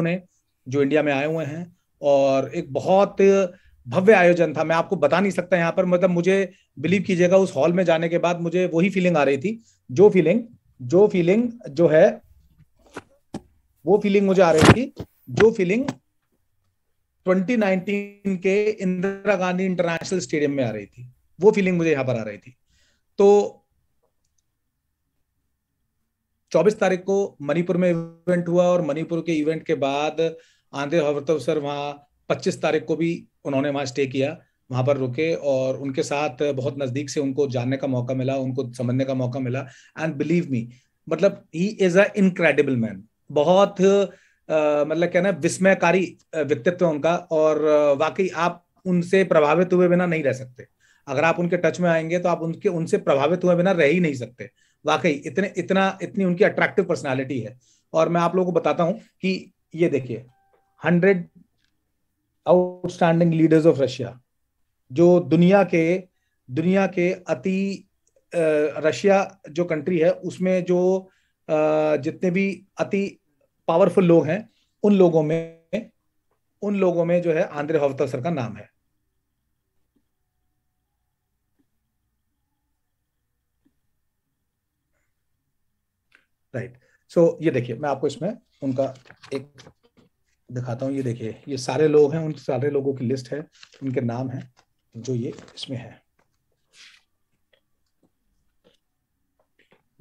ने जो इंडिया में आए हुए हैं और एक बहुत भव्य आयोजन था मैं आपको बता नहीं सकता यहाँ पर मतलब मुझे बिलीव कीजिएगा उस हॉल में जाने के बाद मुझे वही फीलिंग आ रही थी जो फीलिंग जो फीलिंग जो है वो फीलिंग मुझे आ रही थी जो फीलिंग 2019 के इंदिरा गांधी इंटरनेशनल स्टेडियम में आ रही थी वो फीलिंग मुझे यहां पर आ रही थी तो 24 तारीख को मणिपुर में इवेंट हुआ और मणिपुर के इवेंट के बाद आंधे हवर्तव सर वहाँ पच्चीस तारीख को भी उन्होंने वहाँ स्टे किया वहाँ पर रुके और उनके साथ बहुत नज़दीक से उनको जानने का मौका मिला उनको समझने का मौका मिला एंड बिलीव मी मतलब he is a incredible man बहुत Uh, मतलब ना विस्मयकारी व्यक्तित्व उनका और वाकई आप उनसे प्रभावित हुए बिना नहीं रह सकते अगर आप उनके टच में आएंगे तो आप उनके उनसे प्रभावित हुए बिना रह ही नहीं सकते वाकई इतने इतना इतनी उनकी अट्रैक्टिव पर्सनैलिटी है और मैं आप लोगों को बताता हूँ कि ये देखिए hundred outstanding leaders of Russia जो दुनिया के दुनिया के अति रशिया जो कंट्री है उसमें जो जितने भी अति पावरफुल लोग हैं उन लोगों में उन लोगों में जो है आंद्रे हॉवतसर का नाम है राइट सो ये देखिए मैं आपको इसमें उनका एक दिखाता हूँ ये देखिए ये सारे लोग हैं उन सारे लोगों की लिस्ट है उनके नाम है जो ये इसमें है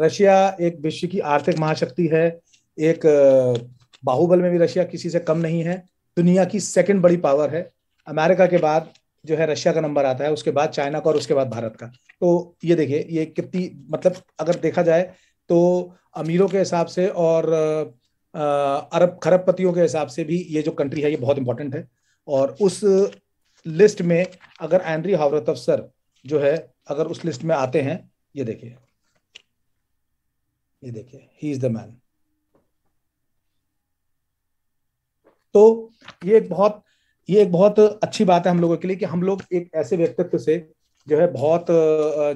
रशिया एक विश्व की आर्थिक महाशक्ति है एक बाहुबल में भी रशिया किसी से कम नहीं है दुनिया की सेकंड बड़ी पावर है अमेरिका के बाद जो है रशिया का नंबर आता है उसके बाद चाइना का और उसके बाद भारत का तो ये देखिए ये कितनी मतलब अगर देखा जाए तो अमीरों के हिसाब से और अरब खरबपतियों के हिसाब से भी ये जो कंट्री है ये बहुत इंपॉर्टेंट है और उस लिस्ट में अगर एंड्री हावरत अफसर जो है अगर उस लिस्ट में आते हैं ये देखिए ये देखिए ही इज द मैन तो ये एक बहुत ये एक बहुत अच्छी बात है हम लोगों के लिए कि हम लोग एक ऐसे व्यक्तित्व से जो है बहुत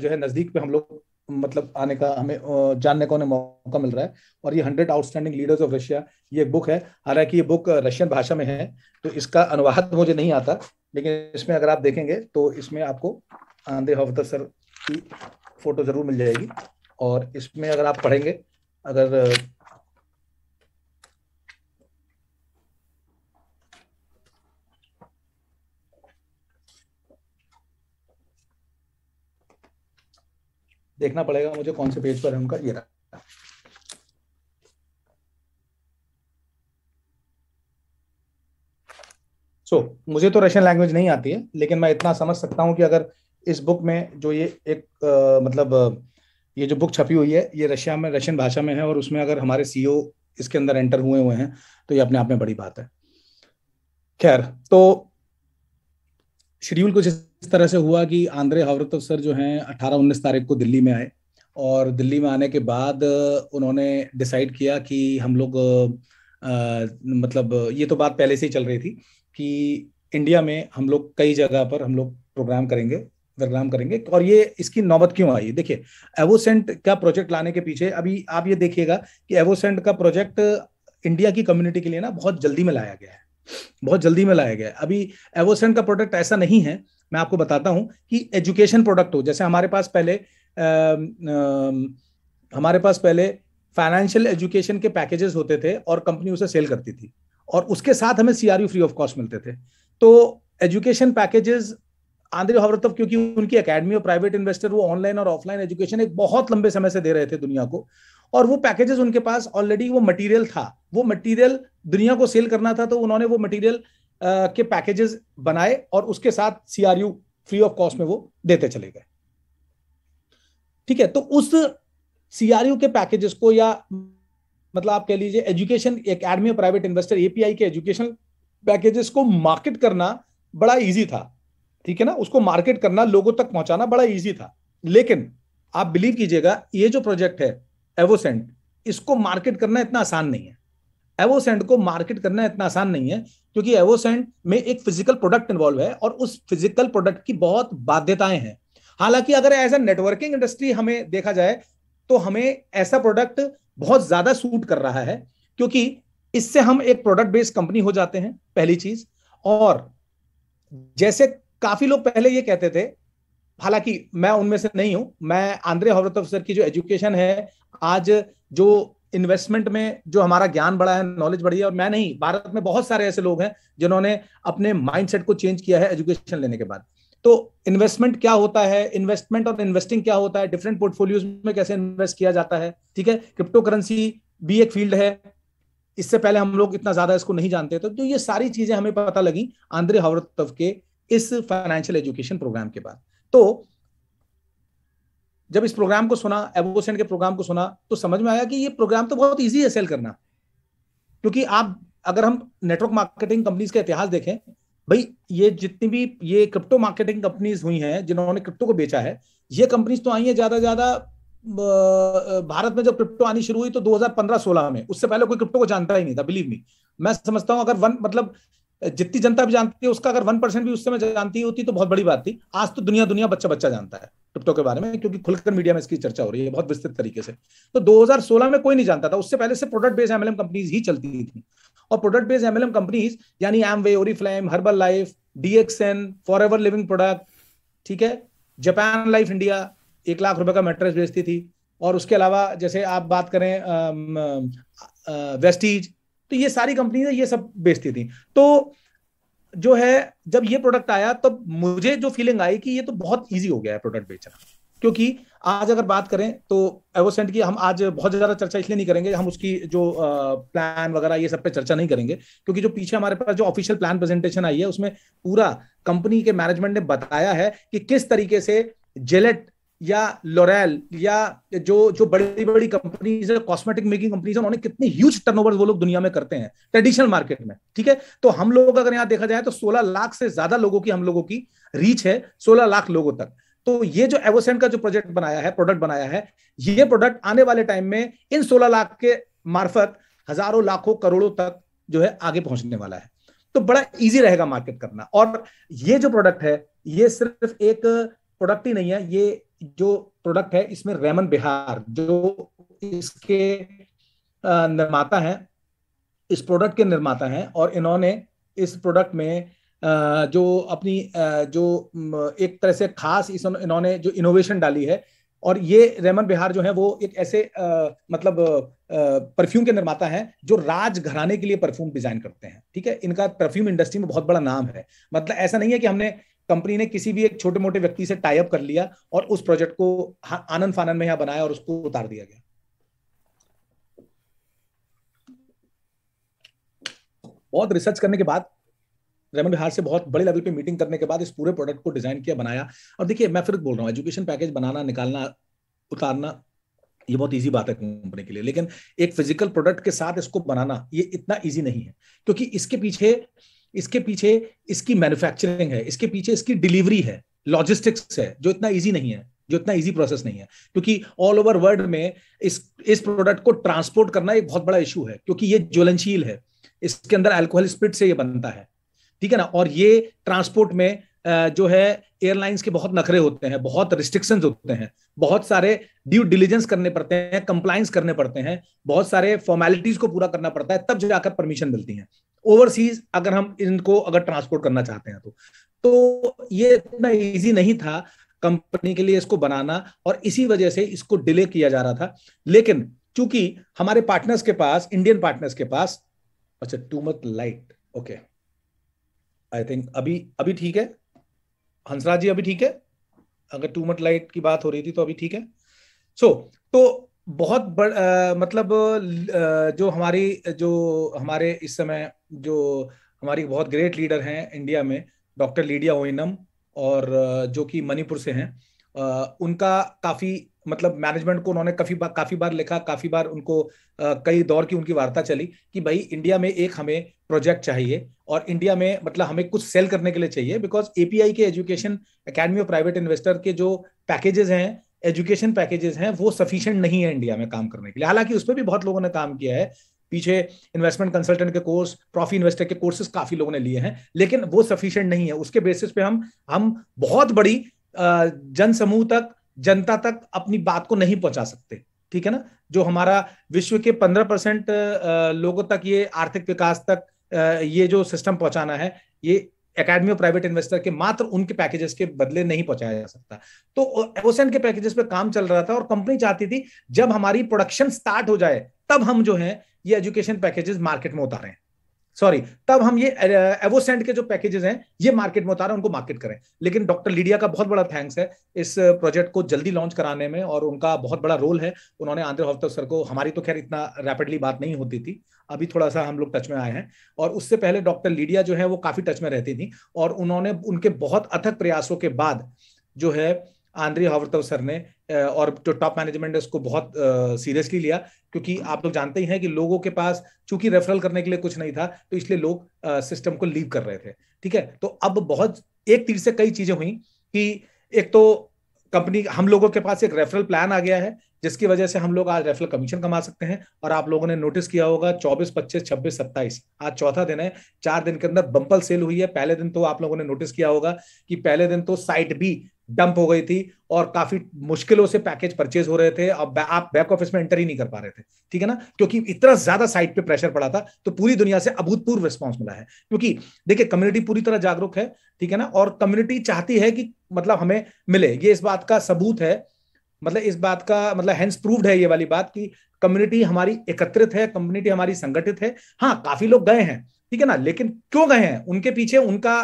जो है नजदीक पे हम लोग मतलब आने का हमें जानने का उन्हें मौका मिल रहा है और ये hundred outstanding leaders of Russia ये बुक है हालांकि ये बुक रशियन भाषा में है तो इसका अनुवाद मुझे नहीं आता लेकिन इसमें अगर आप देखेंगे तो इसमें आपको आंधे हफ्ता सर की फोटो जरूर मिल जाएगी और इसमें अगर आप पढ़ेंगे अगर देखना पड़ेगा मुझे कौन से पेज पर है उनका ये रहा सो so, मुझे तो रशियन लैंग्वेज नहीं आती है लेकिन मैं इतना समझ सकता हूं कि अगर इस बुक में जो ये एक आ, मतलब ये जो बुक छपी हुई है ये रशिया में रशियन भाषा में है और उसमें अगर हमारे सीईओ e इसके अंदर एंटर हुए हुए हैं तो ये अपने आप में बड़ी बात है खैर तो शेड्यूल कुछ इस तरह से हुआ कि आंद्रे हावरतव सर जो हैं 18 उन्नीस तारीख को दिल्ली में आए और दिल्ली में आने के बाद उन्होंने डिसाइड किया कि हम लोग आ, मतलब ये तो बात पहले से ही चल रही थी कि इंडिया में हम लोग कई जगह पर हम लोग प्रोग्राम करेंगे प्रोग्राम करेंगे और ये इसकी नौबत क्यों आई देखिए एवोसेंट का प्रोजेक्ट लाने के पीछे अभी आप ये देखिएगा कि एवोसेंट का प्रोजेक्ट इंडिया की कम्युनिटी के लिए ना बहुत जल्दी में लाया गया है बहुत जल्दी में लाया गया है अभी एवोसन का प्रोडक्ट ऐसा नहीं है मैं आपको बताता हूं कि एजुकेशन प्रोडक्ट हो जैसे हमारे पास पहले आ, आ, हमारे पास पहले फाइनेंशियल एजुकेशन के पैकेजेस होते थे और कंपनी उसे सेल करती थी और उसके साथ हमें सीआरयू फ्री ऑफ कॉस्ट मिलते थे तो एजुकेशन पैकेजेस आंद्रे हावरतव क्योंकि उनकी अकेडमी और प्राइवेट इन्वेस्टर वो ऑनलाइन और ऑफलाइन एजुकेशन एक बहुत लंबे समय से दे रहे थे दुनिया को और वो पैकेजेस उनके पास ऑलरेडी वो मटेरियल था वो मटेरियल दुनिया को सेल करना था तो उन्होंने वो मटेरियल के पैकेजेस बनाए और उसके साथ सीआरयू फ्री ऑफ कॉस्ट में वो देते चले गए ठीक है तो उस सीआरयू के पैकेजेस को या मतलब आप कह लीजिए education academy private investor API के एजुकेशन पैकेजेस को मार्केट करना बड़ा इजी था ठीक है ना उसको मार्केट करना लोगों तक पहुंचाना बड़ा इजी था लेकिन आप बिलीव कीजिएगा ये जो प्रोजेक्ट है एवोसेंट इसको मार्केट करना इतना आसान नहीं है एवोसेंट को मार्केट करना इतना आसान नहीं है क्योंकि एवोसेंट में एक फिजिकल प्रोडक्ट इन्वॉल्व है और उस फिजिकल प्रोडक्ट की बहुत बाध्यताएं हैं हालांकि अगर एज ए नेटवर्किंग इंडस्ट्री हमें देखा जाए तो हमें ऐसा प्रोडक्ट बहुत ज्यादा सूट कर रहा है क्योंकि इससे हम एक प्रोडक्ट बेस्ड कंपनी हो जाते हैं पहली चीज और जैसे काफी लोग पहले ये कहते थे हालांकि मैं उनमें से नहीं हूं मैं आंद्रे हॉवर्तव सर की जो एजुकेशन है आज जो इन्वेस्टमेंट में जो हमारा ज्ञान बढ़ा है नॉलेज बढ़ी है और मैं नहीं भारत में बहुत सारे ऐसे लोग हैं जिन्होंने अपने माइंडसेट को चेंज किया है एजुकेशन लेने के बाद तो इन्वेस्टमेंट क्या होता है इन्वेस्टमेंट और इन्वेस्टिंग क्या होता है डिफरेंट पोर्टफोलियोज में कैसे इन्वेस्ट किया जाता है ठीक है क्रिप्टो करेंसी भी एक फील्ड है इससे पहले हम लोग इतना ज्यादा इसको नहीं जानते तो ये सारी चीजें हमें पता लगी आंद्रे हवर्तव के इस फाइनेंशियल एजुकेशन प्रोग्राम के बाद तो जब इस प्रोग्राम को सुना एवोसेंट के प्रोग्राम को सुना तो समझ में आया कि ये प्रोग्राम तो बहुत ईजी है सेल करना क्योंकि आप अगर हम नेटवर्क मार्केटिंग कंपनीज का इतिहास देखें भाई ये जितनी भी ये क्रिप्टो मार्केटिंग कंपनीज हुई हैं जिन्होंने क्रिप्टो को बेचा है ये कंपनीज तो आई है ज्यादा ज्यादा भारत में जब क्रिप्टो आनी शुरू हुई तो 2015-16 में उससे पहले कोई क्रिप्टो को जानता ही नहीं था बिलीव मी मैं समझता हूं अगर वन मतलब जितनी जनता भी जानती है उसका अगर वन परसेंट भी उस समय जानती होती तो बहुत बड़ी बात थी आज तो दुनिया दुनिया बच्चा बच्चा जानता है क्रिप्टो के बारे में क्योंकि खुलकर मीडिया में इसकी चर्चा हो रही है बहुत विस्तृत तरीके से तो 2016 में कोई नहीं जानता था उससे पहले से प्रोडक्ट बेस्ड एमएलएम कंपनीज ही चलती थी और प्रोडक्ट बेस्ड एमएलएम कंपनीज यानी वे Oriflame Herbalife DXN forever living product ठीक है जापान लाइफ इंडिया एक लाख रुपए का मेट्रेस बेचती थी और उसके अलावा जैसे आप बात करें वेस्टीज तो ये सारी कंपनी ये सब बेचती थी तो जो है जब ये प्रोडक्ट आया तब तो मुझे जो फीलिंग आई कि ये तो बहुत ईजी हो गया है प्रोडक्ट बेचना क्योंकि आज अगर बात करें तो एवोसेंट की हम आज बहुत ज्यादा चर्चा इसलिए नहीं करेंगे हम उसकी जो प्लान वगैरह ये सब पे चर्चा नहीं करेंगे क्योंकि जो पीछे हमारे पास जो ऑफिशियल प्लान प्रेजेंटेशन आई है उसमें पूरा कंपनी के मैनेजमेंट ने बताया है कि किस तरीके से जेलेट या लोरेल या जो जो बड़ी बड़ी कंपनीज है कॉस्मेटिक मेकिंग कंपनीज उन्होंने कितने ह्यूज टर्न वो लोग दुनिया में करते हैं ट्रेडिशनल मार्केट में ठीक है तो हम लोग अगर यहाँ देखा जाए तो 16 लाख से ज्यादा लोगों की हम लोगों की रीच है 16 लाख लोगों तक तो ये जो एवोसेंट का जो प्रोजेक्ट बनाया है प्रोडक्ट बनाया है ये प्रोडक्ट आने वाले टाइम में इन सोलह लाख के मार्फत हजारों लाखों करोड़ों तक जो है आगे पहुंचने वाला है तो बड़ा इजी रहेगा मार्केट करना और ये जो प्रोडक्ट है ये सिर्फ एक प्रोडक्ट ही नहीं है ये जो प्रोडक्ट है इसमें रेमन बिहार जो इसके निर्माता हैं इस प्रोडक्ट के निर्माता हैं और इन्होंने इस प्रोडक्ट में जो अपनी जो एक तरह से खास इस इन्होंने जो इनोवेशन डाली है और ये रेमन बिहार जो है वो एक ऐसे आ, मतलब परफ्यूम के निर्माता हैं जो राज घराने के लिए परफ्यूम डिजाइन करते हैं ठीक है इनका परफ्यूम इंडस्ट्री में बहुत बड़ा नाम है मतलब ऐसा नहीं है कि हमने कंपनी ने किसी भी एक छोटे मोटे व्यक्ति से टाइप कर लिया और उस प्रोजेक्ट को आनंद फानंद में यहां बनाया और उसको उतार दिया गया बहुत रिसर्च करने के बाद रेमन से बहुत बड़े लेवल पे मीटिंग करने के बाद इस पूरे प्रोडक्ट को डिजाइन किया बनाया और देखिए मैं फिर बोल रहा हूँ एजुकेशन पैकेज बनाना निकालना उतारना ये बहुत इजी बात है कंपनी के लिए लेकिन एक फिजिकल प्रोडक्ट के साथ इसको बनाना ये इतना इजी नहीं है क्योंकि इसके पीछे इसके पीछे इसकी मैन्युफैक्चरिंग है इसके पीछे इसकी डिलीवरी है लॉजिस्टिक्स है जो इतना ईजी नहीं है जो इतना ईजी प्रोसेस नहीं है क्योंकि ऑल ओवर वर्ल्ड में इस इस प्रोडक्ट को ट्रांसपोर्ट करना एक बहुत बड़ा इशू है क्योंकि ये ज्वलनशील है इसके अंदर अल्कोहल स्पिट से ये बनता है ठीक है ना और ये ट्रांसपोर्ट में जो है एयरलाइंस के बहुत नखरे होते हैं बहुत रिस्ट्रिक्शन होते हैं बहुत सारे ड्यू डिलीजेंस करने पड़ते हैं कंप्लाइंस करने पड़ते हैं बहुत सारे फॉर्मेलिटीज को पूरा करना पड़ता है तब जाकर परमिशन मिलती है ओवरसीज अगर हम इनको अगर ट्रांसपोर्ट करना चाहते हैं तो तो ये इतना इजी नहीं था कंपनी के लिए इसको बनाना और इसी वजह से इसको डिले किया जा रहा था लेकिन चूंकि हमारे पार्टनर्स के पास इंडियन पार्टनर्स के पास अच्छा too much light okay I think अभी अभी ठीक है हंसराज जी अभी ठीक है अगर टू मच लाइट की बात हो रही थी तो अभी ठीक है सो so, तो बहुत बड़, आ, मतलब आ, जो हमारी जो हमारे इस समय जो हमारी बहुत ग्रेट लीडर हैं इंडिया में डॉक्टर लीडिया ओइनम और जो कि मणिपुर से हैं उनका काफ़ी मतलब मैनेजमेंट को उन्होंने काफ़ी बार काफ़ी बार लिखा काफ़ी बार उनको कई दौर की उनकी वार्ता चली कि भाई इंडिया में एक हमें प्रोजेक्ट चाहिए और इंडिया में मतलब हमें कुछ सेल करने के लिए चाहिए बिकॉज एपीआई के education academy of private investor के जो पैकेजेस हैं एजुकेशन पैकेजेस हैं वो सफिशियंट नहीं है इंडिया में काम करने के लिए हालांकि उस पर भी बहुत लोगों ने काम किया है पीछे इन्वेस्टमेंट कंसल्टेंट के कोर्स प्रॉफी इन्वेस्टर के कोर्सेज काफी लोगों ने लिए हैं लेकिन वो सफिशियंट नहीं है उसके बेसिस पे हम हम बहुत बड़ी जन समूह तक जनता तक अपनी बात को नहीं पहुंचा सकते ठीक है ना जो हमारा विश्व के पंद्रह परसेंट लोगों तक ये आर्थिक विकास तक ये जो सिस्टम पहुंचाना है ये एकेडमी और प्राइवेट इन्वेस्टर के मात्र उनके पैकेजेस के बदले नहीं पहुंचाया जा सकता तो एवोसेंट के पैकेजेस पे काम चल रहा था और कंपनी चाहती थी जब हमारी प्रोडक्शन स्टार्ट हो जाए तब हम जो है ये एजुकेशन पैकेजेस मार्केट में उतारे सॉरी तब हम ये एवोसेंट के जो पैकेजेस हैं ये मार्केट में उतारे उनको मार्केट करें लेकिन डॉक्टर लीडिया का बहुत बड़ा थैंक्स है इस प्रोजेक्ट को जल्दी लॉन्च कराने में और उनका बहुत बड़ा रोल है उन्होंने आंध्र हॉफ्तर सर को हमारी तो खैर इतना रैपिडली बात नहीं होती थी अभी थोड़ा सा हम लोग टच में आए हैं और उससे पहले डॉक्टर लीडिया जो है वो काफी टच में रहती थी और उन्होंने उनके बहुत अथक प्रयासों के बाद जो है आंद्रे हावर्तव सर ने और जो टॉप मैनेजमेंट है उसको बहुत सीरियसली लिया क्योंकि आप लोग जानते ही हैं कि लोगों के पास चूंकि रेफरल करने के लिए कुछ नहीं था तो इसलिए लोग सिस्टम को लीव कर रहे थे ठीक है तो अब बहुत एक तीर से कई चीजें हुई कि एक तो कंपनी हम लोगों के पास एक रेफरल प्लान आ गया है जिसकी वजह से हम लोग आज रेफरल कमीशन कमा सकते हैं और आप लोगों ने नोटिस किया होगा 24, 25, 26, 27 आज चौथा दिन है चार दिन के अंदर बंपल सेल हुई है पहले दिन तो आप लोगों ने नोटिस किया होगा कि पहले दिन तो साइट भी डंप हो गई थी और काफी मुश्किलों से पैकेज परचेज हो रहे थे अब आप बैक ऑफिस में एंटर ही नहीं कर पा रहे थे ठीक है ना क्योंकि इतना ज्यादा साइट पे प्रेशर पड़ा था तो पूरी दुनिया से अभूतपूर्व रिस्पांस मिला है क्योंकि देखिए कम्युनिटी पूरी तरह जागरूक है ठीक है ना और कम्युनिटी चाहती है कि मतलब हमें मिले ये इस बात का सबूत है मतलब इस बात का मतलब हैंस प्रूव्ड है ये वाली बात कि कम्युनिटी हमारी एकत्रित है कम्युनिटी हमारी संगठित है हाँ काफी लोग गए हैं ठीक है ना लेकिन क्यों गए हैं उनके पीछे उनका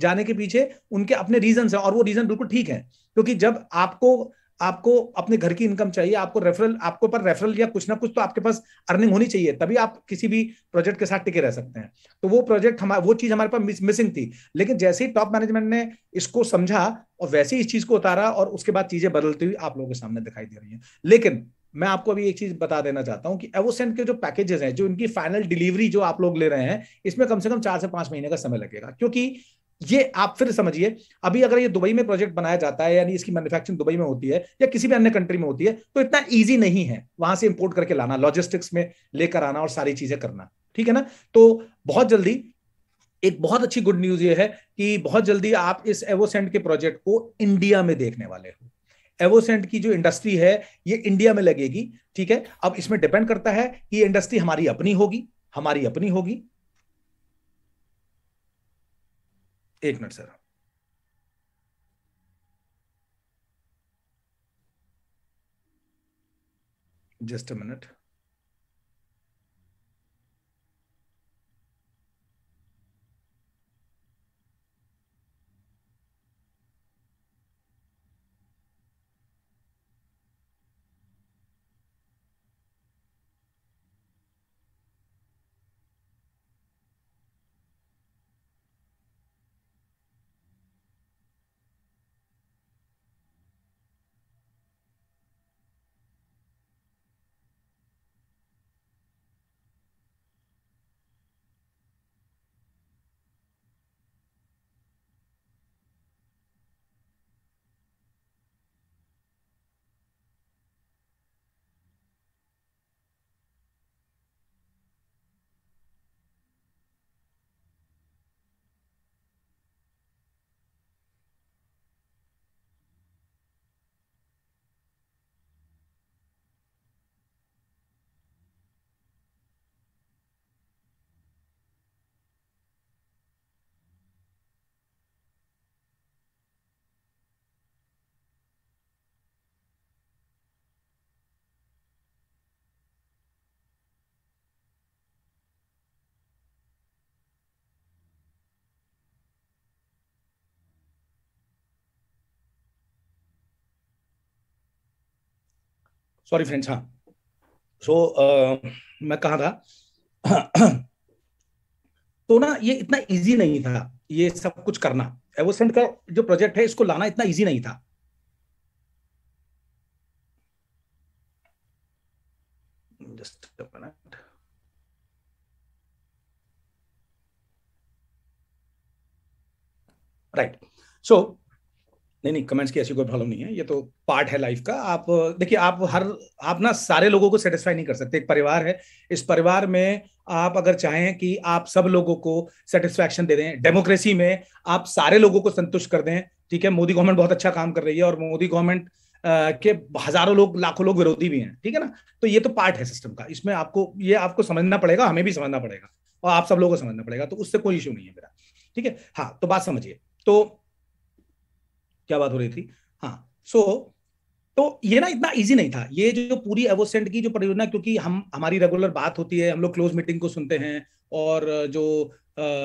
जाने के पीछे उनके अपने रीजन है और वो रीजन बिल्कुल ठीक है क्योंकि जब आपको आपको अपने घर की इनकम चाहिए आपको रेफरल आपको पर रेफरल या कुछ ना कुछ तो आपके पास अर्निंग होनी चाहिए तभी आप किसी भी प्रोजेक्ट के साथ टिके रह सकते हैं तो वो प्रोजेक्ट हमारा वो चीज हमारे पास मिस, मिसिंग थी लेकिन जैसे ही टॉप मैनेजमेंट ने इसको समझा और वैसे ही इस चीज को उतारा और उसके बाद चीजें बदलती हुई आप लोगों के सामने दिखाई दे रही है लेकिन मैं आपको अभी एक चीज बता देना चाहता हूँ कि एवोसेंट के जो पैकेजेस हैं जो इनकी फाइनल डिलीवरी जो आप लोग ले रहे हैं इसमें कम से कम चार से पांच महीने का समय लगेगा क्योंकि ये आप फिर समझिए अभी अगर ये दुबई में प्रोजेक्ट बनाया जाता है यानी इसकी मैन्युफैक्चरिंग दुबई में होती है या किसी भी अन्य कंट्री में होती है तो इतना ईजी नहीं है वहां से इंपोर्ट करके लाना लॉजिस्टिक्स में लेकर आना और सारी चीजें करना ठीक है ना तो बहुत जल्दी एक बहुत अच्छी गुड न्यूज ये है कि बहुत जल्दी आप इस एवोसेंट के प्रोजेक्ट को इंडिया में देखने वाले हो एवोसेंट की जो इंडस्ट्री है ये इंडिया में लगेगी ठीक है अब इसमें डिपेंड करता है कि इंडस्ट्री हमारी अपनी होगी हमारी अपनी होगी एक minute sir just a minute sorry friends हाँ सो मैं कहा था तो ना ये इतना इजी नहीं था ये सब कुछ करना एवोसेंट का जो प्रोजेक्ट है इसको लाना इतना इजी नहीं था जस्ट राइट सो नहीं नहीं कमेंट्स की ऐसी कोई प्रॉब्लम नहीं है ये तो पार्ट है लाइफ का आप देखिए आप हर आप ना सारे लोगों को सेटिस्फाई नहीं कर सकते एक परिवार है इस परिवार में आप अगर चाहें कि आप सब लोगों को सेटिस्फैक्शन दे दें डेमोक्रेसी में आप सारे लोगों को संतुष्ट कर दें ठीक है मोदी गवर्नमेंट बहुत अच्छा काम कर रही है और मोदी गवर्नमेंट के हजारों लोग लाखों लोग विरोधी भी हैं ठीक है ना तो ये तो पार्ट है सिस्टम का इसमें आपको ये आपको समझना पड़ेगा हमें भी समझना पड़ेगा और आप सब लोगों को समझना पड़ेगा तो उससे कोई इशू नहीं है मेरा ठीक है हाँ तो बात समझिए तो क्या बात हो रही थी हाँ सो so, तो ये ना इतना इजी नहीं था ये जो पूरी एवोसेंट की जो परियोजना क्योंकि हम हमारी रेगुलर बात होती है हम लोग क्लोज मीटिंग को सुनते हैं और जो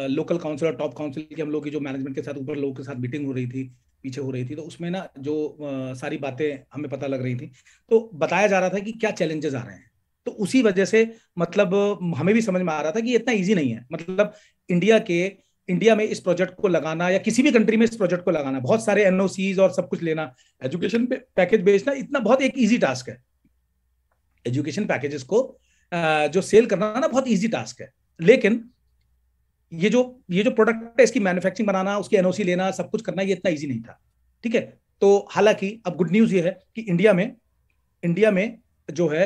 लोकल काउंसिल और टॉप काउंसिल की हम लोग की जो मैनेजमेंट के साथ ऊपर लोगों के साथ मीटिंग हो रही थी पीछे हो रही थी तो उसमें ना जो आ, सारी बातें हमें पता लग रही थी तो बताया जा रहा था कि क्या चैलेंजेस आ रहे हैं तो उसी वजह से मतलब हमें भी समझ में आ रहा था कि इतना ईजी नहीं है मतलब इंडिया के इंडिया में इस प्रोजेक्ट को लगाना या किसी भी कंट्री में इस प्रोजेक्ट को लगाना बहुत सारे एनओसीज और सब कुछ लेना एजुकेशन पे पैकेज बेचना इतना बहुत एक ईजी टास्क है एजुकेशन पैकेजेस को जो सेल करना ना बहुत ईजी टास्क है लेकिन ये जो ये जो प्रोडक्ट है इसकी मैन्युफैक्चरिंग बनाना उसकी एनओसी लेना सब कुछ करना ये इतना ईजी नहीं था ठीक है तो हालांकि अब गुड न्यूज ये है कि इंडिया में इंडिया में जो है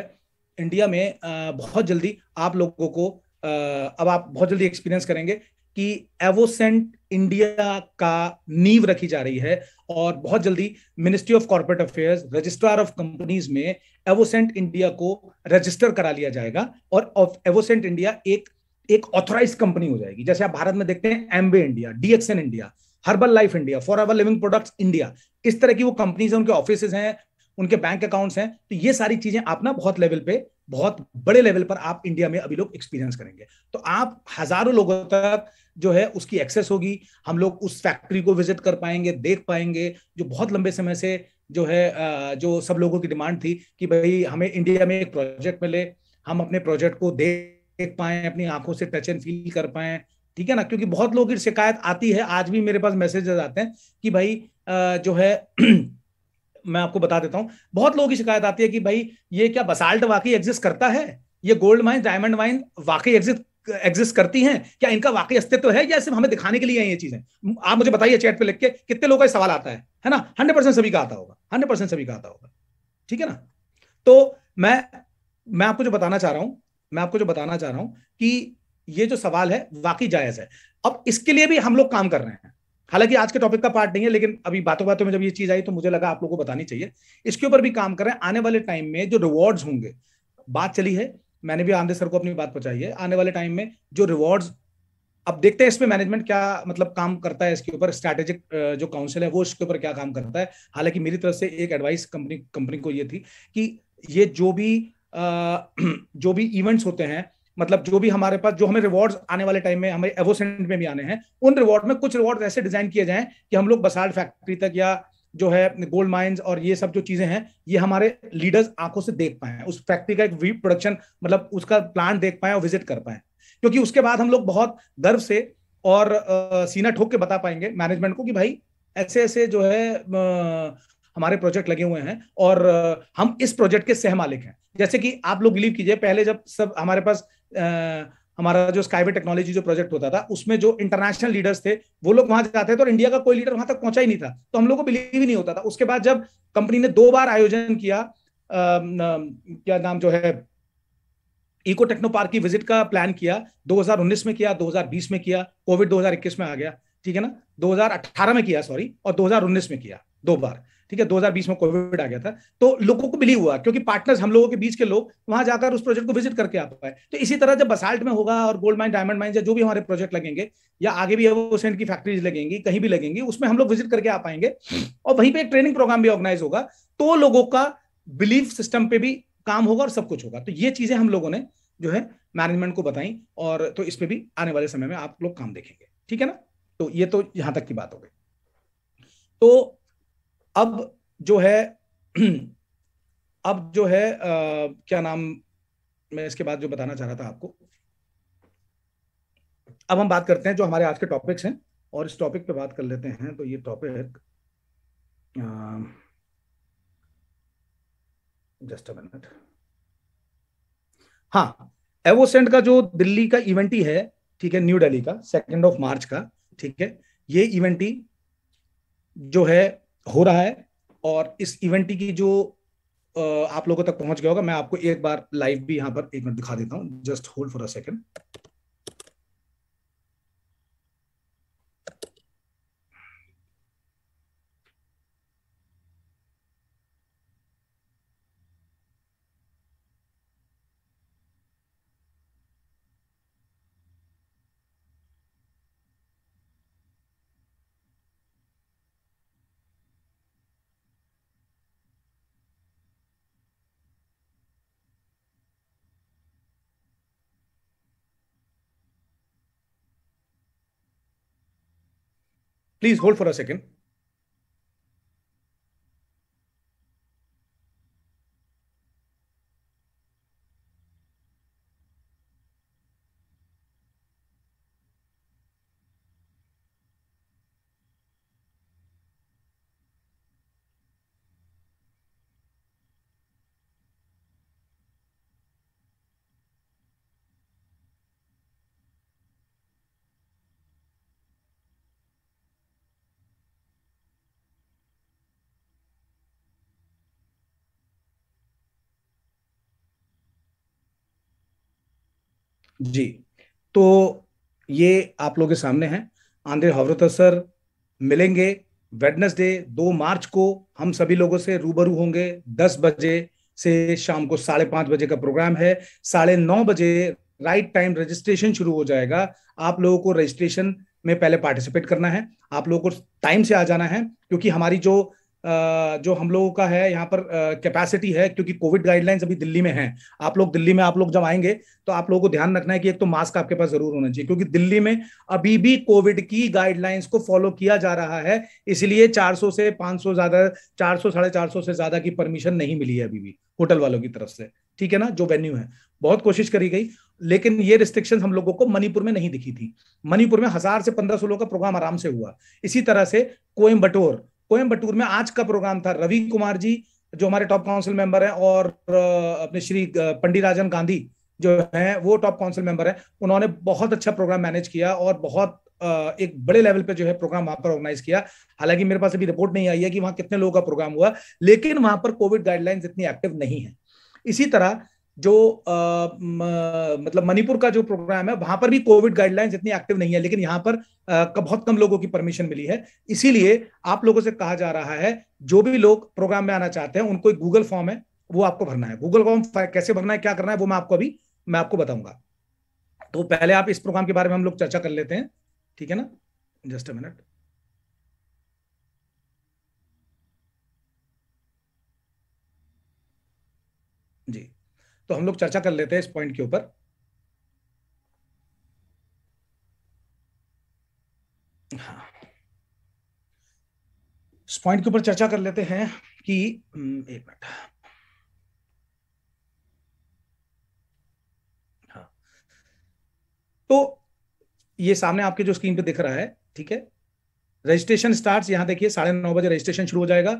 इंडिया में बहुत जल्दी आप लोगों को अब आप बहुत जल्दी एक्सपीरियंस करेंगे कि एवोसेंट इंडिया का नींव रखी जा रही है और बहुत जल्दी ministry of corporate affairs registrar of companies में एवोसेंट इंडिया को रजिस्टर करा लिया जाएगा और एवोसेंट इंडिया एक एक ऑथोराइज कंपनी हो जाएगी जैसे आप भारत में देखते हैं Amway India DXN India Herbalife India forever living products India इस तरह की वो कंपनीज हैं उनके ऑफिस हैं उनके बैंक अकाउंट्स हैं तो ये सारी चीजें आप ना बहुत लेवल पे बहुत बड़े लेवल पर आप इंडिया में अभी लोग एक्सपीरियंस करेंगे तो आप हजारों लोगों तक जो है उसकी एक्सेस होगी हम लोग उस फैक्ट्री को विजिट कर पाएंगे देख पाएंगे जो बहुत लंबे समय से जो है जो सब लोगों की डिमांड थी कि भाई हमें इंडिया में एक प्रोजेक्ट मिले हम अपने प्रोजेक्ट को देख पाए अपनी आंखों से टच एंड फील कर पाए ठीक है ना क्योंकि बहुत लोगों की शिकायत आती है आज भी मेरे पास मैसेजेस आते हैं कि भाई जो है मैं आपको बता देता हूँ बहुत लोगों की शिकायत आती है कि भाई ये क्या बसाल्ट वाकई एग्जिस्ट करता है ये गोल्ड माइन डायमंड माइन वाकई एग्जिस्ट एग्जिस्ट करती हैं क्या इनका वाकई अस्तित्व है या सिर्फ हमें दिखाने के लिए है ये चीजें आप मुझे बताइए चैट पे लिख के कितने लोगों का सवाल आता है है ना हंड्रेड परसेंट सभी का आता होगा हंड्रेड परसेंट सभी का आता होगा ठीक है ना तो मैं मैं आपको जो बताना चाह रहा हूं मैं आपको जो बताना चाह रहा हूं कि ये जो सवाल है वाकई जायज है अब इसके लिए भी हम लोग काम कर रहे हैं हालांकि आज के टॉपिक का पार्ट नहीं है लेकिन अभी बातों बातों में जब ये चीज आई तो मुझे लगा आप लोगों को बतानी चाहिए इसके ऊपर भी काम कर रहे हैं आने वाले टाइम में जो रिवॉर्ड्स होंगे बात चली है मैंने भी आनंद सर को अपनी बात पहुंचाई है आने वाले टाइम में जो रिवॉर्ड्स अब देखते हैं इसमें मैनेजमेंट क्या मतलब काम करता है इसके ऊपर स्ट्रैटेजिक जो काउंसिल है वो इसके ऊपर क्या काम करता है हालांकि मेरी तरफ से एक एडवाइस कंपनी कंपनी को ये थी कि ये जो भी आ, जो भी इवेंट्स होते हैं मतलब जो भी हमारे पास जो हमें रिवॉर्ड्स आने वाले टाइम में हमें एवोसेंट में भी आने हैं उन रिवॉर्ड में कुछ रिवॉर्ड ऐसे डिजाइन किए जाएं कि हम लोग बसाल्ट फैक्ट्री तक या जो है गोल्ड माइंस और ये सब जो चीजें हैं ये हमारे लीडर्स आंखों से देख पाए उस फैक्ट्री का एक वी प्रोडक्शन मतलब उसका प्लांट देख पाए और विजिट कर पाए क्योंकि उसके बाद हम लोग बहुत गर्व से और आ, सीना ठोक के बता पाएंगे मैनेजमेंट को कि भाई ऐसे ऐसे जो है आ, हमारे प्रोजेक्ट लगे हुए हैं और आ, हम इस प्रोजेक्ट के सह मालिक हैं जैसे कि आप लोग बिलीव कीजिए पहले जब सब हमारे पास आ, हमारा जो स्काईवे टेक्नोलॉजी जो प्रोजेक्ट होता था उसमें जो इंटरनेशनल लीडर्स थे वो लोग वहां जाते थे और इंडिया का कोई लीडर वहां तक पहुंचा ही नहीं था तो हम लोग को बिलीव ही नहीं होता था उसके बाद जब कंपनी ने दो बार आयोजन किया आ, क्या नाम जो है इको टेक्नो पार्क की विजिट का प्लान किया 2019 में किया 2020 में किया कोविड 2021 में आ गया ठीक है ना 2018 में किया सॉरी और 2019 में किया दो बार ठीक है 2020 में कोविड आ गया था तो लोगों को बिलीव हुआ क्योंकि पार्टनर्स हम लोगों के बीच के लोग वहां जाकर उस प्रोजेक्ट को विजिट करके आ पाए तो इसी तरह जब बसाल्ट में होगा और गोल्ड माइन डायमंड माइन या जो भी हमारे प्रोजेक्ट लगेंगे या आगे भी सेंट की फैक्ट्रीज लगेंगी कहीं भी लगेंगी उसमें हम लोग विजिट करके आ पाएंगे और वहीं पर एक ट्रेनिंग प्रोग्राम भी ऑर्गेनाइज होगा तो लोगों का बिलीफ सिस्टम पे भी काम होगा और सब कुछ होगा तो ये चीजें हम लोगों ने जो है मैनेजमेंट को बताई और तो इस पर भी आने वाले समय में आप लोग काम देखेंगे ठीक है ना तो ये तो यहां तक की बात हो गई तो अब जो है अब जो है आ, क्या नाम मैं इसके बाद जो बताना चाह रहा था आपको अब हम बात करते हैं जो हमारे आज के टॉपिक्स हैं और इस टॉपिक पे बात कर लेते हैं तो ये टॉपिक जस्ट अ मिनट हाँ एवोसेंट का जो दिल्ली का इवेंट ही है ठीक है न्यू दिल्ली का सेकेंड ऑफ मार्च का ठीक है ये इवेंट ही जो है हो रहा है और इस इवेंट की जो आप लोगों तक पहुंच गया होगा मैं आपको एक बार लाइव भी यहाँ पर एक मिनट दिखा देता हूँ just hold for a second Please hold for a second. जी तो ये आप लोगों के सामने हैं आंध्रे हवरता सर मिलेंगे वेडनेसडे दो मार्च को हम सभी लोगों से रूबरू होंगे दस बजे से शाम को साढ़े पांच बजे का प्रोग्राम है साढ़े नौ बजे राइट टाइम रजिस्ट्रेशन शुरू हो जाएगा आप लोगों को रजिस्ट्रेशन में पहले पार्टिसिपेट करना है आप लोगों को टाइम से आ जाना है क्योंकि हमारी जो जो हम लोगों का है यहाँ पर कैपेसिटी है क्योंकि कोविड गाइडलाइंस अभी दिल्ली में हैं आप लोग दिल्ली में आप लोग जब आएंगे तो आप लोगों को ध्यान रखना है कि एक तो मास्क आपके पास जरूर होना चाहिए क्योंकि दिल्ली में अभी भी कोविड की गाइडलाइंस को फॉलो किया जा रहा है इसलिए 400 से 500 ज्यादा 400 साढ़े चार से ज्यादा की परमिशन नहीं मिली है अभी भी होटल वालों की तरफ से ठीक है ना जो वेन्यू है बहुत कोशिश करी गई लेकिन ये रिस्ट्रिक्शन हम लोगों को मणिपुर में नहीं दिखी थी मणिपुर में हजार से पंद्रह सौ लोगों का प्रोग्राम आराम से हुआ इसी तरह से कोयम्बटोर कोयम्बटूर में आज का प्रोग्राम था रवि कुमार जी जो हमारे टॉप काउंसिल मेंबर हैं और अपने श्री पंडित राजन गांधी जो हैं वो टॉप काउंसिल मेंबर हैं उन्होंने बहुत अच्छा प्रोग्राम मैनेज किया और बहुत एक बड़े लेवल पे जो है प्रोग्राम वहां पर ऑर्गेनाइज किया हालांकि मेरे पास अभी रिपोर्ट नहीं आई है कि वहां कितने लोगों का प्रोग्राम हुआ लेकिन वहां पर कोविड गाइडलाइंस इतनी एक्टिव नहीं है इसी तरह जो आ, म, मतलब मणिपुर का जो प्रोग्राम है वहां पर भी कोविड गाइडलाइंस इतनी एक्टिव नहीं है लेकिन यहाँ पर आ, बहुत कम लोगों की परमिशन मिली है इसीलिए आप लोगों से कहा जा रहा है जो भी लोग प्रोग्राम में आना चाहते हैं उनको एक गूगल फॉर्म है वो आपको भरना है गूगल फॉर्म कैसे भरना है क्या करना है वो मैं आपको अभी मैं आपको बताऊंगा तो पहले आप इस प्रोग्राम के बारे में हम लोग चर्चा कर लेते हैं ठीक है ना जस्ट अ मिनट तो हम लोग चर्चा कर लेते हैं इस पॉइंट के ऊपर हाँ। इस पॉइंट के ऊपर चर्चा कर लेते हैं कि हम्म, एक मिनट हाँ तो ये सामने आपके जो स्क्रीन पे दिख रहा है ठीक है रजिस्ट्रेशन स्टार्ट्स यहां देखिए साढ़े नौ बजे रजिस्ट्रेशन शुरू हो जाएगा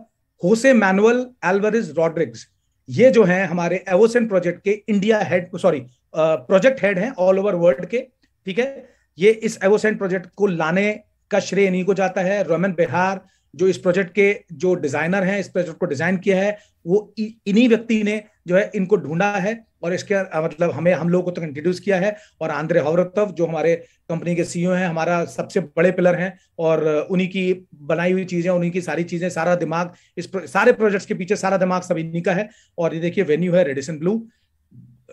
होसे मैनुअल एल्वरिज रॉड्रिग्स ये जो है हमारे एवोसेन प्रोजेक्ट के India head sorry project head हैं ऑल ओवर वर्ल्ड के ठीक है ये इस एवोसेन प्रोजेक्ट को लाने का श्रेय इन्हीं को जाता है रोमन बिहार जो इस प्रोजेक्ट के जो डिजाइनर हैं इस प्रोजेक्ट को डिजाइन किया है वो इन्हीं व्यक्ति ने जो है इनको ढूंढा है और इसके मतलब हमें हम लोगों को तक इंट्रोड्यूस किया है और आंद्रे हौरतव जो हमारे कंपनी के सीईओ हैं हमारा सबसे बड़े पिलर हैं और उन्हीं की बनाई हुई चीजें उन्हीं की सारी चीजें सारा दिमाग इस प्र, सारे प्रोजेक्ट्स के पीछे सारा दिमाग सब इन्हीं का है और ये देखिए वेन्यू है Radisson Blu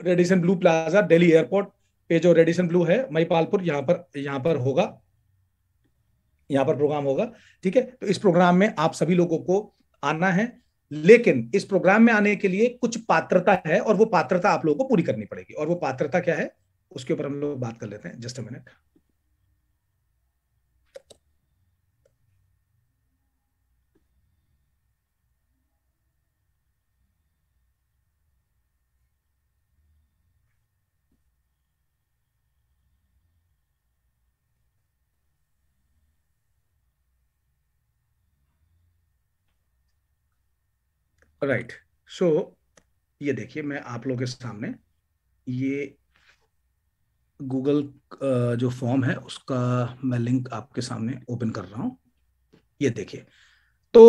Radisson Blu Plaza Delhi airport पे जो रेडिसन ब्लू है मईपालपुर यहाँ पर यहाँ पर होगा यहाँ पर प्रोग्राम होगा ठीक है तो इस प्रोग्राम में आप सभी लोगों को आना है लेकिन इस प्रोग्राम में आने के लिए कुछ पात्रता है और वो पात्रता आप लोगों को पूरी करनी पड़ेगी और वो पात्रता क्या है उसके ऊपर हम लोग बात कर लेते हैं just a minute right so so, ये देखिए मैं आप लोगों के सामने ये गूगल जो फॉर्म है उसका मैं लिंक आपके सामने ओपन कर रहा हूं ये देखिए तो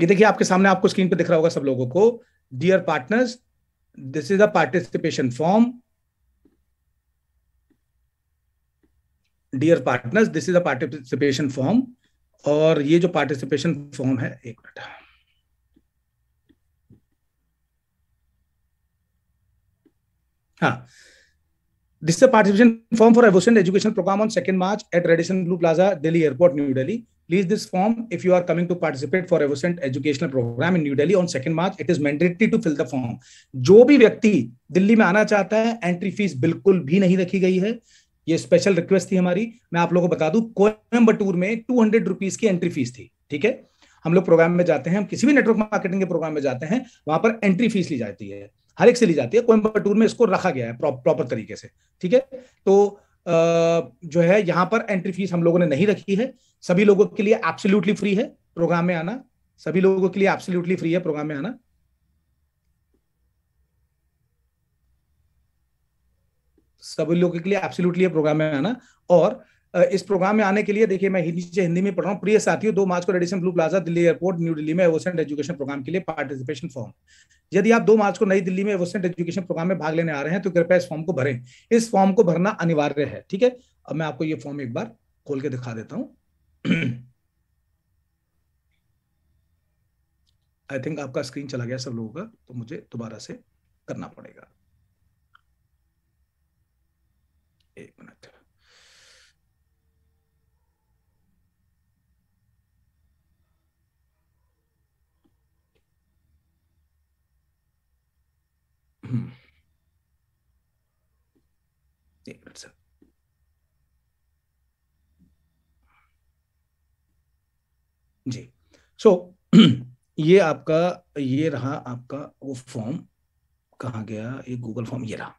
ये देखिए आपके सामने आपको स्क्रीन पे दिख रहा होगा सब लोगों को dear partners this is a participation form dear partners this is a participation form और ये जो पार्टिसिपेशन फॉर्म है एक मिनट हाँ this the participation form for Avocent education program on second March at Radisson Blu Plaza Delhi airport New Delhi please this form if you are coming to participate for Avocent educational program in new Delhi on second March it is mandatory to fill the form जो भी व्यक्ति दिल्ली में आना चाहता है entry fees बिल्कुल भी नहीं रखी गई है ये स्पेशल रिक्वेस्ट थी हमारी मैं आप लोगों को बता दू कोयम्बटूर में टू हंड्रेड रुपीज की एंट्री फीस थी ठीक है हम लोग प्रोग्राम में जाते हैं हम किसी भी नेटवर्क मार्केटिंग के प्रोग्राम में जाते हैं वहां पर एंट्री फीस ली जाती है हर एक से ली जाती है कोयम्बटूर में इसको रखा गया है प्रॉपर तरीके से ठीक है तो जो है यहाँ पर एंट्री फीस हम लोगों ने नहीं रखी है सभी लोगों के लिए एब्सोल्यूटली फ्री है प्रोग्राम में आना सभी लोगों के लिए एब्सोल्यूटली फ्री है प्रोग्राम में आना सभी लोगों के लिए एब्सोल्यूटली प्रोग्राम में आना और इस प्रोग्राम में आने के लिए देखिए मैं हिंदी से हिंदी में पढ़ रहा हूँ प्रिय साथियों दो मार्च को Radisson Blu Plaza Delhi airport new Delhi में एवोसेंट एजुकेशन प्रोग्राम के लिए पार्टिसिपेशन फॉर्म यदि आप दो मार्च को नई दिल्ली में एवोसेंट एजुकेशन प्रोग्राम में भाग लेने आ रहे हैं तो कृपया इस फॉर्म को भरें इस फॉर्म को भरना अनिवार्य है ठीक है अब मैं आपको ये फॉर्म एक बार खोल के दिखा देता हूँ आई थिंक आपका स्क्रीन चला गया सब लोगों का तो मुझे दोबारा से करना पड़ेगा एक मिनट Hmm. जी सो so, ये आपका ये रहा आपका वो फॉर्म कहा गया ये गूगल फॉर्म ये रहा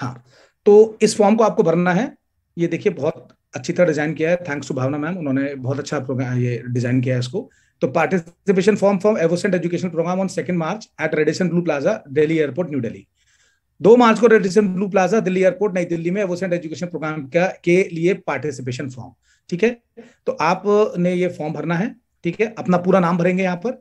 हाँ तो इस फॉर्म को आपको भरना है ये देखिए बहुत अच्छी तरह डिजाइन किया है थैंक्स टू भावना मैम उन्होंने बहुत अच्छा ये डिजाइन किया है इसको तो participation form for Avocent education program on second March at Radisson Blu Plaza Delhi airport new Delhi दो मार्च को Radisson Blu Plaza Delhi airport नई दिल्ली में एवोसेंट एजुकेशन प्रोग्राम का के लिए पार्टिसिपेशन फॉर्म ठीक है तो आपने ये फॉर्म भरना है ठीक है अपना पूरा नाम भरेंगे यहाँ पर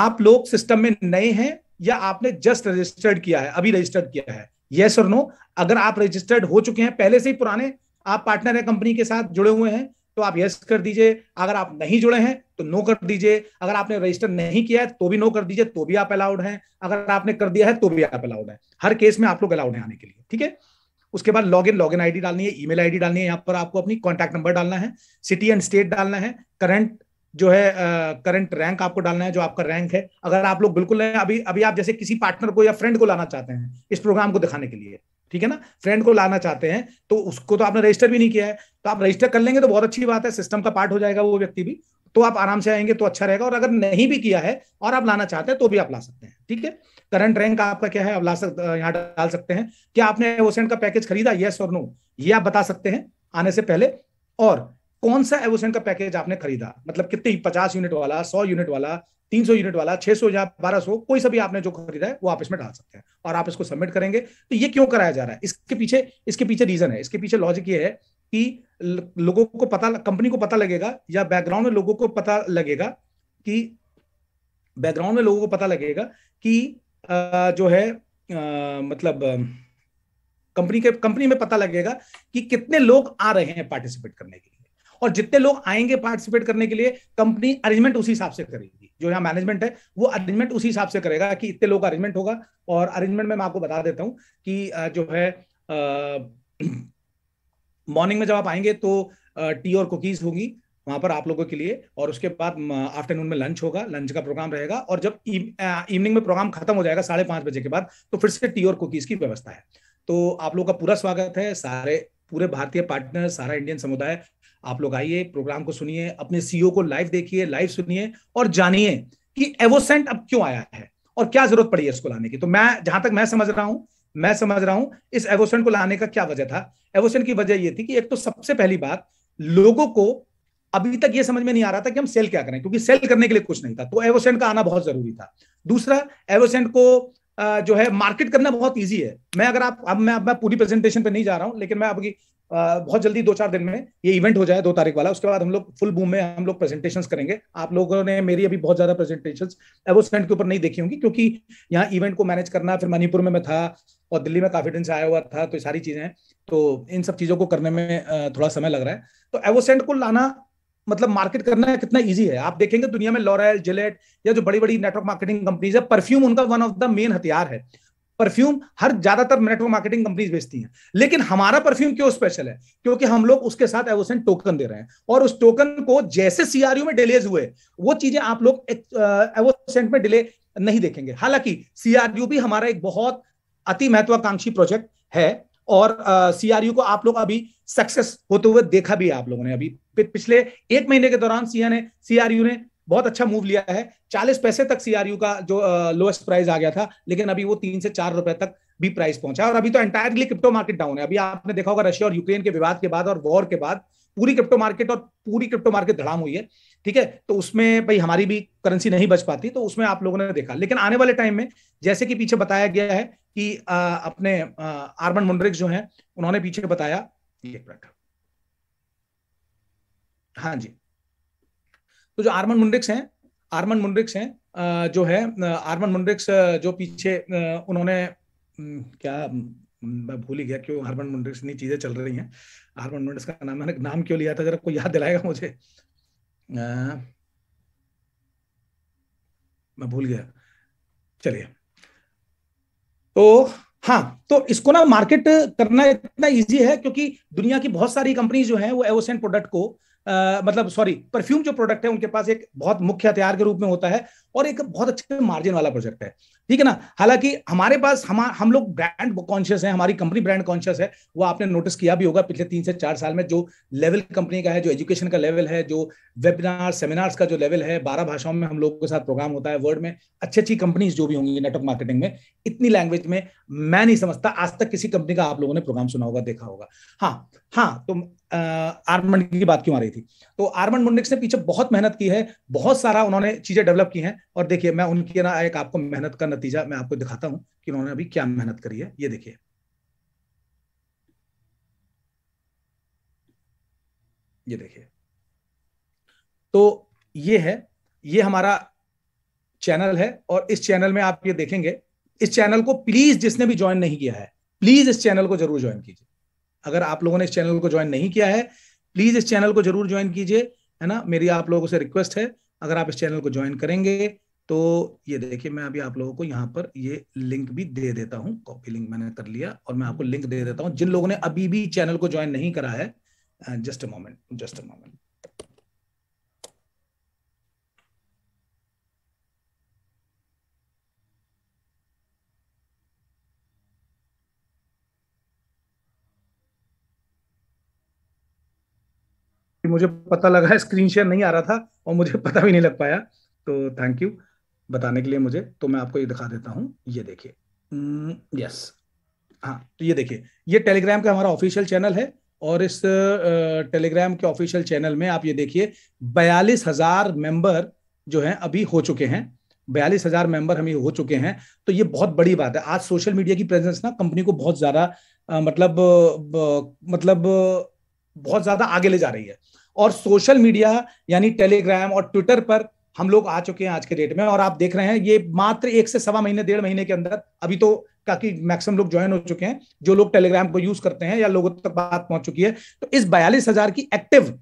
आप लोग सिस्टम में नए हैं या आपने जस्ट रजिस्टर्ड किया है अभी रजिस्टर्ड किया है ये और नो अगर आप रजिस्टर्ड हो चुके हैं पहले से ही पुराने आप पार्टनर है कंपनी के साथ जुड़े हुए हैं तो आप यस कर दीजिए अगर आप नहीं जुड़े हैं तो नो कर दीजिए अगर आपने रजिस्टर नहीं किया है तो भी नो कर दीजिए तो भी आप अलाउड हैं अगर आपने कर दिया है तो भी आप अलाउड हैं हर केस में आप लोग अलाउड हैं आने के लिए ठीक है उसके बाद लॉग इन लॉग इन आई डालनी है ईमेल आईडी डालनी है यहाँ पर आपको अपनी कॉन्टैक्ट नंबर डालना है सिटी एंड स्टेट डालना है करंट जो है करंट रैंक आपको डालना है जो आपका रैंक है अगर आप लोग बिल्कुल अभी अभी आप जैसे किसी पार्टनर को या फ्रेंड को लाना चाहते हैं इस प्रोग्राम को दिखाने के लिए ठीक है ना फ्रेंड को लाना चाहते हैं तो उसको तो आपने रजिस्टर भी नहीं किया है तो आप रजिस्टर कर लेंगे तो बहुत अच्छी बात है सिस्टम का पार्ट हो जाएगा वो व्यक्ति भी तो आप आराम से आएंगे तो अच्छा रहेगा और अगर नहीं भी किया है और आप लाना चाहते हैं तो भी आप ला सकते हैं ठीक है करंट रैंक आपका क्या है आप ला सकते यहाँ डाल सकते हैं क्या आपने एवोसेंट का पैकेज खरीदा यस और नो ये आप बता सकते हैं आने से पहले और कौन सा एवोसेंट का पैकेज आपने खरीदा मतलब कितने पचास यूनिट वाला सौ यूनिट वाला तीन सौ यूनिट वाला छह सौ या बारह सौ कोई सभी आपने जो खरीदा है वो आप इसमें डाल सकते हैं और आप इसको सबमिट करेंगे तो ये क्यों कराया जा रहा है इसके पीछे इसके पीछे रीजन है इसके पीछे लॉजिक ये है कि लोगों को पता कंपनी को पता लगेगा या बैकग्राउंड में लोगों को पता लगेगा कि बैकग्राउंड में लोगों को पता लगेगा कि जो है मतलब कंपनी के कंपनी में पता लगेगा कि कितने लोग आ रहे हैं पार्टिसिपेट करने के और जितने लोग आएंगे पार्टिसिपेट करने के लिए कंपनी अरेंजमेंट उसी हिसाब से करेगी जो यहाँ मैनेजमेंट है वो अरेंजमेंट उसी हिसाब से करेगा कि इतने लोग अरेंजमेंट होगा और अरेंजमेंट में मैं आपको बता देता हूँ कि जो है मॉर्निंग में जब आप आएंगे तो टी और कुकीज होगी वहां पर आप लोगों के लिए और उसके बाद आफ्टरनून में लंच होगा लंच का प्रोग्राम रहेगा और जब इवनिंग में प्रोग्राम खत्म हो जाएगा साढ़े पांच बजे के बाद तो फिर से टी और कुकीज की व्यवस्था है तो आप लोगों का पूरा स्वागत है सारे पूरे भारतीय पार्टनर सारा इंडियन समुदाय आप लोग आइए प्रोग्राम को सुनिए अपने सीईओ e को लाइव देखिए लाइव सुनिए और जानिए कि एवोसेंट अब क्यों आया है और क्या जरूरत पड़ी है इसको लाने की तो मैं जहां तक मैं समझ रहा हूं मैं समझ रहा हूं इस एवोसेंट को लाने का क्या वजह था एवोसेंट की वजह यह थी कि एक तो सबसे पहली बात लोगों को अभी तक यह समझ में नहीं आ रहा था कि हम सेल क्या करें क्योंकि सेल करने के लिए कुछ नहीं था तो एवोसेंट का आना बहुत जरूरी था दूसरा एवोसेंट को जो है मार्केट करना बहुत ईजी है मैं अगर आप अब मैं अब मैं पूरी प्रेजेंटेशन पे नहीं जा रहा हूं लेकिन मैं आपकी बहुत जल्दी दो चार दिन में ये इवेंट हो जाए दो तारीख वाला उसके बाद हम लोग फुल बूम में हम लोग प्रेजेंटेशंस करेंगे आप लोगों ने मेरी अभी बहुत ज्यादा प्रेजेंटेशंस एवोसेंट के ऊपर नहीं देखी होंगी क्योंकि यहाँ इवेंट को मैनेज करना फिर मणिपुर में मैं था और दिल्ली में काफी दिन से आया हुआ था तो सारी चीजें तो इन सब चीजों को करने में थोड़ा समय लग रहा है तो एवोसेंट को लाना मतलब मार्केट करना कितना इजी है आप देखेंगे दुनिया में लॉरेल जिलेट या जो बड़ी बड़ी नेटवर्क मार्केटिंग कंपनीज है परफ्यूम उनका वन ऑफ द मेन हथियार है परफ्यूम हर ज्यादातर नेटवर्क मार्केटिंग कंपनीज बेचती हैं लेकिन हमारा परफ्यूम क्यों स्पेशल है क्योंकि हम लोग उसके साथ एवोसन टोकन दे रहे हैं और उस टोकन को जैसे सीआरयू में डिलेज हुए वो चीजें आप लोग एवोसेंट में डिले नहीं देखेंगे हालांकि सीआरयू भी हमारा एक बहुत अति महत्वाकांक्षी प्रोजेक्ट है और सीआरयू को आप लोग अभी सक्सेस होते हुए देखा भी आप लोगों ने अभी पिछले एक महीने के दौरान सीआर ने सीआरयू ने बहुत अच्छा मूव लिया है चालीस पैसे तक सीआरयू का जो लोएस्ट प्राइस आ गया था लेकिन अभी वो तीन से चार रुपए तक भी प्राइस पहुंचा और अभी तो एंटायरली क्रिप्टो मार्केट डाउन है अभी आपने देखा होगा रशिया और यूक्रेन के विवाद के बाद और वॉर के बाद पूरी क्रिप्टो मार्केट और पूरी क्रिप्टो मार्केट धड़ाम हुई है ठीक है तो उसमें भाई हमारी भी करेंसी नहीं बच पाती तो उसमें आप लोगों ने देखा लेकिन आने वाले टाइम में जैसे कि पीछे बताया गया है कि आ, अपने आर्मन मुंड्रिक जो है उन्होंने पीछे बताया हाँ जी तो जो आर्मन मुंड्रिक्स हैं आर्मन मुंड्रिक्स हैं जो है आर्मन मुंड्रिक्स जो पीछे उन्होंने क्या मैं भूल ही गया क्यों हार्मन मुंड्रिक्स इतनी चीजें चल रही हैं हार्मन मुंड्रिक्स का नाम मैंने नाम क्यों लिया था जरा कोई याद दिलाएगा मुझे आ, मैं भूल गया चलिए तो हाँ तो इसको ना मार्केट करना इतना इजी है क्योंकि दुनिया की बहुत सारी कंपनीज जो है वो एवोसेंट प्रोडक्ट को आ, मतलब सॉरी परफ्यूम जो प्रोडक्ट है उनके पास एक बहुत मुख्य हथियार के रूप में होता है और एक बहुत अच्छे मार्जिन वाला प्रोजेक्ट है ठीक है ना हालांकि हमारे पास हम हम लोग ब्रांड कॉन्शियस हैं हमारी कंपनी ब्रांड कॉन्शियस है वो आपने नोटिस किया भी होगा पिछले तीन से चार साल में जो लेवल कंपनी का है जो एजुकेशन का लेवल है जो वेबिनार सेमिनार्स का जो लेवल है बारह भाषाओं में हम लोगों के साथ प्रोग्राम होता है वर्ल्ड में अच्छी अच्छी कंपनीज जो भी होंगी नेटवर्क मार्केटिंग में इतनी लैंग्वेज में मैं नहीं समझता आज तक किसी कंपनी का आप लोगों ने प्रोग्राम सुना होगा देखा होगा हाँ हाँ तो आर्मंड की बात क्यों आ रही थी तो आर्मंड मुंडिक्स ने पीछे बहुत मेहनत की है बहुत सारा उन्होंने चीजें डेवलप की हैं और देखिए मैं उनकी ना एक आपको मेहनत का नतीजा मैं आपको दिखाता हूं कि उन्होंने अभी क्या मेहनत करी है ये देखिए ये देखिए तो ये है ये हमारा चैनल है और इस चैनल में आप ये देखेंगे इस चैनल को प्लीज जिसने भी ज्वाइन नहीं किया है प्लीज इस चैनल को जरूर ज्वाइन कीजिए अगर आप लोगों ने इस चैनल को ज्वाइन नहीं किया है प्लीज इस चैनल को जरूर ज्वाइन कीजिए है ना मेरी आप लोगों से रिक्वेस्ट है अगर आप इस चैनल को ज्वाइन करेंगे तो ये देखिए मैं अभी आप लोगों को यहाँ पर ये लिंक भी दे देता हूँ कॉपी लिंक मैंने कर लिया और मैं आपको लिंक दे देता हूँ जिन लोगों ने अभी भी चैनल को ज्वाइन नहीं करा है just a moment just a moment मुझे पता लगा स्क्रीन शेयर नहीं आ रहा था और मुझे पता भी नहीं लग पाया तो थैंक यू बताने के लिए मुझे तो मैं आपको ये दिखा देता हूँ ये देखिए यस hmm, हाँ तो ये देखिए ये टेलीग्राम का हमारा ऑफिशियल चैनल है और इस टेलीग्राम के ऑफिशियल चैनल में आप ये देखिए बयालीस हजार मेंबर जो हैं अभी हो चुके हैं बयालीस हजार मेंबर हम ये हो चुके हैं तो ये बहुत बड़ी बात है आज सोशल मीडिया की प्रेजेंस ना कंपनी को बहुत ज्यादा मतलब ब, मतलब बहुत ज्यादा आगे ले जा रही है और सोशल मीडिया यानी टेलीग्राम और ट्विटर पर हम लोग आ चुके हैं आज के डेट में और आप देख रहे हैं ये मात्र एक से सवा महीने डेढ़ महीने के अंदर अभी तो काफी मैक्सिमम लोग ज्वाइन हो चुके हैं जो लोग टेलीग्राम को यूज करते हैं या लोगों तक बात पहुंच चुकी है तो इस बयालीस हजार की एक्टिव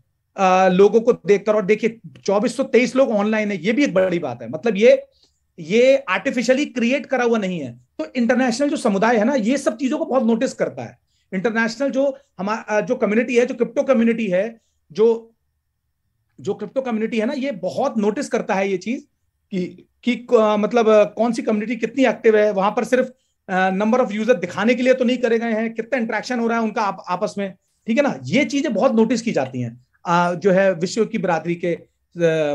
लोगों को देखकर और देखिए चौबीस लोग ऑनलाइन है ये भी एक बड़ी बात है मतलब ये ये आर्टिफिशियली क्रिएट करा हुआ नहीं है तो इंटरनेशनल जो समुदाय है ना ये सब चीजों को बहुत नोटिस करता है इंटरनेशनल जो हमारा जो कम्युनिटी है जो क्रिप्टो कम्युनिटी है जो जो क्रिप्टो कम्युनिटी है ना ये बहुत नोटिस करता है ये चीज कि कि मतलब कौन सी कम्युनिटी कितनी एक्टिव है वहां पर सिर्फ नंबर ऑफ यूजर दिखाने के लिए तो नहीं करे गए हैं कितना इंट्रैक्शन हो रहा है उनका आप, आपस में ठीक है ना ये चीजें बहुत नोटिस की जाती हैं जो है विश्व की बरादरी के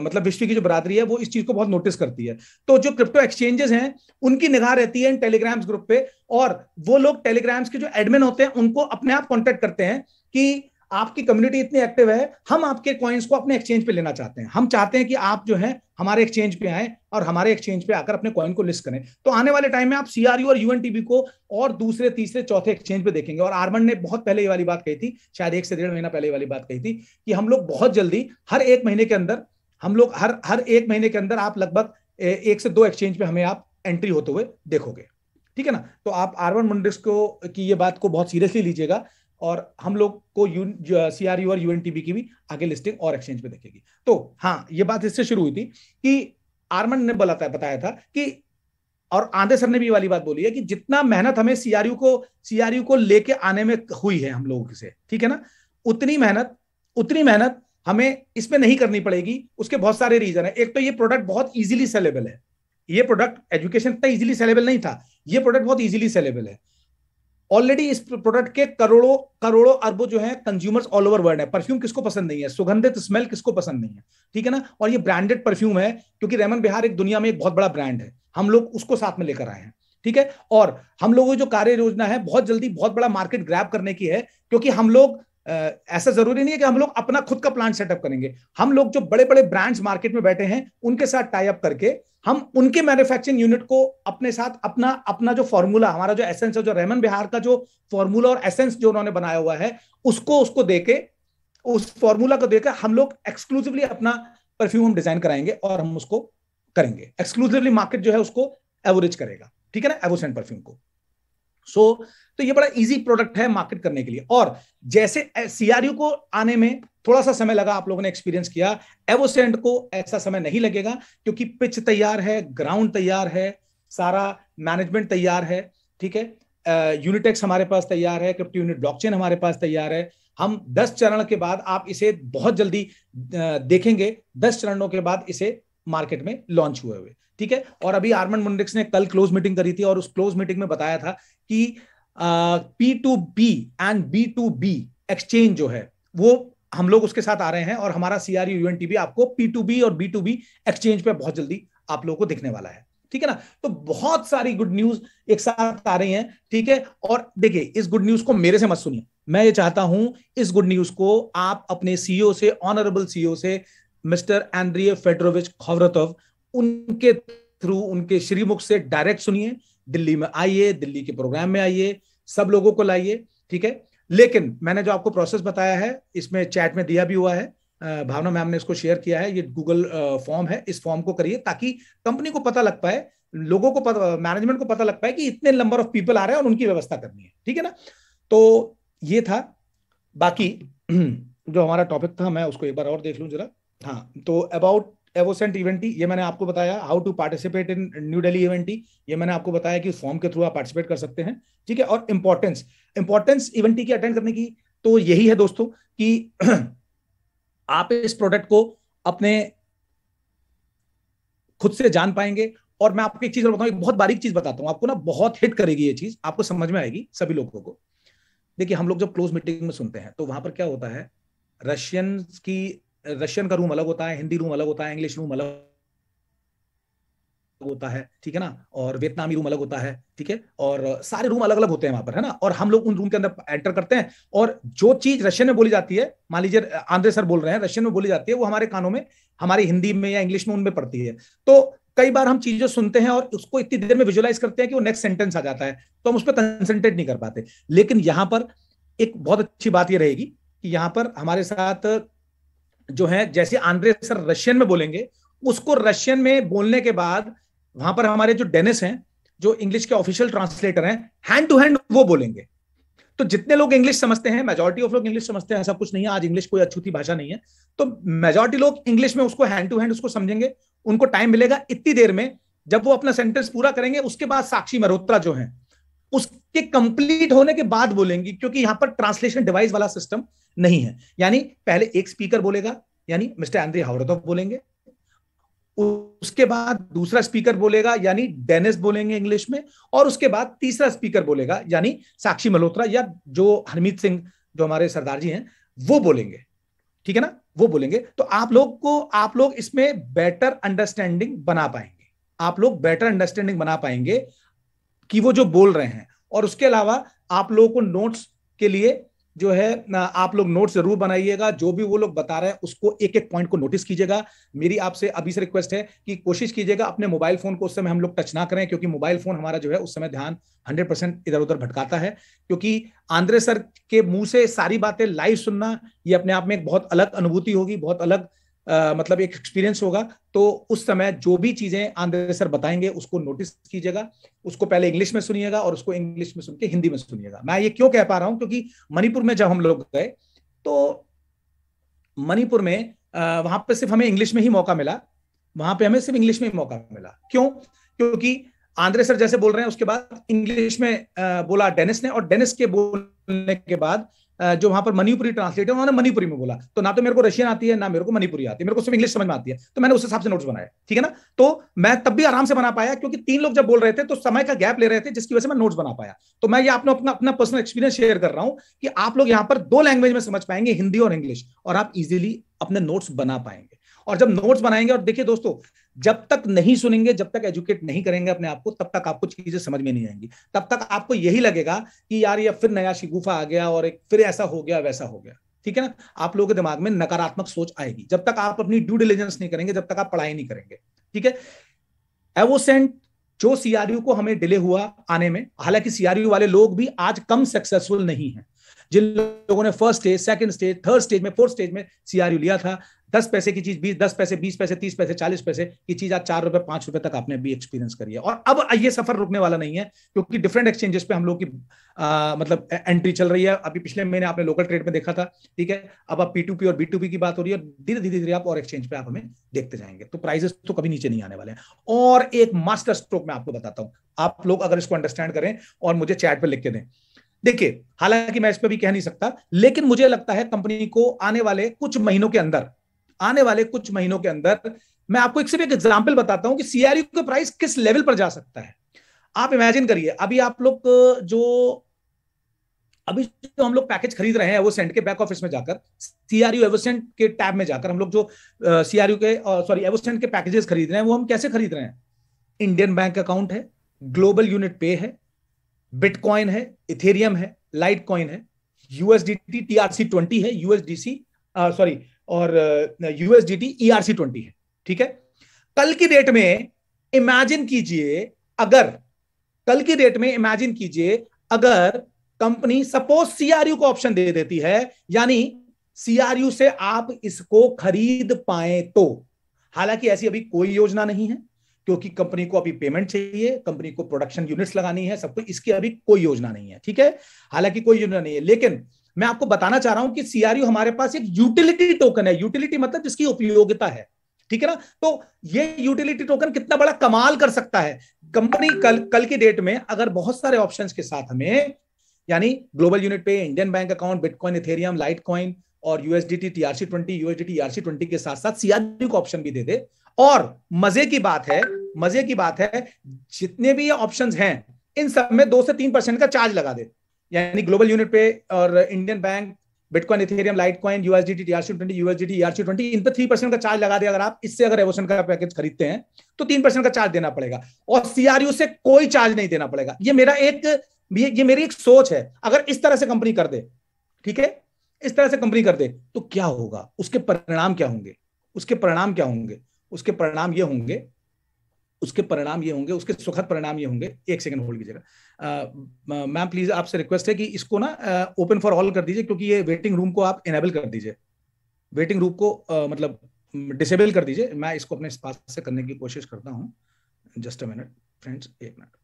मतलब विश्व की जो बरादरी है वो इस चीज को बहुत नोटिस करती है तो जो क्रिप्टो एक्सचेंजेस हैं उनकी निगाह रहती है इन टेलीग्राम्स ग्रुप पे और वो लोग टेलीग्राम्स के जो एडमिन होते हैं उनको अपने आप कॉन्टेक्ट करते हैं कि आपकी कम्युनिटी इतनी एक्टिव है हम आपके कॉइन्स को अपने एक्सचेंज पे लेना चाहते हैं हम चाहते हैं कि आप जो है हमारे एक्सचेंज पे आए और हमारे एक्सचेंज पे आकर अपने कॉइन को लिस्ट करें तो आने वाले टाइम में आप सीआरयू e और यूएनटीबी को और दूसरे तीसरे चौथे एक्सचेंज पे देखेंगे और आरमन ने बहुत पहले ये वाली बात कही थी शायद एक से डेढ़ महीना पहले ये वाली बात कही थी कि हम लोग बहुत जल्दी हर एक महीने के अंदर हम लोग हर हर एक महीने के अंदर आप लगभग एक से दो एक्सचेंज पे हमें आप एंट्री होते हुए देखोगे ठीक है ना तो आप आरवन मुंडिस को की ये बात को बहुत सीरियसली लीजिएगा और हम लोग को सी आर यू और यूएनटीबी की भी आगे लिस्टिंग और एक्सचेंज में देखेगी तो हाँ ये बात इससे शुरू हुई थी कि आर्मन ने बताया बताया था कि और आंधे सर ने भी वाली बात बोली है कि जितना मेहनत हमें सीआरयू को सीआरयू को लेके आने में हुई है हम लोगों से ठीक है ना उतनी मेहनत उतनी मेहनत हमें इसमें नहीं करनी पड़ेगी उसके बहुत सारे रीजन है एक तो ये प्रोडक्ट बहुत इजीली सेलेबल है ये प्रोडक्ट एजुकेशन इतना इजीली सेलेबल नहीं था ये प्रोडक्ट बहुत इजीली सेलेबल है ऑलरेडी इस प्रोडक्ट के करोड़ों करोड़ों अरबों जो है कंज्यूमर्स ऑल ओवर वर्ल्ड है परफ्यूम किसको पसंद नहीं है सुगंधित स्मेल किसको पसंद नहीं है ठीक है ना और ये ब्रांडेड परफ्यूम है क्योंकि रेमन बिहार एक दुनिया में एक बहुत बड़ा ब्रांड है हम लोग उसको साथ में लेकर आए हैं ठीक है और हम लोगों की जो कार्य योजना है बहुत जल्दी बहुत बड़ा मार्केट ग्रैप करने की है क्योंकि हम लोग ऐसा जरूरी नहीं है कि हम लोग अपना खुद का प्लांट सेटअप करेंगे हम लोग जो बड़े बड़े ब्रांड्स मार्केट में बैठे हैं उनके साथ टाई अप करके हम उनके मैन्युफैक्चरिंग यूनिट को अपने साथ अपना अपना जो फॉर्मूला हमारा जो एसेंस है जो रहमन बिहार का जो फॉर्मूला और एसेंस जो उन्होंने बनाया हुआ है उसको उसको देके उस फॉर्मूला को देकर हम लोग एक्सक्लूसिवली अपना परफ्यूम हम डिजाइन कराएंगे और हम उसको करेंगे एक्सक्लूसिवली मार्केट जो है उसको एवरेज करेगा ठीक है ना एवोसेंट परफ्यूम को सो so, तो ये बड़ा इजी प्रोडक्ट है मार्केट करने के लिए और जैसे सीआरयू को आने में थोड़ा सा समय लगा आप लोगों ने एक्सपीरियंस किया एवोसेंट को ऐसा समय नहीं लगेगा क्योंकि पिच तैयार है ग्राउंड तैयार है सारा मैनेजमेंट तैयार है ठीक है यूनिटेक्स हमारे पास तैयार है क्रिप्टो यूनिट ब्लॉकचेन हमारे पास तैयार है हम 10 चरण के बाद आप इसे बहुत जल्दी देखेंगे 10 चरणों के बाद इसे मार्केट में लॉन्च हुए हुए ठीक है और अभी आर्मन मुंडिक्स ने कल क्लोज मीटिंग करी थी और उस क्लोज मीटिंग में बताया था कि P to B and B to B exchange जो है वो हम लोग उसके साथ आ रहे हैं और हमारा सी आर e भी आपको पी टू बी और बी टू बी एक्सचेंज पे बहुत जल्दी आप लोगों को दिखने वाला है ठीक है ना तो बहुत सारी गुड न्यूज एक साथ आ रही है ठीक है और देखिए इस गुड न्यूज को मेरे से मत सुनिए मैं ये चाहता हूं इस गुड न्यूज को आप अपने सीईओ e से ऑनरेबल सीईओ e से मिस्टर एंड्रिय फेडरोविच खोवरतोव उनके थ्रू उनके श्रीमुख से डायरेक्ट सुनिए दिल्ली में आइए दिल्ली के प्रोग्राम में आइए सब लोगों को लाइए ठीक है लेकिन मैंने जो आपको प्रोसेस बताया है इसमें चैट में दिया भी हुआ है भावना मैम ने इसको शेयर किया है ये गूगल फॉर्म है इस फॉर्म को करिए ताकि कंपनी को पता लग पाए लोगों को मैनेजमेंट को पता लग पाए कि इतने नंबर ऑफ पीपल आ रहे हैं और उनकी व्यवस्था करनी है ठीक है ना तो ये था बाकी जो हमारा टॉपिक था मैं उसको एक बार और देख लूं जरा हाँ तो अबाउट एवोसेंट इवेंटी ये मैंने आपको बताया how to participate in new Delhi event ये मैंने आपको बताया कि फॉर्म के थ्रू आप पार्टिसिपेट कर सकते हैं ठीक है और इंपॉर्टेंस इंपॉर्टेंस इवेंटी की अटेंड करने की तो यही है दोस्तों कि आप इस प्रोडक्ट को अपने खुद से जान पाएंगे और मैं आपको एक चीज बताऊं एक बहुत बारीक चीज बताता हूं आपको ना बहुत हिट करेगी ये चीज आपको समझ में आएगी सभी लोगों को देखिए हम लोग जब क्लोज मीटिंग में सुनते हैं तो वहां पर क्या होता है रशियन की रशियन का रूम अलग होता है हिंदी रूम अलग होता है इंग्लिश रूम अलग होता है ठीक है ना और वियतनामी रूम अलग होता है ठीक है और सारे रूम अलग अलग होते हैं वहां पर है ना और हम लोग उन रूम के अंदर एंटर करते हैं और जो चीज रशियन में बोली जाती है मान लीजिए आंध्रे सर बोल रहे हैं रशियन में बोली जाती है वो हमारे कानों में हमारी हिंदी में या इंग्लिश में उनमें पड़ती है तो कई बार हम चीजें सुनते हैं और उसको इतनी देर में विजुअलाइज करते हैं कि वो नेक्स्ट सेंटेंस आ जाता है तो हम उस पर कंसेंट्रेट नहीं कर पाते लेकिन यहां पर एक बहुत अच्छी बात यह रहेगी कि यहां पर हमारे साथ जो है जैसे आंद्रे सर रशियन में बोलेंगे उसको रशियन में बोलने के बाद वहां पर हमारे जो डेनिस हैं जो इंग्लिश के ऑफिशियल ट्रांसलेटर हैं हैंड टू हैंड वो बोलेंगे तो जितने लोग इंग्लिश समझते हैं मेजोरिटी ऑफ लोग इंग्लिश समझते हैं ऐसा कुछ नहीं है आज इंग्लिश कोई अछूती भाषा नहीं है तो मेजोरिटी लोग इंग्लिश में उसको हैंड टू हैंड उसको समझेंगे उनको टाइम मिलेगा इतनी देर में जब वो अपना सेंटेंस पूरा करेंगे उसके बाद साक्षी मरोत्रा जो है उसके कंप्लीट होने के बाद बोलेंगी क्योंकि यहां पर ट्रांसलेशन डिवाइस वाला सिस्टम नहीं है यानी पहले एक स्पीकर बोलेगा यानी मिस्टर एंड्री हावरदोव बोलेंगे उसके बाद दूसरा स्पीकर बोलेगा यानी डेनिस बोलेंगे इंग्लिश में और उसके बाद तीसरा स्पीकर बोलेगा यानी साक्षी मल्होत्रा या जो हरमीत सिंह जो हमारे सरदार जी हैं वो बोलेंगे ठीक है ना वो बोलेंगे तो आप लोग को आप लोग इसमें बेटर अंडरस्टैंडिंग बना पाएंगे आप लोग बेटर अंडरस्टैंडिंग बना पाएंगे कि वो जो बोल रहे हैं और उसके अलावा आप लोगों को नोट्स के लिए जो है आप लोग नोट जरूर बनाइएगा जो भी वो लोग बता रहे हैं उसको एक एक पॉइंट को नोटिस कीजिएगा मेरी आपसे अभी से रिक्वेस्ट है कि कोशिश कीजिएगा अपने मोबाइल फोन को उस समय हम लोग टच ना करें क्योंकि मोबाइल फोन हमारा जो है उस समय ध्यान 100 परसेंट इधर उधर भटकाता है क्योंकि आंद्रे सर के मुंह से सारी बातें लाइव सुनना ये अपने आप में एक बहुत अलग अनुभूति होगी बहुत अलग मतलब एक एक्सपीरियंस होगा तो उस समय जो भी चीजें आंध्र सर बताएंगे उसको नोटिस कीजिएगा उसको पहले इंग्लिश में सुनिएगा और उसको इंग्लिश में सुन के हिंदी में सुनिएगा मैं ये क्यों कह पा रहा हूं क्योंकि मणिपुर में जब हम लोग गए तो मणिपुर में वहां पर सिर्फ हमें इंग्लिश में ही मौका मिला वहां पे हमें सिर्फ इंग्लिश में ही मौका मिला क्यों क्योंकि आंध्रे सर जैसे बोल रहे हैं उसके बाद इंग्लिश में बोला डेनिस ने और डेनिस के बोलने के बाद जो वहां पर मणिपुरी ट्रांसलेट है उन्होंने मणिपुरी में बोला तो ना तो मेरे को रशियन आती है ना मेरे को मणिपुरी आती है मेरे को सिर्फ इंग्लिश समझ में आती है तो मैंने उस हिसाब से नोट्स बनाया ठीक है ना तो मैं तब भी आराम से बना पाया क्योंकि तीन लोग जब बोल रहे थे तो समय का गैप ले रहे थे जिसकी वजह से मैं नोट्स बना पाया तो मैं ये आपने अपना अपना पर्सनल एक्सपीरियंस शेयर कर रहा हूँ कि आप लोग यहाँ पर दो लैंग्वेज में समझ पाएंगे हिंदी और इंग्लिश और आप इजिली अपने नोट्स बना पाएंगे और जब नोट्स बनाएंगे और देखिए दोस्तों जब तक नहीं सुनेंगे जब तक एजुकेट नहीं करेंगे अपने आप को तब तक आपको चीजें समझ में नहीं आएंगी तब तक आपको यही लगेगा कि यार ये फिर नया शिगुफा आ गया और एक फिर ऐसा हो गया वैसा हो गया ठीक है ना आप लोगों के दिमाग में नकारात्मक सोच आएगी जब तक आप अपनी ड्यू डिलीजेंस नहीं करेंगे जब तक आप पढ़ाई नहीं करेंगे ठीक है एवोसेंट जो सीआरयू को हमें डिले हुआ आने में हालांकि सीआरयू वाले लोग भी आज कम सक्सेसफुल नहीं है जिन लोगों ने first stage second stage third stage में फोर्थ स्टेज में सीआरयू लिया था दस पैसे की चीज बीस दस पैसे बीस पैसे तीस पैसे चालीस पैसे की चीज आज चार रुपए पांच रुपए तक आपने भी एक्सपीरियंस करी है और अब ये सफर रुकने वाला नहीं है क्योंकि डिफरेंट एक्सचेंजेस पे हम लोग की आ, मतलब एंट्री चल रही है अभी पिछले महीने आपने लोकल ट्रेड में देखा था ठीक है अब आप पी और बी की बात हो रही है धीरे धीरे धीरे आप और एक्सचेंज पे आप हमें देखते जाएंगे तो प्राइजेस तो कभी नीचे नहीं आने वाले हैं और एक मास्टर स्ट्रोक में आपको बताता हूँ आप लोग अगर इसको अंडरस्टैंड करें और मुझे चैट पर लिख के दें देखिए हालांकि मैं इस पर भी कह नहीं सकता लेकिन मुझे लगता है कंपनी को आने वाले कुछ महीनों के अंदर आने वाले कुछ महीनों के अंदर मैं आपको एक सिर्फ एक एग्जाम्पल बताता हूं कि सीआरयू का प्राइस किस लेवल पर जा सकता है आप इमेजिन करिए अभी आप लोग जो अभी जो हम लोग पैकेज खरीद रहे हैं एवोसेंट के बैक ऑफिस में जाकर सीआरयू एवोसेंट e के टैब में जाकर हम लोग जो सीआरयू e के सॉरी एवोसेंट के पैकेजेस खरीद रहे हैं वो हम कैसे खरीद रहे हैं इंडियन बैंक अकाउंट है ग्लोबल यूनिट पे है बिटकॉइन है इथेरियम है लाइट कॉइन है यूएसडीटी टीआरसी ट्वेंटी है यूएसडीसी सॉरी uh, और यूएसडीटी ईआरसी ट्वेंटी है ठीक है कल की डेट में इमेजिन कीजिए अगर कल की डेट में इमेजिन कीजिए अगर कंपनी सपोज सीआरयू को ऑप्शन दे देती है यानी सीआरयू से आप इसको खरीद पाए तो हालांकि ऐसी अभी कोई योजना नहीं है क्योंकि कंपनी को अभी पेमेंट चाहिए कंपनी को प्रोडक्शन यूनिट्स लगानी है सब कुछ इसकी अभी कोई योजना नहीं है ठीक है हालांकि कोई योजना नहीं है लेकिन मैं आपको बताना चाह रहा हूं कि सीआरयू हमारे पास एक यूटिलिटी टोकन है यूटिलिटी मतलब जिसकी उपयोगिता है ठीक है ना तो ये यूटिलिटी टोकन कितना बड़ा कमाल कर सकता है कंपनी कल कल की डेट में अगर बहुत सारे ऑप्शंस के साथ हमें यानी global unit pay Indian bank account bitcoin Ethereum Litecoin और USDT TRC twenty USDT RC twenty के साथ साथ सीआरयू का ऑप्शन भी दे दे और मजे की बात है मजे की बात है जितने भी ऑप्शन हैं इन सब में दो से तीन परसेंट का चार्ज लगा दे यानी ग्लोबल यूनिट पे और Indian bank bitcoin Ethereum Litecoin USDT twenty USDT ERC twenty इन पर थ्री परसेंट का चार्ज लगा दे अगर आप इससे अगर एवोशन का पैकेज खरीदते हैं तो तीन परसेंट का चार्ज देना पड़ेगा और सीआरयू से कोई चार्ज नहीं देना पड़ेगा ये मेरा एक ये, ये मेरी एक सोच है अगर इस तरह से कंपनी कर दे ठीक है इस तरह से कंपनी कर दे तो क्या होगा उसके परिणाम क्या होंगे उसके परिणाम क्या होंगे उसके परिणाम ये होंगे उसके परिणाम ये होंगे उसके सुखद परिणाम ये होंगे एक सेकंड होल्ड कीजिएगा मैम प्लीज आपसे रिक्वेस्ट है कि इसको ना ओपन फॉर ऑल कर दीजिए क्योंकि ये वेटिंग रूम को आप इनेबल कर दीजिए वेटिंग रूम को आ, मतलब डिसेबल कर दीजिए मैं इसको अपने पास से करने की कोशिश करता हूँ जस्ट अ मिनट फ्रेंड्स एक मिनट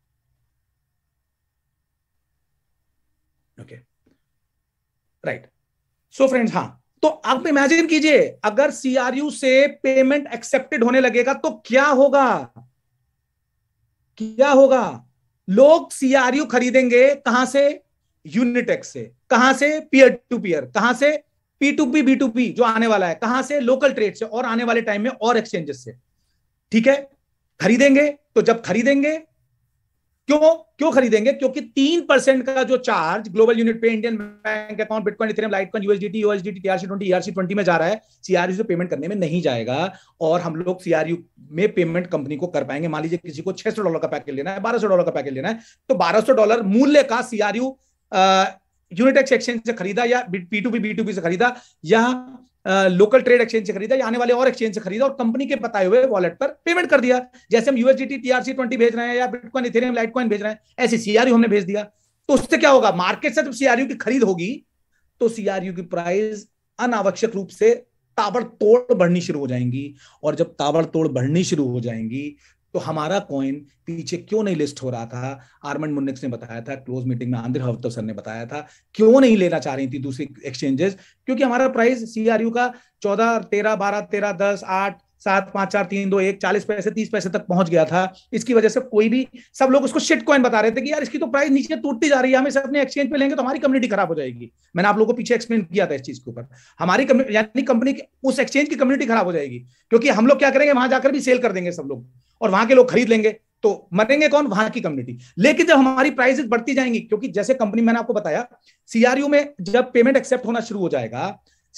ओके राइट सो फ्रेंड्स हाँ तो आप इमेजिन कीजिए अगर सीआरयू से पेमेंट एक्सेप्टेड होने लगेगा तो क्या होगा क्या होगा लोग सीआरयू खरीदेंगे कहां से यूनिटेक्स से कहां से पीयर टू पीयर कहां से P to P B to P जो आने वाला है कहां से लोकल ट्रेड से और आने वाले टाइम में और एक्सचेंजेस से ठीक है खरीदेंगे तो जब खरीदेंगे क्यों क्यों खरीदेंगे क्योंकि तीन परसेंट का जो charge global unit pay Indian bank account bitcoin Ethereum Litecoin USDT USDT TRC twenty ERC twenty में जा रहा है सीआरयू से पेमेंट करने में नहीं जाएगा और हम लोग सीआरयू में पेमेंट कंपनी को कर पाएंगे मान लीजिए किसी को छह डॉलर का पैकेज लेना है बारह डॉलर का पैकेज लेना है तो बारह डॉलर मूल्य का सीआरयू यूनिटेक्स एक्सचेंज से खरीदा या B to B B to B से खरीदा या लोकल ट्रेड एक्सचेंज से खरीदा या आने वाले और एक्सचेंज से खरीदा और कंपनी के बताए हुए वॉलेट पर पेमेंट कर दिया जैसे हम यूएसडीटी टीआरसी ट्वेंटी भेज रहे हैं या बिटकॉइन इथेरियम लाइटकॉइन भेज रहे हैं ऐसे सीआरयू हमने भेज दिया तो उससे क्या होगा मार्केट से जब सीआरयू की खरीद होगी तो सीआरयू की प्राइस अनावश्यक रूप से ताबड़तोड़ बढ़नी शुरू हो जाएंगी और जब ताबड़तोड़ बढ़नी शुरू हो जाएंगी तो हमारा कॉइन पीछे क्यों नहीं लिस्ट हो रहा था आर्मंड मुन्निक्स ने बताया था क्लोज मीटिंग में आंध्र हवतव सर ने बताया था क्यों नहीं लेना चाह रही थी दूसरी एक्सचेंजेस क्योंकि हमारा प्राइस सीआरयू का चौदह तेरह बारह तेरह दस आठ सात पांच चार तीन दो एक चालीस पैसे तीस पैसे तक पहुंच गया था इसकी वजह से कोई भी सब लोग उसको शिट कॉइन बता रहे थे कि यार इसकी तो प्राइस नीचे टूटती जा रही है हमें अपने एक्सचेंज पे लेंगे तो हमारी कम्युनिटी खराब हो जाएगी मैंने आप लोगों को पीछे एक्सप्लेन किया था इस चीज के ऊपर हमारी यानी कंपनी उस एक्सचेंज की कम्युनिटी खराब हो जाएगी क्योंकि हम लोग क्या करेंगे वहां जाकर भी सेल कर देंगे सब लोग और वहां के लोग खरीद लेंगे तो मरेंगे कौन वहां की कम्युनिटी लेकिन जब हमारी प्राइसेस बढ़ती जाएंगी क्योंकि जैसे कंपनी मैंने आपको बताया सीआरयू में जब पेमेंट एक्सेप्ट होना शुरू हो जाएगा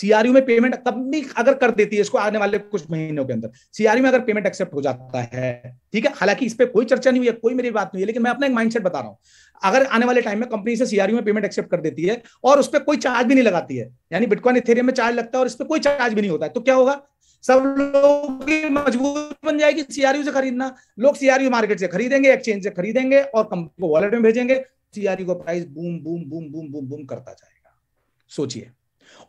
सीआरयू में पेमेंट कंपनी अगर कर देती है इसको आने वाले कुछ महीनों के अंदर सीआरयू में अगर पेमेंट एक्सेप्ट हो जाता है ठीक है हालांकि इस पर कोई चर्चा नहीं हुई है कोई मेरी बात नहीं है लेकिन मैं अपना एक माइंडसेट बता रहा हूं अगर आने वाले टाइम में कंपनी से सीआरयू में पेमेंट एक्सेप्ट कर देती है और उस पर कोई चार्ज भी नहीं लगाती है यानी बिटकॉइन इथेरियम में चार्ज लगता है और इस पर कोई चार्ज भी नहीं होता है तो क्या होगा सब लोग मजबूर बन जाएगी सीआरयू से खरीदना लोग सीआरयू मार्केट से खरीदेंगे एक्सचेंज से खरीदेंगे और कंपनी को वॉलेट में भेजेंगे सीआरयू का price boom boom boom boom boom boom करता जाएगा सोचिए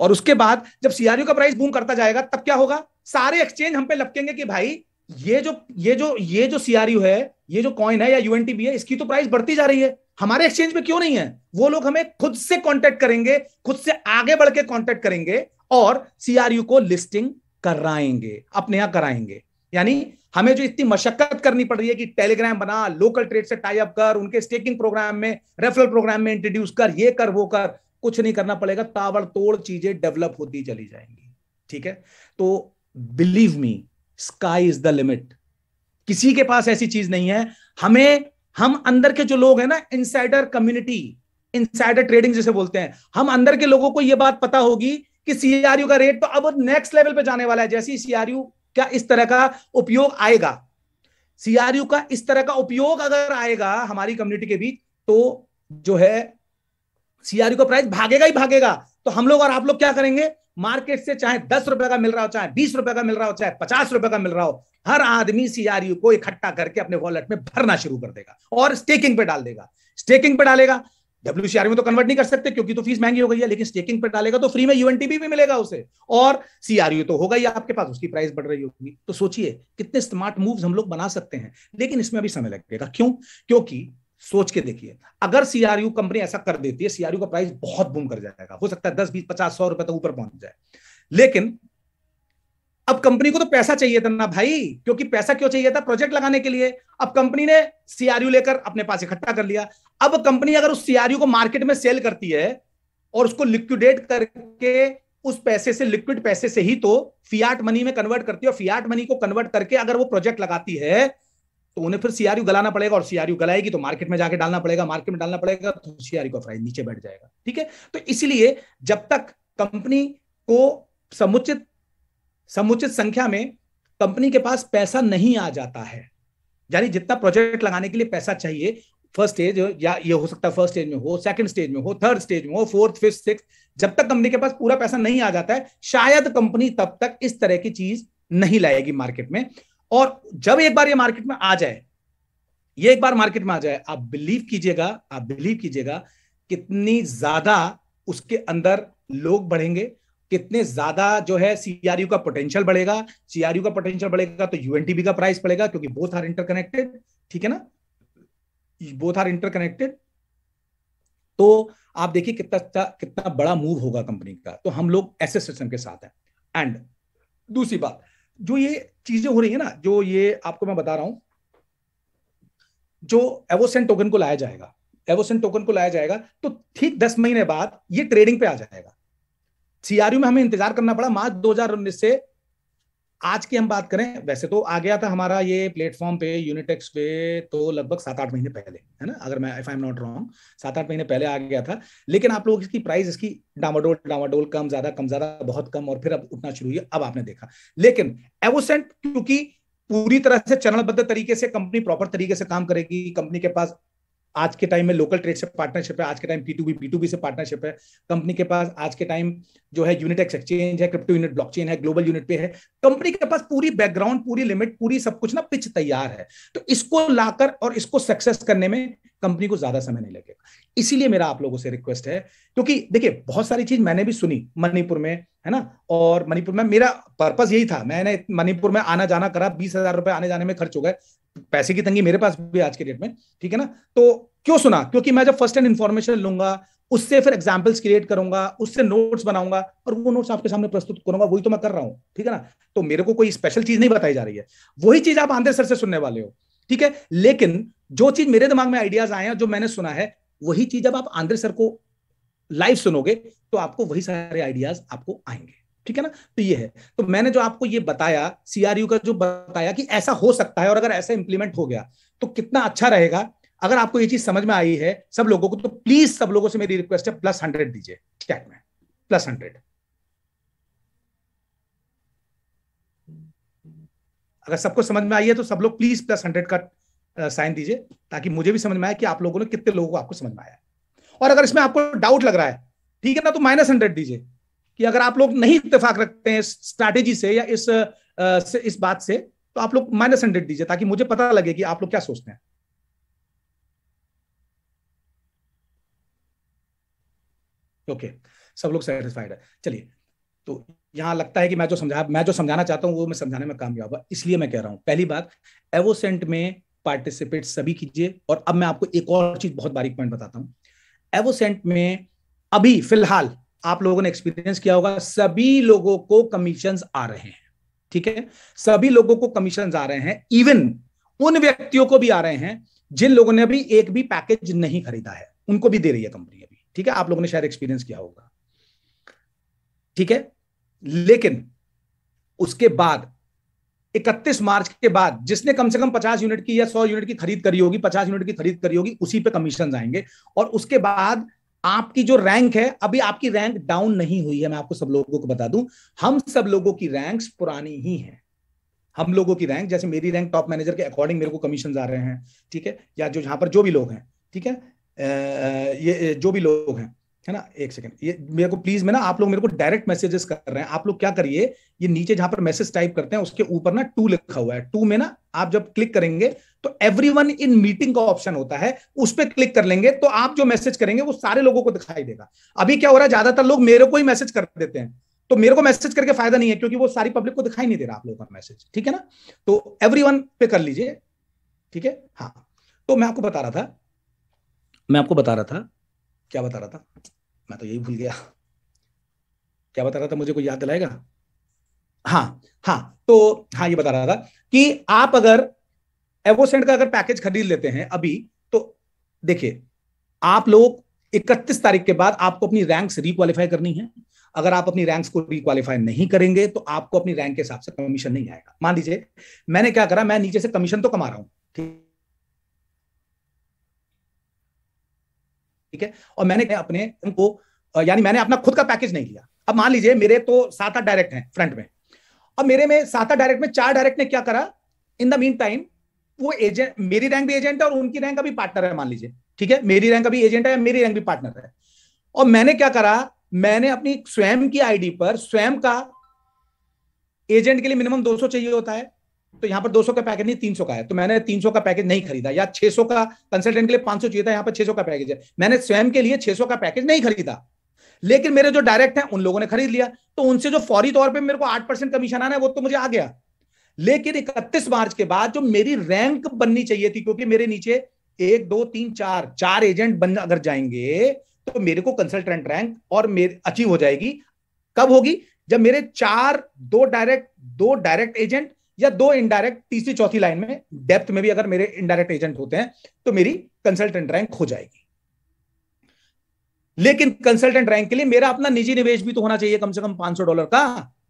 और उसके बाद जब सीआरयू का प्राइस बूम करता जाएगा तब क्या होगा सारे एक्सचेंज हम पे लपकेंगे कि भाई ये जो ये जो ये जो सीआरयू है ये जो कॉइन है या यूएनटीबी है इसकी तो प्राइस बढ़ती जा रही है हमारे एक्सचेंज में क्यों नहीं है वो लोग हमें खुद से कॉन्टेक्ट करेंगे खुद से आगे बढ़ के कॉन्टेक्ट करेंगे और सीआरयू को लिस्टिंग कराएंगे अपने यहां कराएंगे यानी हमें जो इतनी मशक्कत करनी पड़ रही है कि टेलीग्राम बना लोकल ट्रेड से टाई अप कर उनके स्टेकिंग प्रोग्राम में रेफरल प्रोग्राम में इंट्रोड्यूस कर ये कर वो कर कुछ नहीं करना पड़ेगा ताबड़तोड़ चीजें डेवलप होती चली जाएंगी ठीक है तो believe me sky is the limit किसी के पास ऐसी चीज नहीं है हमें हम अंदर के जो लोग हैं ना इनसाइडर कम्युनिटी इनसाइडर ट्रेडिंग जिसे बोलते हैं हम अंदर के लोगों को यह बात पता होगी कि सीआरयू का रेट तो अब नेक्स्ट लेवल पे जाने वाला है जैसे ही सीआरयू का इस तरह का उपयोग आएगा सीआरयू का इस तरह का उपयोग अगर आएगा हमारी कम्युनिटी के बीच तो जो है सीआरयू का प्राइस भागेगा ही भागेगा तो हम लोग और आप लोग क्या करेंगे मार्केट से चाहे दस रुपए का मिल रहा हो चाहे बीस रुपए का मिल रहा हो चाहे पचास रुपए का मिल रहा हो हर आदमी सीआरयू को इकट्ठा करके अपने वॉलेट में भरना शुरू कर देगा और स्टेकिंग पे डाल देगा स्टेकिंग पे डालेगा डब्ल्यू में तो कन्वर्ट नहीं कर सकते क्योंकि तो फीस महंगी हो गई है लेकिन स्टेकिंग पर डालेगा तो फ्री में यूएनटीपी भी मिलेगा उसे और सीआरयू तो होगा ही आपके पास उसकी प्राइस बढ़ रही होगी तो सोचिए कितने स्मार्ट मूव हम लोग बना सकते हैं लेकिन इसमें अभी समय लगेगा क्यों क्योंकि सोच के देखिए अगर सीआरयू कंपनी ऐसा कर देती है सीआरयू का प्राइस बहुत बूम कर जाएगा हो सकता है दस बीस पचास सौ रुपए तक ऊपर पहुंच जाए लेकिन अब कंपनी को तो पैसा चाहिए था ना भाई क्योंकि पैसा क्यों चाहिए था प्रोजेक्ट लगाने के लिए अब कंपनी ने सीआरयू लेकर अपने पास इकट्ठा कर लिया अब कंपनी अगर उस सीआरयू को मार्केट में सेल करती है और उसको लिक्विडेट करके उस पैसे से लिक्विड पैसे से ही तो फियाट मनी में कन्वर्ट करती है और फियाट मनी को कन्वर्ट करके अगर वो प्रोजेक्ट लगाती है तो उन्हें फिर सीआरयू गलाना पड़ेगा और सीआरयू गलाएगी तो मार्केट में जाके डालना पड़ेगा मार्केट में डालना पड़ेगा तो सीआरयू का प्राइस नीचे बैठ जाएगा ठीक है तो इसलिए जब तक कंपनी को समुचित समुचित संख्या में कंपनी के पास पैसा नहीं आ जाता है यानी जितना प्रोजेक्ट लगाने के लिए पैसा चाहिए फर्स्ट स्टेज या ये हो सकता है फर्स्ट स्टेज में हो सेकंड स्टेज में हो थर्ड स्टेज में हो फोर्थ फिफ्थ सिक्स जब तक कंपनी के पास पूरा पैसा नहीं आ जाता है शायद कंपनी तब तक इस तरह की चीज नहीं लाएगी मार्केट में और जब एक बार ये मार्केट में आ जाए ये एक बार मार्केट में आ जाए आप बिलीव कीजिएगा आप बिलीव कीजिएगा कितनी ज्यादा उसके अंदर लोग बढ़ेंगे कितने ज्यादा जो है सीआरयू का पोटेंशियल बढ़ेगा सीआरयू का पोटेंशियल बढ़ेगा तो यूएनटीबी का प्राइस बढ़ेगा क्योंकि बोथ आर इंटरकनेक्टेड ठीक है ना बोथ आर इंटरकनेक्टेड तो आप देखिए कितना अच्छा, कितना बड़ा मूव होगा कंपनी का तो हम लोग ऐसे सिस्टम के साथ हैं एंड दूसरी बात जो ये चीजें हो रही है ना जो ये आपको मैं बता रहा हूं जो एवोसेंट टोकन को लाया जाएगा एवोसेंट टोकन को लाया जाएगा तो ठीक दस महीने बाद ये ट्रेडिंग पे आ जाएगा सीआरयू में हमें इंतजार करना पड़ा मार्च दो से आज की हम बात करें वैसे तो आ गया था हमारा ये प्लेटफॉर्म पे यूनिटेक्स पे तो लगभग सात आठ महीने पहले है ना अगर मैं if I am not wrong सात आठ महीने पहले आ गया था लेकिन आप लोग इसकी प्राइस इसकी डामाडोल डामाडोल कम ज्यादा कम ज्यादा बहुत कम और फिर अब उठना शुरू हुई अब आपने देखा लेकिन एवोसेंट क्योंकि पूरी तरह से चरणबद्ध तरीके से कंपनी प्रॉपर तरीके से काम करेगी कंपनी के पास आज के टाइम में लोकल ट्रेड से पार्टनरशिप है आज के time P to B P to B से पार्टनरशिप है कंपनी के पास आज के टाइम जो है यूनिट एक्स एक्सचेंज है क्रिप्टो यूनिट ब्लॉकचेन है ग्लोबल यूनिट पे है कंपनी के पास पूरी बैकग्राउंड पूरी लिमिट पूरी सब कुछ ना पिच तैयार है तो इसको लाकर और इसको सक्सेस करने में कंपनी को ज्यादा समय नहीं लगेगा इसीलिए मेरा आप लोगों से रिक्वेस्ट है क्योंकि देखिए बहुत सारी चीज मैंने भी सुनी मणिपुर में है ना और मणिपुर में मेरा पर्पज यही था मैंने मणिपुर में आना जाना करा बीस हजार रुपए आने जाने में खर्च हो गए पैसे की तंगी मेरे पास भी आज के डेट में ठीक है ना तो क्यों सुना क्योंकि मैं जब फर्स्ट हैंड इन्फॉर्मेशन लूंगा उससे फिर एग्जाम्पल्स क्रिएट करूंगा उससे नोट्स बनाऊंगा और वो नोट्स आपके सामने प्रस्तुत करूंगा वही तो मैं कर रहा हूं ठीक है ना तो मेरे को कोई स्पेशल चीज नहीं बताई जा रही है वही चीज आप आंध्र सर से सुनने वाले हो ठीक है लेकिन जो चीज मेरे दिमाग में आइडियाज आए हैं जो मैंने सुना है वही चीज जब आप आंध्र सर को लाइव सुनोगे तो आपको वही सारे आइडियाज आपको आएंगे ठीक है ना तो ये है तो मैंने जो आपको ये बताया सीआरयू का जो बताया कि ऐसा हो सकता है और अगर ऐसा इंप्लीमेंट हो गया तो कितना अच्छा रहेगा अगर आपको ये चीज समझ में आई है सब लोगों को तो प्लीज सब लोगों से मेरी रिक्वेस्ट है प्लस हंड्रेड दीजिए चैट में प्लस हंड्रेड अगर सबको समझ में आई है तो सब लोग प्लीज प्लस हंड्रेड का साइन दीजिए ताकि मुझे भी समझ में आए कि आप लोगों ने कितने लोगों को आपको समझ में आया और अगर इसमें आपको डाउट लग रहा है ठीक है ना तो माइनस हंड्रेड दीजिए कि अगर आप लोग नहीं इतफाक रखते हैं स्ट्रैटेजी से या इस से, इस बात से तो आप लोग माइनस हंड्रेड दीजिए ताकि मुझे पता लगे कि आप लोग क्या सोचते हैं ओके सब लोग सेटिस्फाइड है चलिए तो यहां लगता है कि मैं जो समझा मैं जो समझाना चाहता हूं वो मैं समझाने में कामयाब हुआ इसलिए मैं कह रहा हूं पहली बात एवोसेंट में पार्टिसिपेट सभी कीजिए और अब मैं आपको एक और चीज बहुत बारीक पॉइंट बताता हूं एवोसेंट में अभी फिलहाल आप लोगों ने एक्सपीरियंस किया होगा सभी लोगों को कमीशन आ रहे हैं ठीक है सभी लोगों को कमीशन आ रहे हैं इवन उन व्यक्तियों को भी आ रहे हैं जिन लोगों ने अभी एक भी पैकेज नहीं खरीदा है उनको भी दे रही है कंपनी अभी ठीक है आप लोगों ने शायद एक्सपीरियंस किया होगा ठीक है लेकिन उसके बाद इकतीस मार्च के बाद जिसने कम से कम पचास यूनिट की या सौ यूनिट की खरीद करी होगी पचास यूनिट की खरीद करी होगी उसी पे कमीशन आएंगे और उसके बाद आपकी जो रैंक है अभी आपकी रैंक डाउन नहीं हुई है मैं आपको सब लोगों को बता दूं हम सब लोगों की रैंक पुरानी ही है हम लोगों की रैंक जैसे मेरी रैंक टॉप मैनेजर के अकॉर्डिंग मेरे को कमीशन आ रहे हैं ठीक है या जो यहां पर जो भी लोग हैं ठीक है ये जो भी लोग हैं है ना एक सेकंड ये मेरे को प्लीज मैं ना आप लोग मेरे को डायरेक्ट मैसेजेस कर रहे हैं आप लोग क्या करिए ये नीचे जहां पर मैसेज टाइप करते हैं उसके ऊपर ना टू लिखा हुआ है टू में ना आप जब क्लिक करेंगे तो एवरी वन इन मीटिंग का ऑप्शन होता है उस पर क्लिक कर लेंगे तो आप जो मैसेज करेंगे वो सारे लोगों को दिखाई देगा अभी क्या हो रहा है ज्यादातर लोग मेरे को ही मैसेज कर देते हैं तो मेरे को मैसेज करके फायदा नहीं है क्योंकि वो सारी पब्लिक को दिखाई नहीं दे रहा आप लोगों का मैसेज ठीक है ना तो एवरी पे कर लीजिए ठीक है हाँ तो मैं आपको बता रहा था मैं आपको बता रहा था क्या बता रहा था मैं तो यही भूल गया क्या बता रहा था मुझे कोई याद दिलाएगा हाँ हाँ तो हाँ ये बता रहा था कि आप अगर एवोसेंट का अगर पैकेज खरीद लेते हैं अभी तो देखिए आप लोग 31 तारीख के बाद आपको अपनी रैंक्स रिक्वालिफाई करनी है अगर आप अपनी रैंक्स को रिक्वालिफाई नहीं करेंगे तो आपको अपनी रैंक के हिसाब से कमीशन नहीं आएगा मान लीजिए मैंने क्या करा मैं नीचे से कमीशन तो कमा रहा हूं ठीक ठीक है और मैंने अपने उनको यानी मैंने अपना खुद का पैकेज नहीं लिया अब मान लीजिए मेरे तो सात आठ डायरेक्ट हैं फ्रंट में अब मेरे में सात आठ डायरेक्ट में चार डायरेक्ट ने क्या करा इन द मीन टाइम वो एजेंट मेरी रैंक भी एजेंट है और उनकी रैंक का भी पार्टनर है मान लीजिए ठीक है मेरी रैंक का भी एजेंट है मेरी रैंक भी पार्टनर है और मैंने क्या करा मैंने अपनी स्वयं की आईडी पर स्वयं का एजेंट के लिए मिनिमम 200 चाहिए होता है तो यहाँ पर दो का पैकेज नहीं तीन का है तो मैंने तीन का पैकेज नहीं खरीदा या 600 का कंसल्टेंट के लिए पांच चाहिए था यहाँ पर 600 का पैकेज है मैंने स्वयं के लिए छह का पैकेज नहीं खरीदा लेकिन मेरे जो डायरेक्ट हैं उन लोगों ने खरीद लिया तो उनसे जो फौरी तौर पे मेरे को आठ परसेंट कमीशन आना है वो तो मुझे आ गया लेकिन इकतीस मार्च के बाद जो मेरी रैंक बननी चाहिए थी क्योंकि मेरे नीचे एक दो तीन चार चार एजेंट बन अगर जाएंगे तो मेरे को कंसल्टेंट रैंक और मेरे अचीव हो जाएगी कब होगी जब मेरे चार दो डायरेक्ट दो डायरेक्ट एजेंट या दो इनडायरेक्ट तीसरी चौथी लाइन में डेप्थ में भी अगर मेरे इनडायरेक्ट एजेंट होते हैं तो मेरी कंसल्टेंट रैंक हो जाएगी लेकिन कंसल्टेंट रैंक के लिए मेरा अपना निजी निवेश भी तो होना चाहिए कम से कम पांच सौ डॉलर का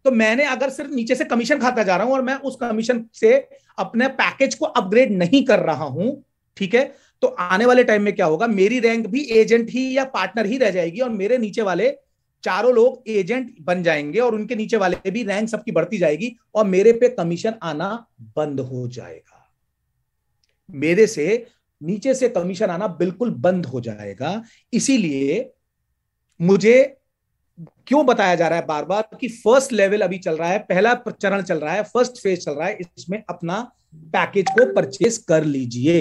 तो मैंने अगर सिर्फ नीचे से कमीशन खाता जा रहा हूं और मैं उस कमीशन से अपने पैकेज को अपग्रेड नहीं कर रहा हूं ठीक है तो आने वाले टाइम में क्या होगा मेरी रैंक भी एजेंट ही या पार्टनर ही रह जाएगी और मेरे नीचे वाले चारों लोग एजेंट बन जाएंगे और उनके नीचे वाले भी रैंक सबकी बढ़ती जाएगी और मेरे पे कमीशन आना बंद हो जाएगा मेरे से नीचे से कमीशन आना बिल्कुल बंद हो जाएगा इसीलिए मुझे क्यों बताया जा रहा है बार बार कि फर्स्ट लेवल अभी चल रहा है पहला चरण चल रहा है फर्स्ट फेज चल रहा है इसमें अपना पैकेज को परचेस कर लीजिए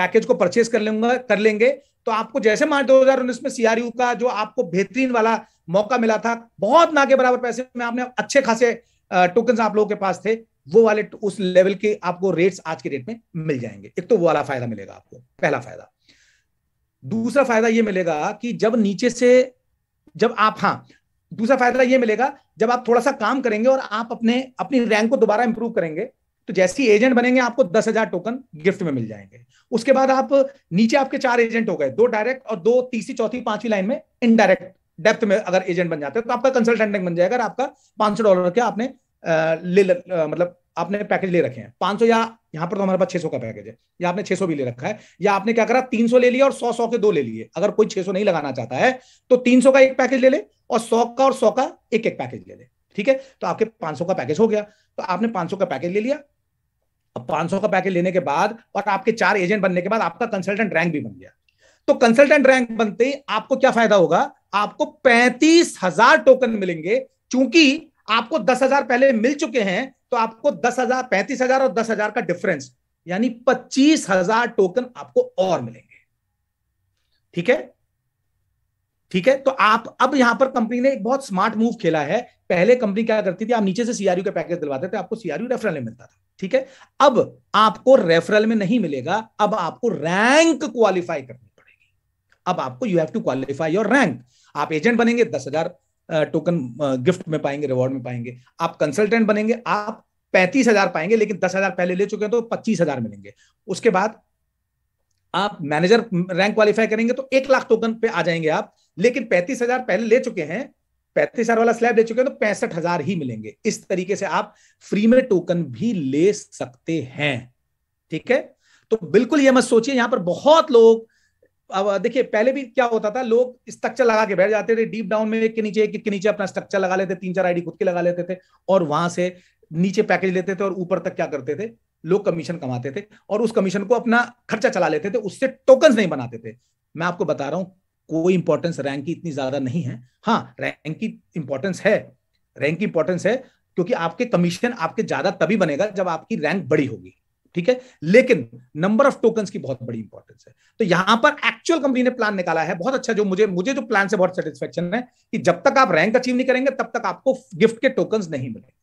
पैकेज को परचेज कर लूंगा कर लेंगे तो आपको जैसे मार्च दो में सीआरयू का जो आपको बेहतरीन वाला मौका मिला था बहुत ना के बराबर पैसे में आपने अच्छे खासे टोकन आप लोगों के पास थे वो वाले उस लेवल के आपको रेट्स आज के रेट में मिल जाएंगे एक तो वो वाला फायदा मिलेगा आपको पहला फायदा दूसरा फायदा ये मिलेगा कि जब नीचे से जब आप हाँ दूसरा फायदा ये मिलेगा जब आप थोड़ा सा काम करेंगे और आप अपने अपनी रैंक को दोबारा इंप्रूव करेंगे तो जैसे ही एजेंट बनेंगे आपको दस हजार टोकन गिफ्ट में मिल जाएंगे उसके बाद आप नीचे आपके चार एजेंट हो गए दो डायरेक्ट और दो तीसरी चौथी पांचवी लाइन में इनडायरेक्ट डेप्थ में अगर एजेंट बन जाते हैं तो आपका कंसल्टेंट बन जाएगा आपका पांच सौ डॉलर के आपने ले मतलब आपने पैकेज ले रखे हैं पांच सौ या यहां पर तो हमारे पास छह सौ का पैकेज है या आपने छह सौ भी ले रखा है या आपने क्या करा तीन सौ ले लिया और सौ सौ के दो ले लिए अगर कोई छह सौ नहीं लगाना चाहता है तो तीन सौ का एक पैकेज ले ले और सौ का और सौ का एक एक पैकेज ले ले ठीक है तो आपके पांच सौ का पैकेज हो गया तो आपने पांच सौ का पैकेज ले लिया पांच का पैकेज लेने के बाद और आपके चार एजेंट बनने के बाद आपका कंसल्टेंट रैंक भी बन गया तो कंसल्टेंट रैंक बनते ही आपको क्या फायदा होगा आपको पैंतीस हजार टोकन मिलेंगे क्योंकि आपको दस हजार पहले मिल चुके हैं तो आपको दस हजार पैंतीस हजार और दस हजार का डिफरेंस यानी पच्चीस हजार टोकन आपको और मिलेंगे ठीक है ठीक है तो आप अब यहां पर कंपनी ने एक बहुत स्मार्ट मूव खेला है पहले कंपनी क्या करती थी आप नीचे से सीआरयू के पैकेज दिलवाते थे आपको सीआरयू रेफरल नहीं मिलता था ठीक है अब आपको रेफरल में नहीं मिलेगा अब आपको रैंक क्वालिफाई करनी पड़ेगी अब आपको you have to qualify your rank आप एजेंट बनेंगे दस हजार टोकन गिफ्ट में पाएंगे रिवॉर्ड में पाएंगे आप कंसल्टेंट बनेंगे आप पैंतीस हजार पाएंगे लेकिन दस हजार पहले ले चुके हैं तो पच्चीस हजार मिलेंगे उसके बाद आप मैनेजर रैंक क्वालिफाई करेंगे तो एक लाख टोकन पे आ जाएंगे आप लेकिन पैंतीस हजार पहले ले चुके हैं पैंतीस हजार वाला स्लैब ले चुके हैं तो पैंसठ हजार ही मिलेंगे इस तरीके से आप फ्री में टोकन भी ले सकते हैं ठीक है तो बिल्कुल ये मत सोचिए यहां पर बहुत लोग अब देखिए पहले भी क्या होता था लोग स्ट्रक्चर लगा के बैठ जाते थे डीप डाउन में एक के नीचे एक के नीचे अपना स्ट्रक्चर लगा लेते तीन चार आईडी खुद के लगा लेते थे और वहां से नीचे पैकेज लेते थे और ऊपर तक क्या करते थे लोग कमीशन कमाते थे और उस कमीशन को अपना खर्चा चला लेते थे उससे टोकन नहीं बनाते थे मैं आपको बता रहा हूं कोई इंपॉर्टेंस रैंक की इतनी ज्यादा नहीं है हाँ रैंक की इंपॉर्टेंस है रैंक की इंपॉर्टेंस है क्योंकि आपके कमीशन आपके ज्यादा तभी बनेगा जब आपकी रैंक बड़ी होगी ठीक है लेकिन नंबर ऑफ टोकन की बहुत बड़ी इंपॉर्टेंस है तो यहां पर एक्चुअल कंपनी ने प्लान निकाला है बहुत अच्छा जो मुझे मुझे जो प्लान से बहुत सेटिस्फेक्शन है कि जब तक आप रैंक अचीव नहीं करेंगे तब तक आपको गिफ्ट के टोकन नहीं मिलेंगे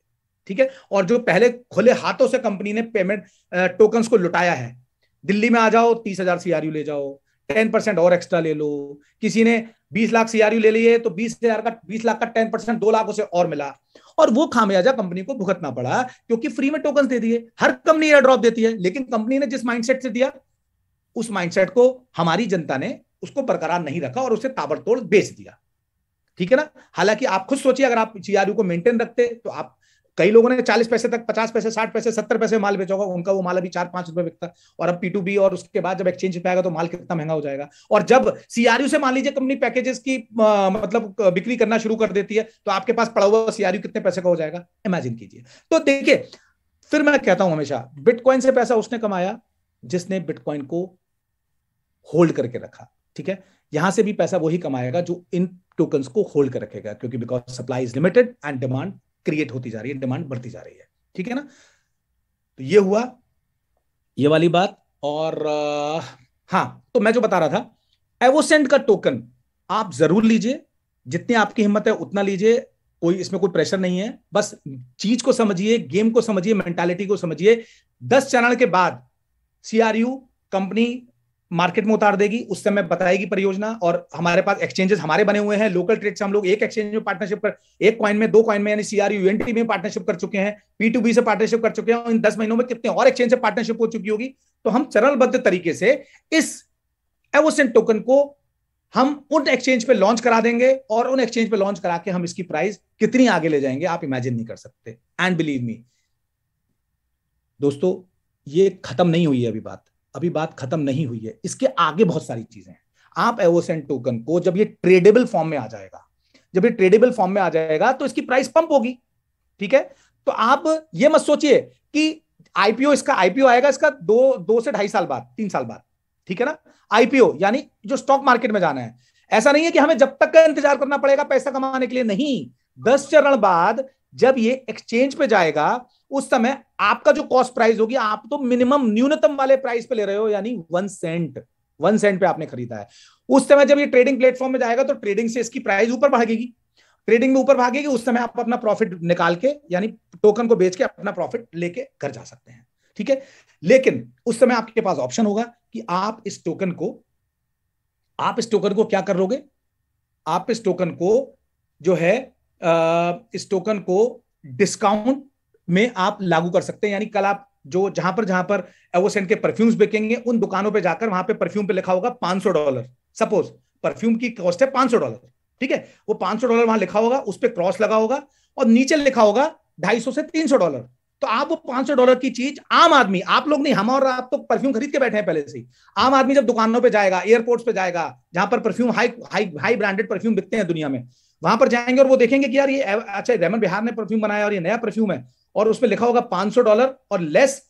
ठीक है और जो पहले खुले हाथों से कंपनी ने पेमेंट टोकन को लुटाया है दिल्ली में आ जाओ तीस हजार सीआरयू ले जाओ टेन परसेंट और एक्स्ट्रा ले लो किसी ने बीस लाख सीआरयू ले लिए तो बीस हजार का बीस लाख का टेन परसेंट दो लाख उसे और मिला और वो खामियाजा कंपनी को भुगतना पड़ा क्योंकि फ्री में टोकन दे दिए हर कंपनी एयर ड्रॉप देती है लेकिन कंपनी ने जिस माइंडसेट से दिया उस माइंडसेट को हमारी जनता ने उसको बरकरार नहीं रखा और उसे ताबड़तोड़ बेच दिया ठीक है ना हालांकि आप खुद सोचिए अगर आप सीआरयू को मेंटेन रखते तो आप कई लोगों ने चालीस पैसे तक पचास पैसे साठ पैसे सत्तर पैसे माल बेचा होगा उनका वो माल अभी चार पांच रुपए बिकता और अब पी और उसके बाद जब एक्सचेंज पे आएगा तो माल कितना महंगा हो जाएगा और जब सीआरयू से मान लीजिए कंपनी पैकेजेस की आ, मतलब बिक्री करना शुरू कर देती है तो आपके पास पड़ा हुआ सीआरयू कितने पैसे का हो जाएगा इमेजिन कीजिए तो देखिए फिर मैं कहता हूं हमेशा बिटकॉइन से पैसा उसने कमाया जिसने बिटकॉइन को होल्ड करके रखा ठीक है यहां से भी पैसा वही कमाएगा जो इन टोकन्स को होल्ड कर रखेगा क्योंकि because supply is limited and demand create होती जा रही है डिमांड बढ़ती जा रही है ठीक है ना तो ये हुआ ये वाली बात और हाँ तो मैं जो बता रहा था एवोसेंट का टोकन आप जरूर लीजिए जितने आपकी हिम्मत है उतना लीजिए कोई इसमें कोई प्रेशर नहीं है बस चीज को समझिए गेम को समझिए मेंटालिटी को समझिए दस चरण के बाद सीआरयू कंपनी मार्केट में उतार देगी उस समय बताएगी परियोजना और हमारे पास एक्सचेंजेस हमारे बने हुए हैं लोकल ट्रेड से हम लोग एक एक्सचेंज में पार्टनरशिप कर एक कॉइन में दो कॉइन में यानी सीआरयू यूएनटी e में पार्टनरशिप कर चुके हैं पी टू बी से पार्टनरशिप कर चुके हैं और इन दस महीनों में कितने और एक्सचेंज से पार्टनरशिप हो चुकी होगी तो हम चरणबद्ध तरीके से इस एवोसेंट टोकन को हम उन एक्सचेंज पे लॉन्च करा देंगे और उन एक्सचेंज पे लॉन्च करा के हम इसकी प्राइस कितनी आगे ले जाएंगे आप इमेजिन नहीं कर सकते एंड बिलीव मी दोस्तों ये खत्म नहीं हुई है अभी बात अभी बात खत्म नहीं हुई है इसके आगे बहुत सारी चीजें हैं आप एवोसेंट टोकन को जब ये ट्रेडेबल फॉर्म में आ जाएगा जब ये ट्रेडेबल फॉर्म में आ जाएगा तो इसकी प्राइस पंप होगी ठीक है तो आप ये मत सोचिए कि आईपीओ इसका आईपीओ आएगा इसका दो दो से ढाई साल बाद तीन साल बाद ठीक है ना आईपीओ यानी जो स्टॉक मार्केट में जाना है ऐसा नहीं है कि हमें जब तक का इंतजार करना पड़ेगा पैसा कमाने के लिए नहीं दस चरण बाद जब ये एक्सचेंज पे जाएगा उस समय आपका जो कॉस्ट प्राइस होगी आप तो मिनिमम न्यूनतम वाले प्राइस पे ले रहे हो यानी वन सेंट वन सेंट पे आपने खरीदा है उस समय जब ये ट्रेडिंग प्लेटफॉर्म में जाएगा तो ट्रेडिंग से इसकी प्राइस ऊपर भागेगी ट्रेडिंग में ऊपर भागेगी उस समय आप अपना प्रॉफिट निकाल के यानी टोकन को बेच के अपना प्रॉफिट लेके घर जा सकते हैं ठीक है लेकिन उस समय आपके पास ऑप्शन होगा कि आप इस टोकन को आप इस टोकन को क्या कर लोगे आप इस टोकन को जो है आ, इस टोकन को डिस्काउंट में आप लागू कर सकते हैं यानी कल आप जो जहां पर जहां पर एवोसेंट के परफ्यूम्स बिकेंगे उन दुकानों पर जाकर वहां पे परफ्यूम पे लिखा होगा पांच डॉलर सपोज परफ्यूम की कॉस्ट है पांच डॉलर ठीक है वो पांच डॉलर वहां लिखा होगा उस पर क्रॉस लगा होगा और नीचे लिखा होगा ढाई से तीन डॉलर तो आप वो 500 डॉलर की चीज आम आदमी आप लोग नहीं हम और आप तो परफ्यूम खरीद के बैठे हैं पहले से ही आम आदमी जब दुकानों पे जाएगा एयरपोर्ट्स पे जाएगा जहां पर perfume high high high branded perfume बिकते हैं दुनिया में वहां पर जाएंगे और वो देखेंगे कि यार ये अच्छा रेमन बिहार ने परफ्यूम बनाया और ये नया परफ्यूम है और उसमें लिखा होगा 500 डॉलर और लेस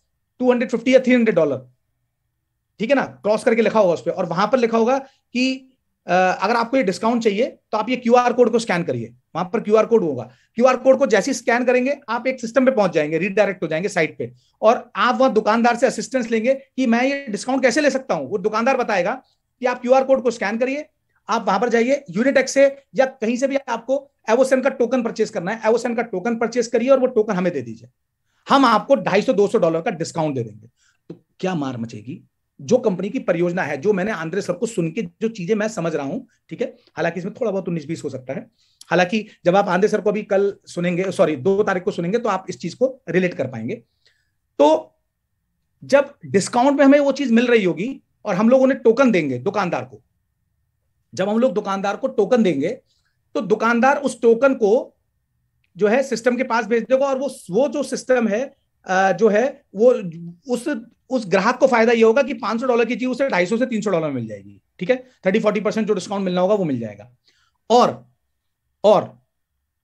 250 या 300 डॉलर ठीक है ना क्रॉस करके लिखा होगा उस पर और वहां पर लिखा होगा कि अगर आपको ये डिस्काउंट चाहिए तो आप ये क्यू कोड को स्कैन करिए वहां पर क्यू कोड होगा क्यू कोड को जैसे स्कैन करेंगे आप एक सिस्टम पे पहुंच जाएंगे रीडायरेक्ट हो जाएंगे साइट पे और आप वहां दुकानदार से असिस्टेंस लेंगे कि मैं ये डिस्काउंट कैसे ले सकता हूं वो दुकानदार बताएगा कि आप क्यू कोड को स्कैन करिए आप वहां पर जाइए यूनिटेक से या कहीं से भी आपको एवोसेन का टोकन परचेस करना है एवोसेन का टोकन परचेस करिए और वो टोकन हमें दे दीजिए हम आपको ढाई सौ दो सौ डॉलर का डिस्काउंट दे देंगे तो क्या मार मचेगी जो कंपनी की परियोजना है जो मैंने आंद्रे सर को सुन के जो चीजें मैं समझ रहा हूं ठीक है हालांकि इसमें थोड़ा बहुत उन्नीस तो बीस हो सकता है हालांकि जब आप आंद्रे सर को भी कल सुनेंगे सॉरी दो तारीख को सुनेंगे तो आप इस चीज को रिलेट कर पाएंगे तो जब डिस्काउंट में हमें वो चीज मिल रही होगी और हम लोग उन्हें टोकन देंगे दुकानदार को जब हम लोग दुकानदार को टोकन देंगे तो दुकानदार उस टोकन को जो है सिस्टम के पास भेज देगा और वो वो जो सिस्टम है जो है वो उस उस ग्राहक को फायदा ये होगा कि 500 डॉलर की चीज उसे 250 से 300 डॉलर मिल जाएगी ठीक है 30 40 परसेंट जो डिस्काउंट मिलना होगा वो मिल जाएगा और और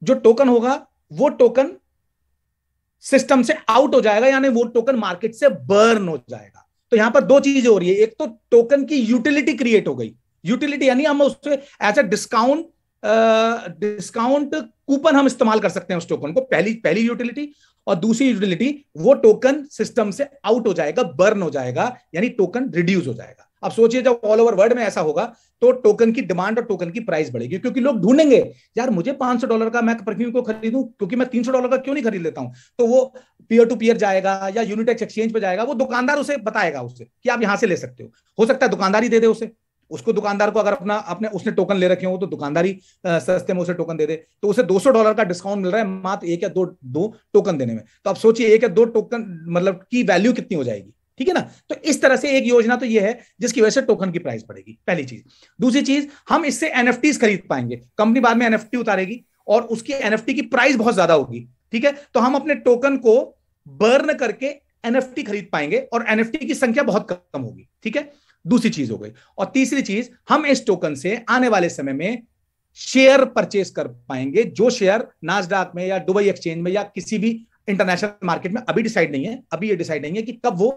जो टोकन होगा वो टोकन सिस्टम से आउट हो जाएगा यानी वो टोकन मार्केट से बर्न हो जाएगा तो यहां पर दो चीजें हो रही है एक तो टोकन की यूटिलिटी क्रिएट हो गई यूटिलिटी यानी हम उससे as a discount discount coupon हम इस्तेमाल कर सकते हैं उस टोकन को पहली पहली यूटिलिटी और दूसरी यूटिलिटी वो टोकन सिस्टम से आउट हो जाएगा बर्न हो जाएगा यानी टोकन रिड्यूस हो जाएगा अब सोचिए जब ऑल ओवर वर्ल्ड में ऐसा होगा तो टोकन की डिमांड और टोकन की प्राइस बढ़ेगी क्योंकि लोग ढूंढेंगे यार मुझे 500 डॉलर का मैं परफ्यूम को खरीदूं क्योंकि मैं 300 डॉलर का क्यों नहीं खरीद लेता हूं तो वो पीयर टू पीयर जाएगा या यूनिटेक्स एक्सचेंज पे जाएगा वो दुकानदार उसे बताएगा उसे कि आप यहां से ले सकते हो हो सकता है दुकानदारी दे दे उसे उसको दुकानदार को अगर अपना अपने उसने टोकन ले रखे हो तो दुकानदारी सस्ते में उसे टोकन दे दे तो उसे 200 डॉलर का डिस्काउंट मिल रहा है मात्र एक या दो दो टोकन देने में तो आप सोचिए एक या दो टोकन मतलब की वैल्यू कितनी हो जाएगी ठीक है ना तो इस तरह से एक योजना तो यह है जिसकी वजह से टोकन की प्राइस बढ़ेगी पहली चीज दूसरी चीज हम इससे एनएफटीज खरीद पाएंगे कंपनी बाद में एनएफटी उतारेगी और उसकी एनएफटी की प्राइस बहुत ज्यादा होगी ठीक है तो हम अपने टोकन को बर्न करके एनएफटी खरीद पाएंगे और एनएफटी की संख्या बहुत कम होगी ठीक है दूसरी चीज हो गई और तीसरी चीज हम इस टोकन से आने वाले समय में शेयर परचेस कर पाएंगे जो शेयर नाजडाक में या दुबई एक्सचेंज में या किसी भी इंटरनेशनल मार्केट में अभी डिसाइड नहीं है अभी ये डिसाइड नहीं है कि कब वो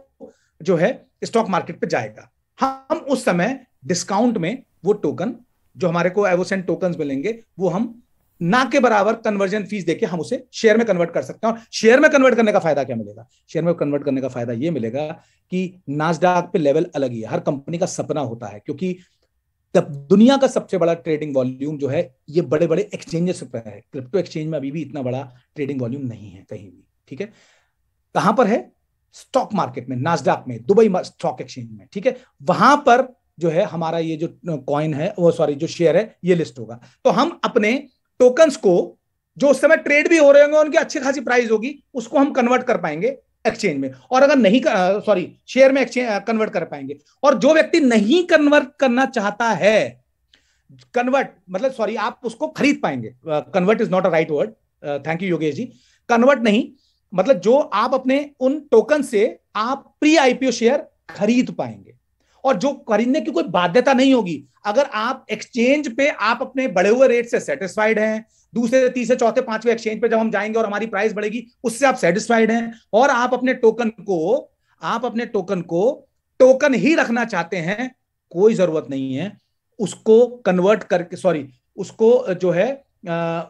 जो है स्टॉक मार्केट पे जाएगा हम उस समय डिस्काउंट में वो टोकन जो हमारे को एवोसेंट टोकन मिलेंगे वो हम ना के बराबर कन्वर्जन फीस देके हम उसे शेयर में कन्वर्ट कर सकते हैं और शेयर में कन्वर्ट करने का फायदा क्या मिलेगा शेयर में कन्वर्ट करने का फायदा ये मिलेगा कि नाजडाक पे लेवल अलग ही है हर कंपनी का सपना होता है क्योंकि दुनिया का सबसे बड़ा ट्रेडिंग वॉल्यूम जो है ये बड़े बड़े एक्सचेंजेस पर है क्रिप्टो एक्सचेंज में अभी भी इतना बड़ा ट्रेडिंग वॉल्यूम नहीं है कहीं भी ठीक है कहां पर है स्टॉक मार्केट में नाजडाक में दुबई स्टॉक एक्सचेंज में ठीक है वहां पर जो है हमारा ये जो कॉइन है वो सॉरी जो शेयर है ये लिस्ट होगा तो हम अपने टोकन्स को जो उस समय ट्रेड भी हो रहे होंगे उनकी अच्छी खासी प्राइस होगी उसको हम कन्वर्ट कर पाएंगे एक्सचेंज में और अगर नहीं सॉरी शेयर में एक्सचेंज कन्वर्ट कर पाएंगे और जो व्यक्ति नहीं कन्वर्ट करना चाहता है कन्वर्ट मतलब सॉरी आप उसको खरीद पाएंगे convert is not a right word thank you Yogesh ji convert नहीं मतलब जो आप अपने उन टोकन से आप प्री आईपीओ शेयर खरीद पाएंगे और जो खरीदने की कोई बाध्यता नहीं होगी अगर आप एक्सचेंज पे आप अपने बढ़े हुए रेट से सेटिस्फाइड हैं दूसरे तीसरे चौथे पांचवे एक्सचेंज पे जब हम जाएंगे और हमारी प्राइस बढ़ेगी उससे आप सेटिस्फाइड हैं और आप अपने टोकन को आप अपने टोकन को टोकन ही रखना चाहते हैं कोई जरूरत नहीं है उसको कन्वर्ट करके सॉरी उसको जो है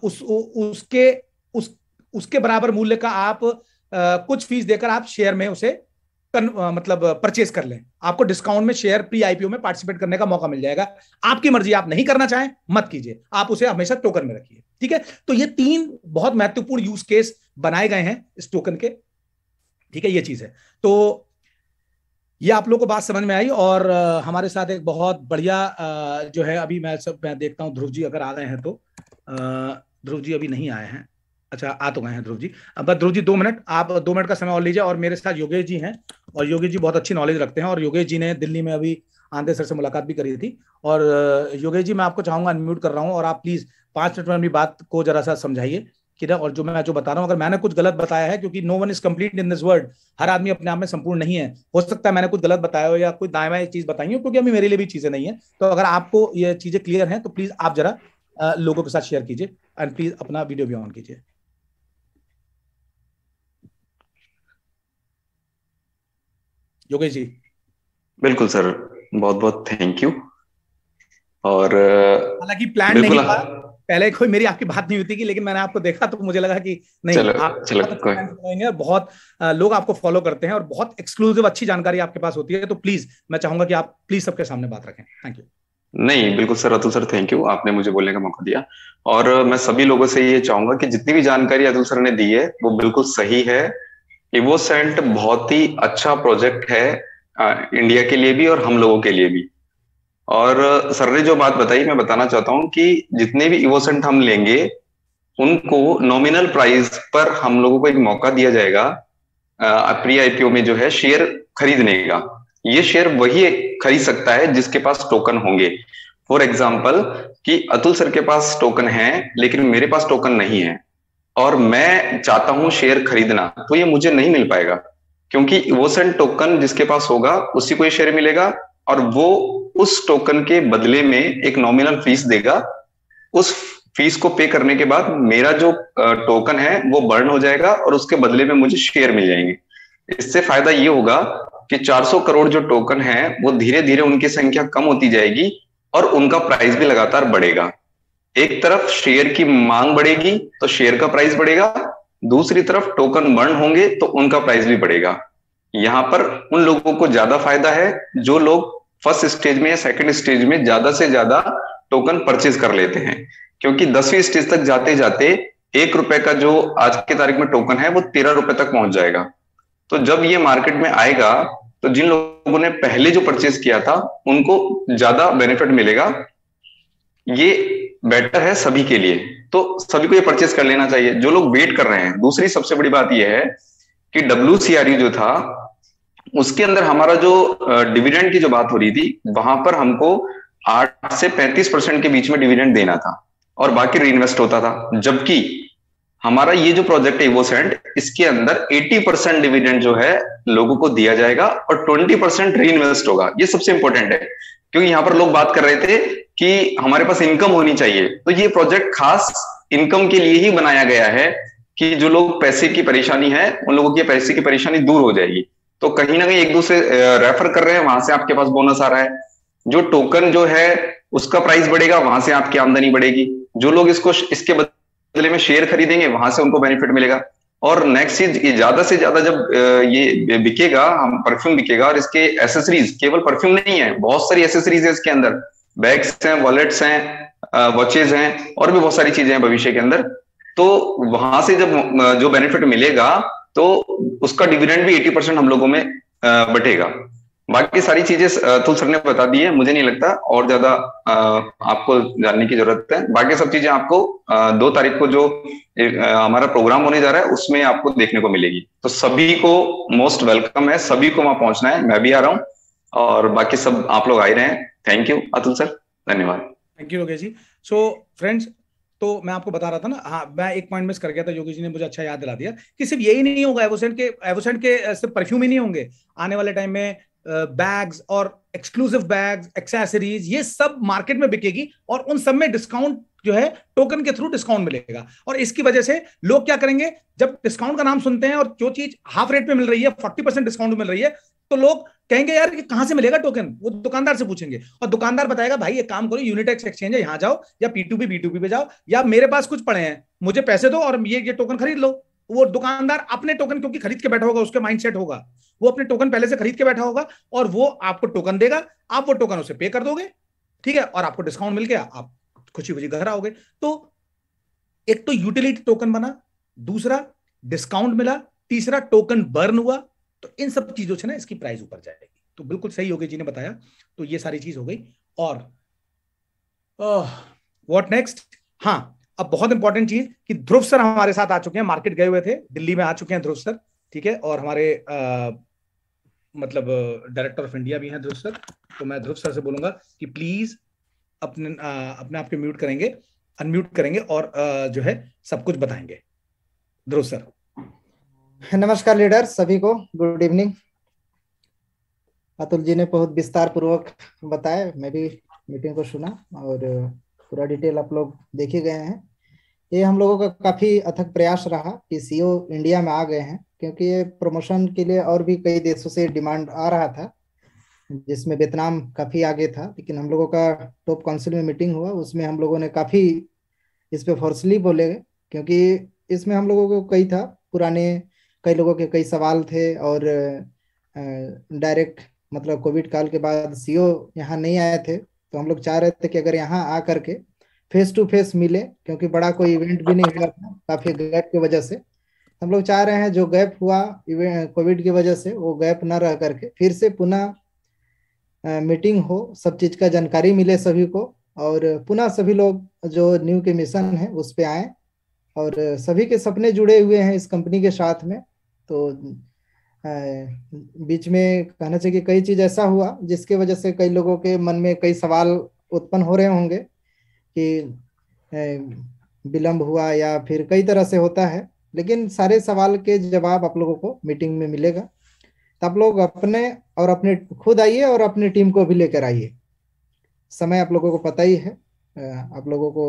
उस उ, उसके उस उसके बराबर मूल्य का आप कुछ फीस देकर आप शेयर में उसे कन, मतलब परचेज कर लें आपको डिस्काउंट में शेयर प्री आईपीओ में पार्टिसिपेट करने का मौका मिल जाएगा आपकी मर्जी आप नहीं करना चाहें मत कीजिए आप उसे हमेशा टोकन में रखिए ठीक है तो ये तीन बहुत महत्वपूर्ण यूज केस बनाए गए हैं इस टोकन के ठीक है ये चीज है तो ये आप लोगों को बात समझ में आई और हमारे साथ एक बहुत बढ़िया जो है अभी मैं सब मैं देखता हूँ ध्रुव जी अगर आ गए हैं तो ध्रुव जी अभी नहीं आए हैं अच्छा आ तो गए हैं ध्रुव जी बस ध्रुव जी दो मिनट आप दो मिनट का समय और लीजिए और मेरे साथ योगेश जी हैं और योगेश जी बहुत अच्छी नॉलेज रखते हैं और योगेश जी ने दिल्ली में अभी आंधे सर से मुलाकात भी करी थी और योगेश जी मैं आपको चाहूंगा अनम्यूट कर रहा हूँ और आप प्लीज पांच मिनट में अपनी बात को जरा सा समझाइए कि और जो मैं जो बता रहा हूँ अगर मैंने कुछ गलत बताया है क्योंकि no one is complete in this world हर आदमी अपने आप में संपूर्ण नहीं है हो सकता है मैंने कुछ गलत बताया हो या कोई दाएं बाएं चीज बताई हो क्योंकि अभी मेरे लिए भी चीजें नहीं है तो अगर आपको ये चीजें क्लियर हैं तो प्लीज आप जरा लोगों के साथ शेयर कीजिए एंड प्लीज अपना वीडियो भी ऑन कीजिए योगेश जी बिल्कुल सर बहुत बहुत थैंक यू और हालांकि प्लान नहीं था पहले कोई मेरी आपकी बात नहीं हुई थी लेकिन मैंने आपको देखा तो मुझे लगा कि नहीं चलो, आप चलो, कोई। बहुत लोग आपको फॉलो करते हैं और बहुत एक्सक्लूसिव अच्छी जानकारी आपके पास होती है तो प्लीज मैं चाहूंगा कि आप प्लीज सबके सामने बात रखें थैंक यू नहीं बिल्कुल sir Atul sir thank you आपने मुझे बोलने का मौका दिया और मैं सभी लोगों से ये चाहूंगा कि जितनी भी जानकारी अतुल सर ने दी है वो बिल्कुल सही है इवो सेंट बहुत ही अच्छा प्रोजेक्ट है इंडिया के लिए भी और हम लोगों के लिए भी और सर ने जो बात बताई मैं बताना चाहता हूं कि जितने भी इवोसेंट हम लेंगे उनको नॉमिनल प्राइस पर हम लोगों को एक मौका दिया जाएगा प्री आईपीओ में जो है शेयर खरीदने का ये शेयर वही खरीद सकता है जिसके पास टोकन होंगे फॉर एग्जाम्पल कि अतुल सर के पास टोकन है लेकिन मेरे पास टोकन नहीं है और मैं चाहता हूं शेयर खरीदना तो ये मुझे नहीं मिल पाएगा क्योंकि वो सेंट टोकन जिसके पास होगा उसी को ये शेयर मिलेगा और वो उस टोकन के बदले में एक नॉमिनल फीस देगा उस फीस को पे करने के बाद मेरा जो टोकन है वो बर्न हो जाएगा और उसके बदले में मुझे शेयर मिल जाएंगे इससे फायदा ये होगा कि 400 करोड़ जो टोकन है वो धीरे धीरे उनकी संख्या कम होती जाएगी और उनका प्राइस भी लगातार बढ़ेगा एक तरफ शेयर की मांग बढ़ेगी तो शेयर का प्राइस बढ़ेगा दूसरी तरफ टोकन बर्न होंगे तो उनका प्राइस भी बढ़ेगा यहां पर उन लोगों को ज्यादा फायदा है जो लोग फर्स्ट स्टेज में या सेकंड स्टेज में ज्यादा से ज्यादा टोकन परचेज कर लेते हैं क्योंकि दसवीं स्टेज तक जाते जाते एक रुपए का जो आज की तारीख में टोकन है वो तेरह रुपए तक पहुंच जाएगा तो जब ये मार्केट में आएगा तो जिन लोगों ने पहले जो परचेज किया था उनको ज्यादा बेनिफिट मिलेगा ये बेटर है सभी के लिए तो सभी को ये परचेस कर लेना चाहिए जो लोग वेट कर रहे हैं दूसरी सबसे बड़ी बात यह है कि डब्ल्यू e जो था उसके अंदर हमारा जो डिविडेंड की जो बात हो रही थी वहां पर हमको आठ से पैंतीस परसेंट के बीच में डिविडेंड देना था और बाकी री होता था जबकि हमारा ये जो प्रोजेक्ट है इवोसेंट इसके अंदर 80 परसेंट डिविडेंड जो है लोगों को दिया जाएगा और 20 परसेंट रीइन्वेस्ट होगा ये सबसे इंपॉर्टेंट है क्योंकि यहां पर लोग बात कर रहे थे कि हमारे पास इनकम होनी चाहिए तो ये प्रोजेक्ट खास इनकम के लिए ही बनाया गया है कि जो लोग पैसे की परेशानी है उन लोगों की पैसे की परेशानी दूर हो जाएगी तो कहीं ना कहीं एक दूसरे रेफर कर रहे हैं वहां से आपके पास बोनस आ रहा है जो टोकन जो है उसका प्राइस बढ़ेगा वहां से आपकी आमदनी बढ़ेगी जो लोग इसको इसके बदले में शेयर खरीदेंगे वहां से उनको बेनिफिट मिलेगा और नेक्स्ट चीज ज्यादा से ज्यादा जब ये बिकेगा हम परफ्यूम बिकेगा और इसके एसेसरीज केवल परफ्यूम नहीं है बहुत सारी एसेसरीज है इसके अंदर बैग्स हैं वॉलेट्स हैं वॉचेज हैं और भी बहुत सारी चीजें हैं भविष्य के अंदर तो वहां से जब जो बेनिफिट मिलेगा तो उसका डिविडेंड भी 80 परसेंट हम लोगों में बटेगा बाकी सारी चीजें अतुल सर ने बता दी है मुझे नहीं लगता और ज्यादा आपको जानने की जरूरत है बाकी सब चीजें आपको दो तारीख को जो हमारा प्रोग्राम होने जा रहा है उसमें आपको देखने को मिलेगी तो सभी को मोस्ट वेलकम है सभी को वहां पहुंचना है मैं भी आ रहा हूँ और बाकी सब आप लोग आ ही रहे हैं थैंक यू अतुल सर धन्यवाद thank you Yogesh ji so friends तो मैं आपको बता रहा था ना हाँ मैं एक पॉइंट मिस कर गया था योगेश जी ने मुझे अच्छा याद दिला दिया कि सिर्फ यही नहीं होगा एवोसेंट के एवोसेंट के सिर्फ परफ्यूम ही नहीं होंगे आने वाले टाइम में बैग्स और एक्सक्लूसिव बैग्स एक्सेसरीज ये सब मार्केट में बिकेगी और उन सब में डिस्काउंट जो है टोकन के थ्रू डिस्काउंट मिलेगा और इसकी वजह से लोग क्या करेंगे जब डिस्काउंट का नाम सुनते हैं और जो चीज हाफ रेट पे मिल रही है फोर्टी परसेंट डिस्काउंट मिल रही है तो लोग कहेंगे यार कि कहां से मिलेगा टोकन वो दुकानदार से पूछेंगे और दुकानदार बताएगा भाई ये काम करो यूनिटेक्स एक्सचेंज है यहां जाओ या P to P to P पे जाओ या मेरे पास कुछ पड़े हैं मुझे पैसे दो और ये ये टोकन खरीद लो वो दुकानदार अपने टोकन क्योंकि खरीद के बैठा होगा उसके माइंड होगा वो अपने टोकन पहले से खरीद के बैठा होगा और वो आपको टोकन देगा आप वो टोकन उसे पे कर दोगे ठीक है और आपको डिस्काउंट मिल गया आप खुशी खुशी घर आओगे तो एक तो यूटिलिटी टोकन बना दूसरा डिस्काउंट मिला तीसरा टोकन बर्न हुआ तो इन सब चीजों से ना इसकी प्राइस ऊपर जाएगी तो बिल्कुल सही हो गई जी ने बताया तो ये सारी चीज हो गई और व्हाट नेक्स्ट हाँ अब बहुत इंपॉर्टेंट चीज कि ध्रुव सर हमारे साथ आ चुके हैं मार्केट गए हुए थे दिल्ली में आ चुके हैं ध्रुव सर ठीक है और हमारे मतलब डायरेक्टर ऑफ इंडिया भी हैं ध्रुव सर तो मैं ध्रुव सर से बोलूंगा कि प्लीज अपने आ, अपने आप को म्यूट करेंगे अनम्यूट करेंगे और आ, जो है सब कुछ बताएंगे ध्रुव सर नमस्कार लीडर सभी को गुड इवनिंग अतुल जी ने बहुत विस्तार पूर्वक बताया मैं भी मीटिंग को सुना और पूरा डिटेल आप लोग देखे गए हैं ये हम लोगों का काफी अथक प्रयास रहा कि सीओ इंडिया e में आ गए हैं क्योंकि ये प्रमोशन के लिए और भी कई देशों से डिमांड आ रहा था जिसमें वियतनाम काफी आगे था लेकिन हम लोगों का टॉप काउंसिल में मीटिंग हुआ उसमें हम लोगों ने काफी इस पे फोर्सली बोले क्योंकि इसमें हम लोगों को कई था पुराने कई लोगों के कई सवाल थे और डायरेक्ट मतलब कोविड काल के बाद सीओ e यहाँ नहीं आए थे तो हम लोग चाह रहे थे कि अगर यहाँ आ करके फेस टू फेस मिले क्योंकि बड़ा कोई इवेंट भी नहीं हुआ था काफी गैप की वजह से हम लोग चाह रहे हैं जो गैप हुआ कोविड की वजह से वो गैप ना रह करके फिर से पुनः मीटिंग हो सब चीज का जानकारी मिले सभी को और पुनः सभी लोग जो न्यू के मिशन है उस पर आए और सभी के सपने जुड़े हुए हैं इस कंपनी के साथ में तो बीच में कहना चाहिए कि कई चीज ऐसा हुआ जिसके वजह से कई लोगों के मन में कई सवाल उत्पन्न हो रहे होंगे कि विलम्ब हुआ या फिर कई तरह से होता है लेकिन सारे सवाल के जवाब आप लोगों को मीटिंग में मिलेगा तो आप लोग अपने और अपने खुद आइए और अपनी टीम को भी लेकर आइए समय आप लोगों को पता ही है आप लोगों को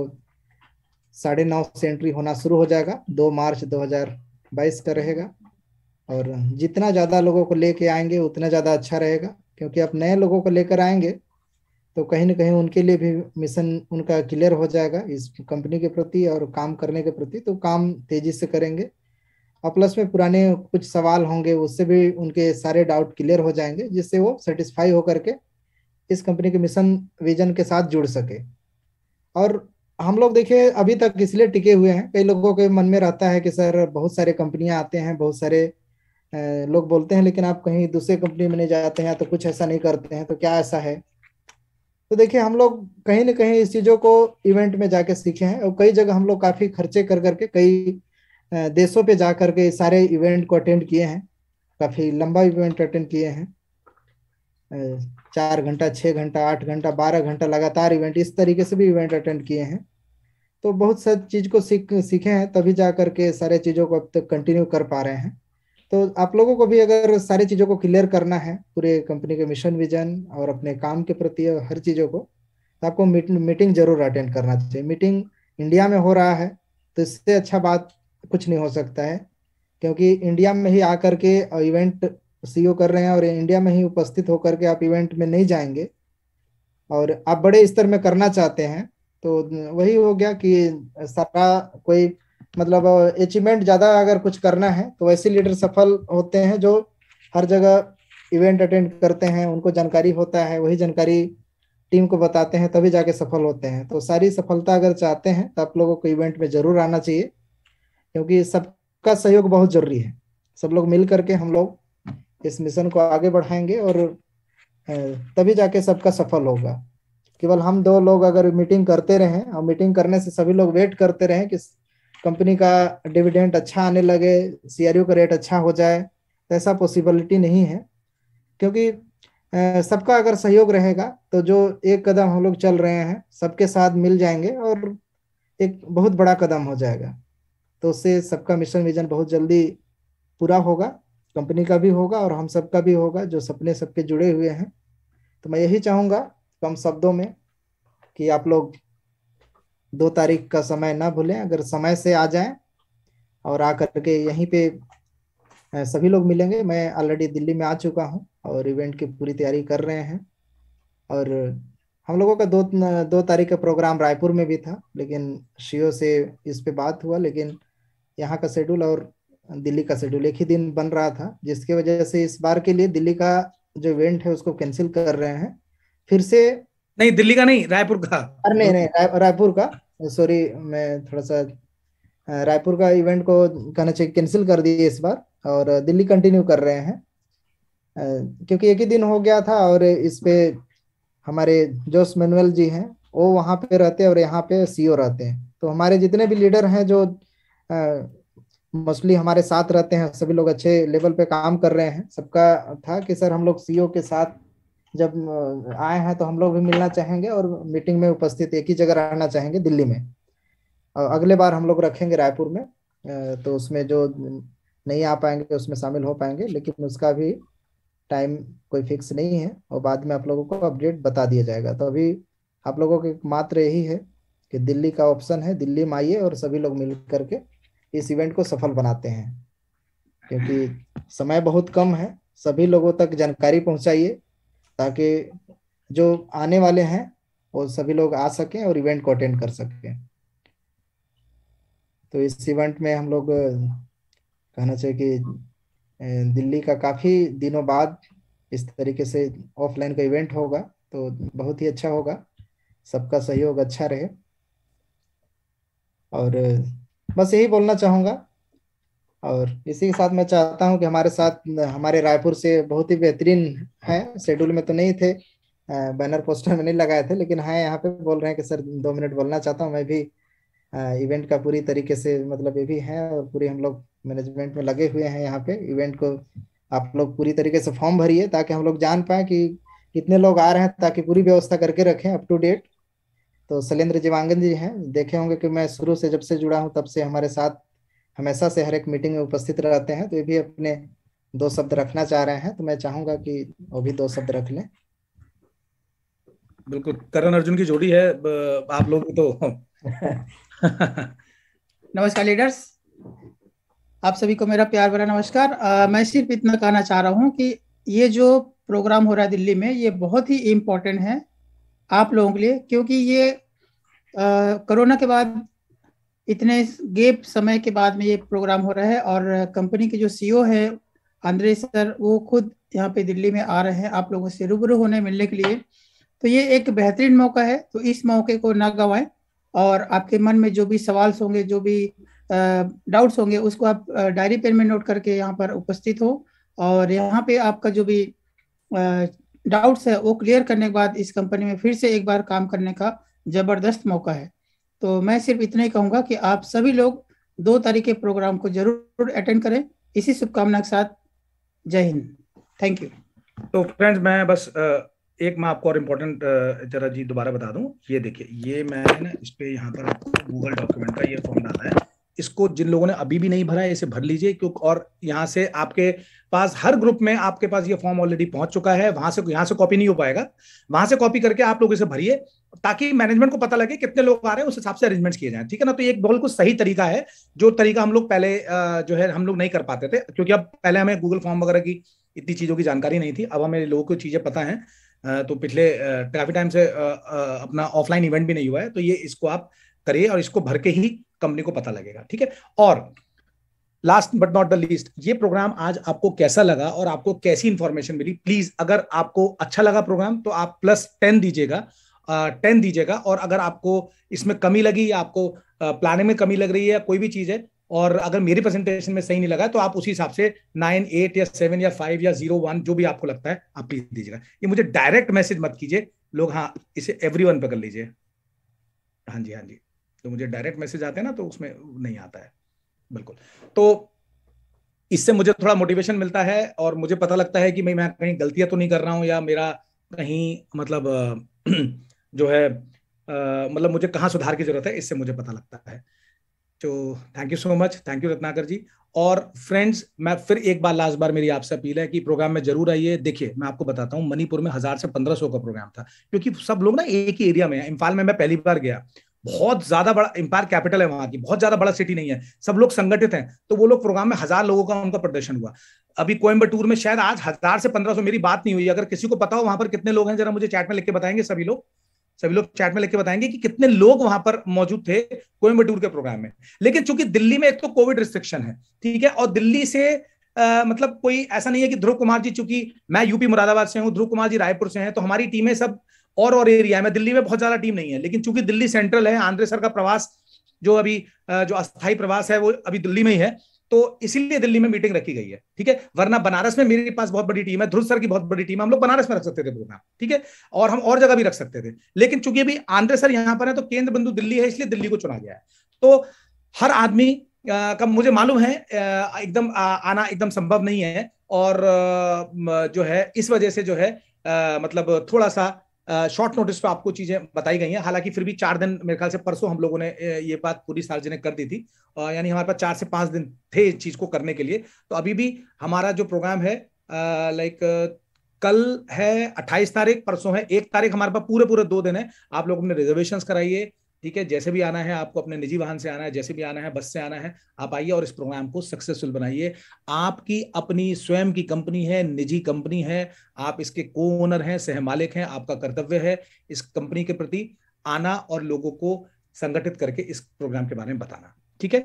साढ़े नौ से एंट्री होना शुरू हो जाएगा दो मार्च 2022 का रहेगा और जितना ज़्यादा लोगों को लेके आएंगे उतना ज़्यादा अच्छा रहेगा क्योंकि आप नए लोगों को लेकर आएंगे तो कहीं ना कहीं उनके लिए भी मिशन उनका क्लियर हो जाएगा इस कंपनी के प्रति और काम करने के प्रति तो काम तेजी से करेंगे और प्लस में पुराने कुछ सवाल होंगे उससे भी उनके सारे डाउट क्लियर हो जाएंगे जिससे वो सेटिस्फाई होकर के इस कंपनी के मिशन विजन के साथ जुड़ सके और हम लोग देखिए अभी तक इसलिए टिके हुए हैं कई लोगों के मन में रहता है कि सर बहुत सारे कंपनियां आते हैं बहुत सारे लोग बोलते हैं लेकिन आप कहीं दूसरे कंपनी में नहीं जाते हैं तो कुछ ऐसा नहीं करते हैं तो क्या ऐसा है तो देखिए हम लोग कहीं ना कहीं इस चीजों को इवेंट में जाके सीखे हैं और कई जगह हम लोग काफी खर्चे कर करके कई देशों पे जा करके सारे इवेंट को अटेंड किए हैं काफी लंबा इवेंट अटेंड किए हैं चार घंटा छः घंटा आठ घंटा बारह घंटा लगातार इवेंट इस तरीके से भी इवेंट अटेंड किए हैं तो बहुत सारी चीज को सीख सीखे हैं तभी जा करके सारे चीजों को अब तक कंटिन्यू कर पा रहे हैं तो आप लोगों को भी अगर सारी चीजों को क्लियर करना है पूरे कंपनी के मिशन विजन और अपने काम के प्रति हर चीजों को तो आपको मीट, मीटिंग जरूर अटेंड करना चाहिए मीटिंग इंडिया में हो रहा है तो इससे अच्छा बात कुछ नहीं हो सकता है क्योंकि इंडिया में ही आकर के इवेंट सीईओ e कर रहे हैं और इंडिया में ही उपस्थित होकर के आप इवेंट में नहीं जाएंगे और आप बड़े स्तर में करना चाहते हैं तो वही हो गया कि सारा कोई मतलब अचीवमेंट ज्यादा अगर कुछ करना है तो वैसे लीडर सफल होते हैं जो हर जगह इवेंट अटेंड करते हैं उनको जानकारी होता है वही जानकारी टीम को बताते हैं तभी जाके सफल होते हैं तो सारी सफलता अगर चाहते हैं तो आप लोगों को इवेंट में जरूर आना चाहिए क्योंकि सबका सहयोग बहुत जरूरी है सब लोग मिल करके हम लोग इस मिशन को आगे बढ़ाएंगे और तभी जाके सबका सफल होगा केवल हम दो लोग अगर मीटिंग करते रहें और मीटिंग करने से सभी लोग वेट करते रहें कि कंपनी का डिविडेंड अच्छा आने लगे सीआरयू का रेट अच्छा हो जाए तो ऐसा पॉसिबिलिटी नहीं है क्योंकि सबका अगर सहयोग रहेगा तो जो एक कदम हम लोग चल रहे हैं सबके साथ मिल जाएंगे और एक बहुत बड़ा कदम हो जाएगा तो उससे सबका मिशन विजन बहुत जल्दी पूरा होगा कंपनी का भी होगा और हम सबका भी होगा जो सपने सबके जुड़े हुए हैं तो मैं यही चाहूँगा कम शब्दों में कि आप लोग दो तारीख का समय ना भूलें अगर समय से आ जाएं और आ करके यहीं पे सभी लोग मिलेंगे मैं ऑलरेडी दिल्ली में आ चुका हूँ और इवेंट की पूरी तैयारी कर रहे हैं और हम लोगों का दो दो तारीख का प्रोग्राम रायपुर में भी था लेकिन शीओ से इस पे बात हुआ लेकिन यहाँ का शेड्यूल और दिल्ली का शेड्यूल एक ही दिन बन रहा था जिसके वजह से इस बार के लिए दिल्ली का जो इवेंट है उसको कैंसिल कर रहे हैं फिर से नहीं दिल्ली का नहीं रायपुर का अरे नहीं नहीं रायपुर का सॉरी मैं थोड़ा सा रायपुर का इवेंट को कहना चाहिए कैंसिल कर दिए इस बार और दिल्ली कंटिन्यू कर रहे हैं क्योंकि एक ही दिन हो गया था और इस पे हमारे जोस मैनुअल जी हैं वो वहाँ पे रहते हैं और यहाँ पे सीईओ e रहते हैं तो हमारे जितने भी लीडर हैं जो मोस्टली हमारे साथ रहते हैं सभी लोग अच्छे लेवल पे काम कर रहे हैं सबका था कि सर हम लोग सीईओ e के साथ जब आए हैं तो हम लोग भी मिलना चाहेंगे और मीटिंग में उपस्थित एक ही जगह रहना चाहेंगे दिल्ली में अगले बार हम लोग रखेंगे रायपुर में तो उसमें जो नहीं आ पाएंगे उसमें शामिल हो पाएंगे लेकिन उसका भी टाइम कोई फिक्स नहीं है और बाद में आप लोगों को अपडेट बता दिया जाएगा तो अभी आप लोगों के मात्र यही है कि दिल्ली का ऑप्शन है दिल्ली में आइए और सभी लोग मिल करके इस इवेंट को सफल बनाते हैं क्योंकि समय बहुत कम है सभी लोगों तक जानकारी पहुंचाइए ताकि जो आने वाले हैं वो सभी लोग आ सकें और इवेंट को अटेंड कर सकें तो इस इवेंट में हम लोग कहना चाहिए कि दिल्ली का काफ़ी दिनों बाद इस तरीके से ऑफलाइन का इवेंट होगा तो बहुत ही अच्छा होगा सबका सहयोग अच्छा रहे और बस यही बोलना चाहूँगा और इसी के साथ मैं चाहता हूं कि हमारे साथ हमारे रायपुर से बहुत ही बेहतरीन है शेड्यूल में तो नहीं थे बैनर पोस्टर में नहीं लगाए थे लेकिन हाँ यहाँ पे बोल रहे हैं कि सर दो मिनट बोलना चाहता हूँ मैं भी इवेंट का पूरी तरीके से मतलब ये भी है और पूरी हम लोग मैनेजमेंट में लगे हुए हैं यहाँ पे इवेंट को आप लोग पूरी तरीके से फॉर्म भरिए ताकि हम लोग जान पाए कि कितने लोग आ रहे हैं ताकि पूरी व्यवस्था करके रखें अप टू डेट तो शैलेंद्र जीवांगन जी हैं देखे होंगे कि मैं शुरू से जब से जुड़ा हूँ तब से हमारे साथ हमेशा से हर एक मीटिंग में उपस्थित रहते हैं तो ये भी अपने दो शब्द रखना चाह रहे हैं तो मैं चाहूंगा कि वो भी दो शब्द रख लें बिल्कुल करण अर्जुन की जोड़ी है आप लोग तो नमस्कार लीडर्स आप सभी को मेरा प्यार भरा नमस्कार आ, मैं सिर्फ इतना कहना चाह रहा हूँ कि ये जो प्रोग्राम हो रहा है दिल्ली में ये बहुत ही इम्पोर्टेंट है आप लोगों के लिए क्योंकि ये कोरोना के बाद इतने गेप समय के बाद में ये प्रोग्राम हो रहा है और कंपनी के जो सीईओ है आंद्रे सर वो खुद यहाँ पे दिल्ली में आ रहे हैं आप लोगों से रूबरू होने मिलने के लिए तो ये एक बेहतरीन मौका है तो इस मौके को ना गवाएं और आपके मन में जो भी सवाल होंगे जो भी डाउट्स होंगे उसको आप डायरी पेन में नोट करके यहाँ पर उपस्थित हो और यहाँ पे आपका जो भी डाउट्स है वो क्लियर करने के बाद इस कंपनी में फिर से एक बार काम करने का जबरदस्त मौका है तो मैं सिर्फ इतना ही कहूंगा कि आप सभी लोग दो तारीख के प्रोग्राम को जरूर अटेंड करें इसी शुभकामना के साथ जय हिंद थैंक यू तो फ्रेंड्स मैं बस एक मैं आपको और इम्पोर्टेंट जरा जी दोबारा बता दूं ये देखिए ये मैं इस पे यहाँ पर गूगल डॉक्यूमेंट का ये फॉर्म डाला है इसको जिन लोगों ने अभी भी नहीं भरा है इसे भर लीजिए क्योंकि और यहाँ से आपके पास हर ग्रुप में आपके पास ये फॉर्म ऑलरेडी पहुंच चुका है वहां से यहां से कॉपी नहीं हो पाएगा वहां से कॉपी करके आप लोग इसे भरिए ताकि मैनेजमेंट को पता लगे कितने लोग आ रहे हैं उस हिसाब से अरेंजमेंट किए जाए ठीक है ना तो एक बहुत कुछ सही तरीका है जो तरीका हम लोग पहले जो है हम लोग नहीं कर पाते थे क्योंकि अब पहले हमें गूगल फॉर्म वगैरह की इतनी चीजों की जानकारी नहीं थी अब हमें लोगों को चीजें पता है तो पिछले काफी टाइम से अपना ऑफलाइन इवेंट भी नहीं हुआ है तो ये इसको आप करिए और इसको भर के ही कंपनी को पता लगेगा ठीक है और last but not the least ये प्रोग्राम आज आपको कैसा लगा और आपको कैसी इंफॉर्मेशन मिली प्लीज अगर आपको अच्छा लगा प्रोग्राम तो आप प्लस टेन दीजिएगा टेन दीजिएगा और अगर आपको इसमें कमी लगी या आपको प्लानिंग में कमी लग रही है कोई भी चीज़ है और अगर मेरी प्रेजेंटेशन में सही नहीं लगा तो आप उसी हिसाब से नाइन एट या सेवन या फाइव या जीरो वन जो भी आपको लगता है आप प्लीज दीजिएगा ये मुझे डायरेक्ट मैसेज मत कीजिए लोग हाँ इसे एवरी वन पे कर लीजिए हाँ जी हाँ जी तो मुझे डायरेक्ट मैसेज आते हैं ना तो उसमें नहीं आता है बिल्कुल तो इससे मुझे थोड़ा मोटिवेशन मिलता है और मुझे पता लगता है कि मैं मैं कहीं गलतियां तो नहीं कर रहा हूं या मेरा कहीं मतलब जो है मतलब मुझे कहाँ सुधार की जरूरत है इससे मुझे पता लगता है तो thank you so much thank you Ratnakar ji और फ्रेंड्स मैं फिर एक बार लास्ट बार मेरी आपसे अपील है कि प्रोग्राम में जरूर आइए देखिए मैं आपको बताता हूँ मणिपुर में हजार से पंद्रह सौ का प्रोग्राम था क्योंकि सब लोग ना एक ही एरिया में इम्फाल में मैं पहली बार गया बहुत ज्यादा बड़ा एम्पायर कैपिटल है वहां की बहुत ज्यादा बड़ा सिटी नहीं है सब लोग संगठित हैं तो वो लोग प्रोग्राम में हजार लोगों का उनका प्रदर्शन हुआ अभी कोयम्बटूर में शायद आज हजार से पंद्रह सौ मेरी बात नहीं हुई अगर किसी को पता हो वहां पर कितने लोग हैं जरा मुझे चैट में लिख के बताएंगे सभी लोग सभी लोग चैट में के बताएंगे कि कितने लोग वहां पर मौजूद थे कोयम्बटूर के प्रोग्राम में लेकिन चूंकि दिल्ली में एक तो कोविड रिस्ट्रिक्शन है ठीक है और दिल्ली से आ, मतलब कोई ऐसा नहीं है कि ध्रुव कुमार जी चूंकि मैं यूपी मुरादाबाद से हूँ ध्रुव कुमार जी रायपुर से हैं तो हमारी टीमें सब और और एरिया में दिल्ली में बहुत ज्यादा टीम नहीं है लेकिन चूंकि दिल्ली सेंट्रल है आंध्रे सर का प्रवास जो अभी जो अस्थायी प्रवास है वो अभी दिल्ली में ही है तो इसीलिए दिल्ली में मीटिंग रखी गई है ठीक है वरना बनारस में मेरे पास बहुत बड़ी टीम है ध्रुव सर की बहुत बड़ी टीम है हम लोग बनारस में रख सकते थे प्रोग्राम ठीक है और हम और जगह भी रख सकते थे लेकिन चूंकि अभी आंध्र सर यहां पर है तो केंद्र बिंदु दिल्ली है इसलिए दिल्ली को चुना गया है तो हर आदमी का मुझे मालूम है एकदम आना एकदम संभव नहीं है और जो है इस वजह से जो है मतलब थोड़ा सा शॉर्ट नोटिस पे आपको चीजें बताई गई हैं हालांकि फिर भी चार दिन मेरे ख्याल से परसों हम लोगों ने ये बात पूरी सार्वजनिक कर दी थी यानी हमारे पास चार से पांच दिन थे इस चीज को करने के लिए तो अभी भी हमारा जो प्रोग्राम है लाइक कल है अट्ठाईस तारीख परसों है एक तारीख हमारे पास पूरे पूरे दो दिन है आप लोगों ने रिजर्वेशन कराइए ठीक है जैसे भी आना है आपको अपने निजी वाहन से आना है जैसे भी आना है बस से आना है आप आइए और इस प्रोग्राम को सक्सेसफुल बनाइए आपकी अपनी स्वयं की कंपनी है निजी कंपनी है आप इसके को ओनर हैं सह मालिक हैं आपका कर्तव्य है इस कंपनी के प्रति आना और लोगों को संगठित करके इस प्रोग्राम के बारे में बताना ठीक है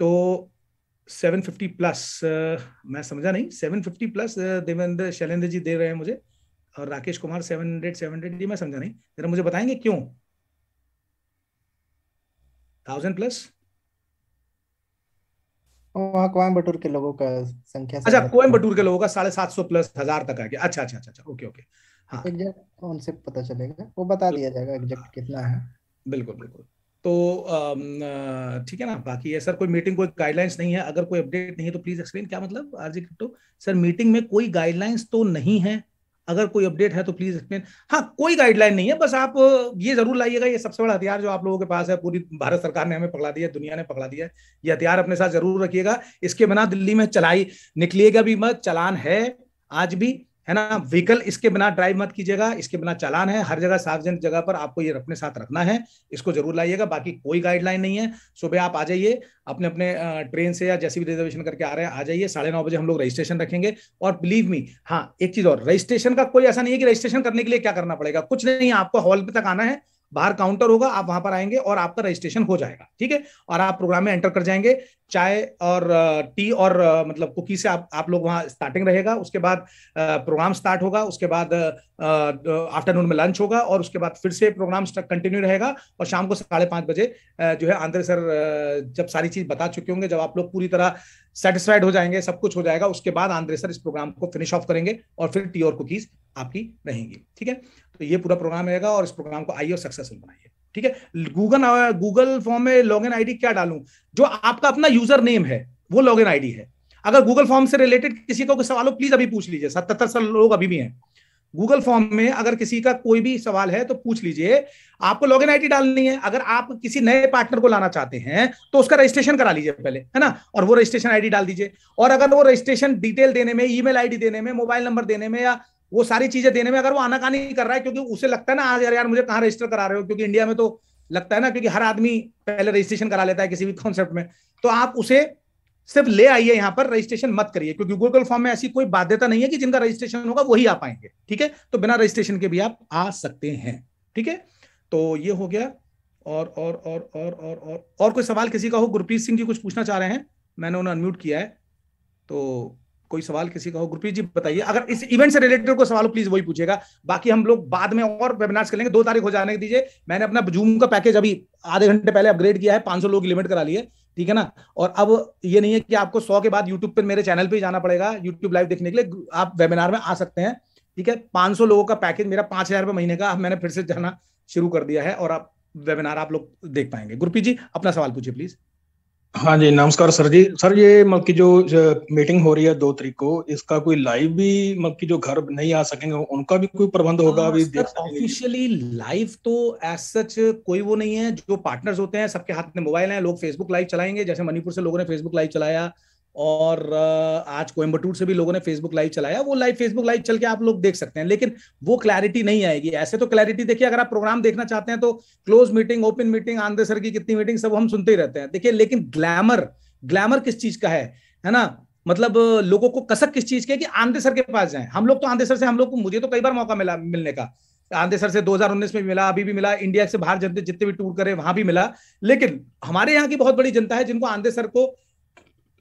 तो 750 प्लस मैं समझा नहीं 750 प्लस देवेंद्र शैलेंद्र जी दे रहे हैं मुझे और राकेश कुमार 700 700 जी मैं समझा नहीं जरा मुझे बताएंगे क्यों थाउजेंड प्लस वहाँ कोयम्बटूर के लोगों का संख्या अच्छा कोयम्बटूर के लोगों का साढ़े सात सौ प्लस हजार तक आ गया अच्छा अच्छा अच्छा ओके अच्छा, ओके हाँ उनसे पता चलेगा वो बता दिया जाएगा एग्जैक्ट कितना है हाँ। बिल्कुल बिल्कुल तो ठीक है ना बाकी है सर कोई मीटिंग कोई गाइडलाइंस नहीं है अगर कोई अपडेट नहीं है तो प्लीज एक्सप्लेन क्या मतलब आरजे क्रिप्टो सर मीटिंग में कोई गाइडलाइंस तो नहीं है अगर कोई अपडेट है तो प्लीज एक्सप्लेन हाँ कोई गाइडलाइन नहीं है बस आप ये जरूर लाइएगा ये सबसे बड़ा हथियार जो आप लोगों के पास है पूरी भारत सरकार ने हमें पकड़ा दिया दुनिया ने पकड़ा दिया ये हथियार अपने साथ जरूर रखिएगा इसके बिना दिल्ली में चलाई निकलिएगा भी मत चलान है आज भी है ना व्हीकल इसके बिना ड्राइव मत कीजिएगा इसके बिना चालान है हर जगह सार्वजनिक जगह पर आपको ये अपने साथ रखना है इसको जरूर लाइएगा बाकी कोई गाइडलाइन नहीं है सुबह आप आ जाइए अपने अपने ट्रेन से या जैसे भी रिजर्वेशन करके आ रहे हैं आ जाइए साढ़े नौ बजे हम लोग रजिस्ट्रेशन रखेंगे और बिलीव मी हाँ एक चीज और रजिस्ट्रेशन का कोई ऐसा नहीं है कि रजिस्ट्रेशन करने के लिए क्या करना पड़ेगा कुछ नहीं आपको हॉल पे तक आना है बाहर काउंटर होगा आप वहां पर आएंगे और आपका रजिस्ट्रेशन हो जाएगा ठीक है और आप प्रोग्राम में एंटर कर जाएंगे चाय और टी और मतलब कुकी से आप आप लोग वहां स्टार्टिंग रहेगा उसके बाद प्रोग्राम स्टार्ट होगा उसके बाद आफ्टरनून में लंच होगा और उसके बाद फिर से प्रोग्राम कंटिन्यू रहेगा और शाम को साढ़े पांच बजे जो है आंध्र सर जब सारी चीज़ बता चुके होंगे जब आप लोग पूरी तरह सेटिस्फाइड हो जाएंगे सब कुछ हो जाएगा उसके बाद आंध्रे सर इस प्रोग्राम को फिनिश ऑफ करेंगे और फिर टी और कुकीज आपकी रहेंगी ठीक है तो ये पूरा प्रोग्राम रहेगा और इस प्रोग्राम को आइए सक्सेसफुल बनाइए ठीक है गूगल गूगल फॉर्म में लॉग इन क्या डालू जो आपका अपना यूजर नेम है वो लॉग इन है अगर गूगल फॉर्म से रिलेटेड किसी को सवाल हो प्लीज अभी पूछ लीजिए सतहत्तर साल लोग अभी भी हैं गूगल फॉर्म में अगर किसी का कोई भी सवाल है तो पूछ लीजिए आपको लॉग इन आई डालनी है अगर आप किसी नए पार्टनर को लाना चाहते हैं तो उसका रजिस्ट्रेशन करा लीजिए पहले है ना और वो रजिस्ट्रेशन आईडी डाल दीजिए और अगर वो रजिस्ट्रेशन डिटेल देने में ईमेल आईडी देने में मोबाइल नंबर देने में या वो सारी चीजें देने में अगर वो आनाकानी कर रहा है क्योंकि उसे लगता है ना आज यार यार मुझे कहाँ रजिस्टर करा रहे हो क्योंकि इंडिया में तो लगता है ना क्योंकि हर आदमी पहले रजिस्ट्रेशन करा लेता है किसी भी कॉन्सेप्ट में तो आप उसे सिर्फ ले आइए यहाँ पर रजिस्ट्रेशन मत करिए क्योंकि गूगल फॉर्म में ऐसी कोई बाध्यता नहीं है कि जिनका रजिस्ट्रेशन होगा वही आ पाएंगे ठीक है तो बिना रजिस्ट्रेशन के भी आप आ सकते हैं ठीक है तो ये हो गया और और और और और और और कोई सवाल किसी का हो गुरप्रीत सिंह जी कुछ पूछना चाह रहे हैं मैंने उन्हें अनम्यूट किया है तो कोई सवाल किसी का हो गुरप्रीत जी बताइए अगर इस इवेंट से रिलेटेड को सवाल हो प्लीज वही पूछेगा बाकी हम लोग बाद में और वेबिनार्स करेंगे दो तारीख हो जाने दीजिए मैंने अपना जूम का पैकेज अभी आधे घंटे पहले अपग्रेड किया है पांच लोग लिमिट करा लिए ठीक है ना और अब ये नहीं है कि आपको सौ के बाद यूट्यूब पर मेरे चैनल पर जाना पड़ेगा यूट्यूब लाइव देखने के लिए आप वेबिनार में आ सकते हैं ठीक है पांच लोगों का पैकेज मेरा पांच हजार महीने का मैंने फिर से जाना शुरू कर दिया है और आप वेबिनार आप लोग देख पाएंगे गुरप्रीत जी अपना सवाल पूछिए प्लीज़ हाँ जी नमस्कार सर जी सर ये मतलब की जो, मीटिंग हो रही है दो तरीक को इसका कोई लाइव भी मतलब की जो घर नहीं आ सकेंगे उनका भी कोई प्रबंध होगा हाँ, अभी ऑफिशियली लाइव तो एज सच कोई वो नहीं है जो पार्टनर्स होते हैं सबके हाथ में मोबाइल है लोग फेसबुक लाइव चलाएंगे जैसे मणिपुर से लोगों ने फेसबुक लाइव चलाया और आज कोयम्बटूर से भी लोगों ने फेसबुक लाइव चलाया वो लाइव फेसबुक लाइव चल के आप लोग देख सकते हैं लेकिन वो क्लैरिटी नहीं आएगी ऐसे तो क्लैरिटी देखिए अगर आप प्रोग्राम देखना चाहते हैं तो क्लोज मीटिंग ओपन मीटिंग आंदे सर की कितनी मीटिंग सब हम सुनते ही रहते हैं देखिए लेकिन ग्लैमर ग्लैमर किस चीज का है है ना मतलब लोगों को कसक किस चीज के कि आंदे सर के पास जाए हम लोग तो आंदे सर से हम लोग को मुझे तो कई बार मौका मिला मिलने का आंदे सर से 2019 में भी मिला अभी भी मिला इंडिया से बाहर जनते जितने भी टूर करे वहां भी मिला लेकिन हमारे यहाँ की बहुत बड़ी जनता है जिनको आंदे सर को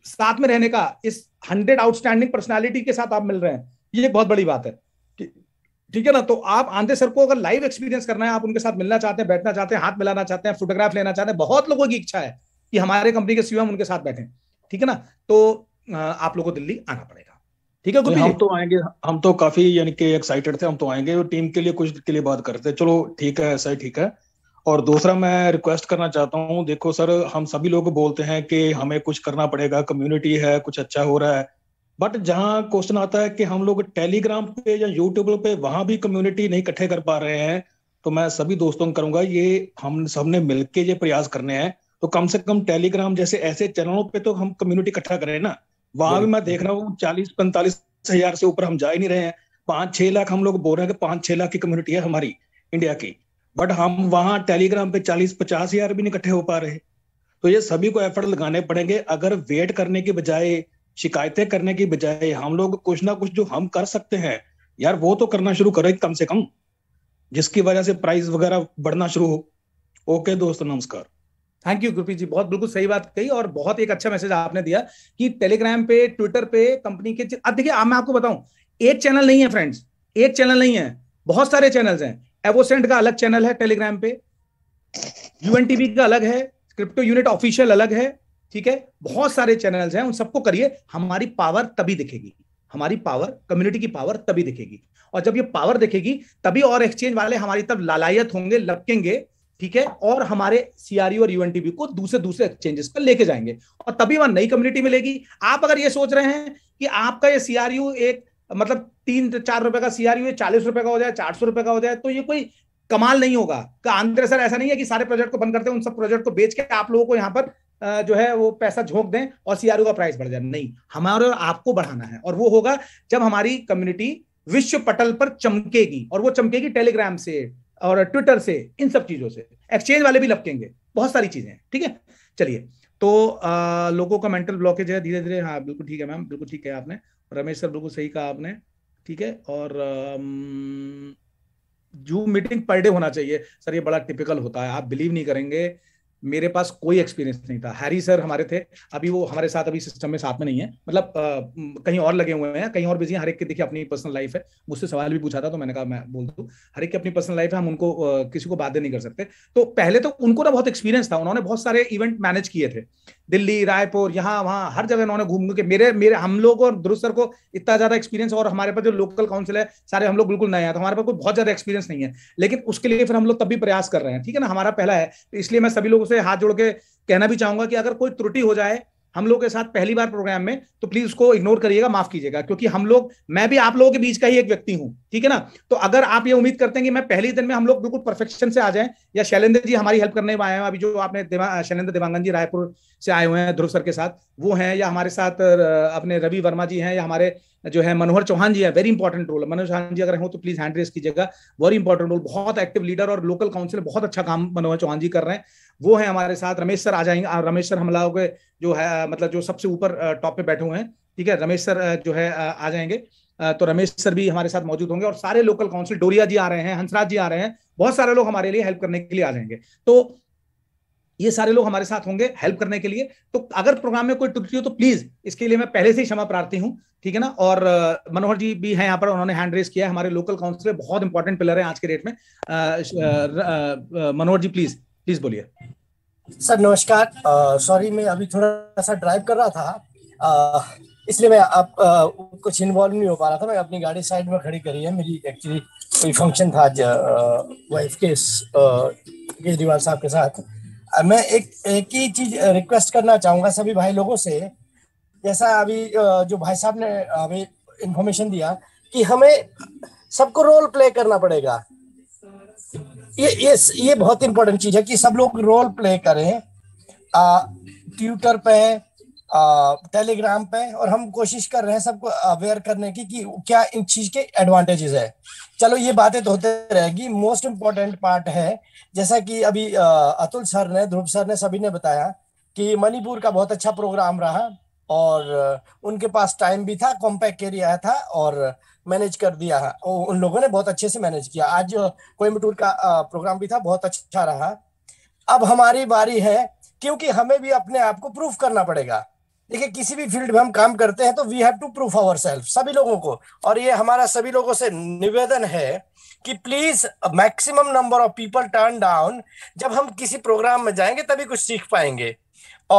साथ में रहने का इस हंड्रेड आउटस्टैंडिंग पर्सनैलिटी के साथ आप मिल रहे हैं ये एक बहुत बड़ी बात है ठीक है ना तो आप आंधे सर को अगर लाइव एक्सपीरियंस करना है आप उनके साथ मिलना चाहते हैं बैठना चाहते हैं हाथ मिलाना चाहते हैं फोटोग्राफ लेना चाहते हैं बहुत लोगों की इच्छा है कि हमारे कंपनी के सीएम उनके साथ बैठे ठीक है ना तो आप लोगों को दिल्ली आना पड़ेगा ठीक है हम तो आएंगे हम तो काफी यानी कि एक्साइटेड थे हम तो आएंगे और टीम के लिए कुछ के लिए बात करते चलो ठीक है ऐसा ही ठीक है और दूसरा मैं रिक्वेस्ट करना चाहता हूँ देखो सर हम सभी लोग बोलते हैं कि हमें कुछ करना पड़ेगा कम्युनिटी है कुछ अच्छा हो रहा है बट जहाँ क्वेश्चन आता है कि हम लोग टेलीग्राम पे या यूट्यूब पे वहां भी कम्युनिटी नहीं इकट्ठे कर पा रहे हैं तो मैं सभी दोस्तों को करूंगा ये हम सबने मिलके ये प्रयास करने हैं तो कम से कम टेलीग्राम जैसे ऐसे चैनलों पे तो हम कम्युनिटी इकट्ठा करें ना वहां भी मैं देख रहा हूँ चालीस पैंतालीस हजार से ऊपर हम जा ही नहीं रहे हैं पांच छह लाख हम लोग बोल रहे हैं कि पांच छह लाख की कम्युनिटी है हमारी इंडिया की बट हम वहां टेलीग्राम पे चालीस पचास हजार भी नहीं इकट्ठे हो पा रहे तो ये सभी को एफर्ट लगाने पड़ेंगे अगर वेट करने की बजाय शिकायतें करने की बजाय हम लोग कुछ ना कुछ जो हम कर सकते हैं यार वो तो करना शुरू करें कम से कम जिसकी वजह से प्राइस वगैरह बढ़ना शुरू हो ओके दोस्तों नमस्कार थैंक यू गुरप्रीत जी बहुत बिल्कुल सही बात कही और बहुत एक अच्छा मैसेज आपने दिया कि टेलीग्राम पे ट्विटर पे कंपनी के अब देखिए मैं आपको बताऊं एक चैनल नहीं है फ्रेंड्स एक चैनल नहीं है बहुत सारे चैनल्स हैं एवोसेंट का अलग चैनल है टेलीग्राम पे यूएनटीबी का अलग है क्रिप्टो यूनिट ऑफिशियल अलग है ठीक है बहुत सारे चैनल्स हैं उन सबको करिए हमारी पावर तभी दिखेगी हमारी पावर कम्युनिटी की पावर तभी दिखेगी और जब ये पावर दिखेगी तभी और एक्सचेंज वाले हमारी तरफ लालायत होंगे लपकेंगे ठीक है और हमारे सीआरई e और यूएनटीबी को दूसरे दूसरे एक्सचेंजेस पर लेके जाएंगे और तभी वहां नई कम्युनिटी मिलेगी आप अगर ये सोच रहे हैं कि आपका ये सीआरयू e एक मतलब तीन तो चार रुपए का सीआरयू e चालीस रुपए का हो जाए चार सौ रुपए का हो जाए तो ये कोई कमाल नहीं होगा आंध्र सर ऐसा नहीं है कि सारे प्रोजेक्ट को बंद करते हैं उन सब प्रोजेक्ट को बेच के आप लोगों को यहाँ पर जो है वो पैसा झोंक दें और सीआरओ का प्राइस बढ़ जाए नहीं हमारे और आपको बढ़ाना है और वो होगा जब हमारी कम्युनिटी विश्व पटल पर चमकेगी और वो चमकेगी टेलीग्राम से और ट्विटर से इन सब चीजों से एक्सचेंज वाले भी लपकेंगे बहुत सारी चीजें ठीक है चलिए तो आ, लोगों का मेंटल ब्लॉकेज है धीरे धीरे हाँ बिल्कुल ठीक है मैम बिल्कुल ठीक है आपने रमेश सर बिल्कुल सही कहा आपने ठीक है और जूम मीटिंग पर डे होना चाहिए सर ये बड़ा टिपिकल होता है आप बिलीव नहीं करेंगे मेरे पास कोई एक्सपीरियंस नहीं था हैरी सर हमारे थे अभी वो हमारे साथ अभी सिस्टम में साथ में नहीं है मतलब कहीं और लगे हुए हैं कहीं और बिजी हर एक की देखिए अपनी पर्सनल लाइफ है मुझसे सवाल भी पूछा था तो मैंने कहा मैं बोल दू हर एक की अपनी पर्सनल लाइफ है हम उनको आ, किसी को बाध्य नहीं कर सकते तो पहले तो उनको ना बहुत एक्सपीरियंस था उन्होंने बहुत सारे इवेंट मैनेज किए थे दिल्ली रायपुर यहाँ वहाँ हर जगह उन्होंने घूम के मेरे मेरे हम लोग और दुरुस्त सर को इतना ज्यादा एक्सपीरियंस और हमारे पास जो लोकल काउंसिल है सारे हम लोग बिल्कुल नए हैं तो हमारे पास कोई बहुत ज्यादा एक्सपीरियंस नहीं है लेकिन उसके लिए फिर हम लोग तब भी प्रयास कर रहे हैं ठीक है ना हमारा पहला है तो इसलिए मैं सभी लोगों से से हाथ जोड़ के कहना भी चाहूंगा कि अगर कोई त्रुटि हो जाए हम लोग के साथ पहली बार प्रोग्राम में तो प्लीज उसको इग्नोर करिएगा माफ कीजिएगा क्योंकि हम लोग मैं भी आप लोगों के बीच का ही एक व्यक्ति हूं ठीक है ना तो अगर आप ये उम्मीद करते हैं कि मैं पहले दिन में हम लोग बिल्कुल परफेक्शन से आ जाएं या शैलेंद्र जी हमारी हेल्प करने में आए हैं अभी जो आपने शैलेंद्र देवांगन जी रायपुर से आए हुए हैं ध्रुव सर के साथ वो हैं या हमारे साथ अपने रवि वर्मा जी हैं या हमारे जो है मनोहर चौहान जी है very important role Manohar Chauhan ji अगर हो तो प्लीज हैंड रेस कीजिएगा वेरी इंपॉर्टेंट रोल बहुत एक्टिव लीडर और लोकल काउंसिल बहुत अच्छा काम मनोहर चौहान जी कर रहे हैं वो है हमारे साथ रमेश सर आ जाएंगे रमेश सर हमलाओं के जो है मतलब जो सबसे ऊपर टॉप पे बैठे हुए हैं ठीक है रमेश सर जो है आ जाएंगे तो रमेश सर भी हमारे साथ मौजूद होंगे और सारे लोकल काउंसिल डोरिया जी आ रहे हैं हंसराज जी आ रहे हैं बहुत सारे लोग हमारे लिए हेल्प करने के लिए आ जाएंगे तो ये सारे लोग हमारे साथ होंगे हेल्प करने के लिए तो अगर प्रोग्राम में कोई त्रुटि हो तो प्लीज इसके लिए मैं पहले से ही क्षमा प्रार्थी हूँ ठीक है ना और मनोहर जी भी हैं यहाँ पर उन्होंने हैंड रेस किया है हमारे लोकल काउंसिल बहुत इंपॉर्टेंट पिलर है आज के डेट में मनोहर जी प्लीज प्लीज बोलिए सर नमस्कार सॉरी मैं अभी थोड़ा सा ड्राइव कर रहा था इसलिए मैं आप आ, कुछ इन्वॉल्व नहीं हो पा रहा था मैं अपनी गाड़ी साइड में खड़ी करी है मेरी एक्चुअली कोई फंक्शन था आज वाइफ के केजरीवाल साहब के साथ आ, मैं एक एक ही चीज रिक्वेस्ट करना चाहूंगा सभी भाई लोगों से जैसा अभी जो भाई साहब ने अभी इन्फॉर्मेशन दिया कि हमें सबको रोल प्ले करना पड़ेगा ये ये ये बहुत इंपॉर्टेंट चीज है कि सब लोग रोल प्ले करें ट्विटर पे टेलीग्राम पे और हम कोशिश कर रहे हैं सबको अवेयर करने की कि क्या इन चीज के एडवांटेजेस है चलो ये बातें तो होते रहेगी मोस्ट इम्पोर्टेंट पार्ट है जैसा कि अभी अतुल सर ने ध्रुव सर ने सभी ने बताया कि मणिपुर का बहुत अच्छा प्रोग्राम रहा और उनके पास टाइम भी था कॉम्पैक्ट एरिया था और मैनेज कर दिया उन लोगों ने बहुत अच्छे से मैनेज किया आज कोयम्बटूर का प्रोग्राम भी था बहुत अच्छा रहा अब हमारी बारी है क्योंकि हमें भी अपने आप को प्रूफ करना पड़ेगा देखिए किसी भी फील्ड में हम काम करते हैं तो we have to proof our self सभी लोगों को और ये हमारा सभी लोगों से निवेदन है कि please maximum number of people turn down जब हम किसी प्रोग्राम में जाएंगे तभी कुछ सीख पाएंगे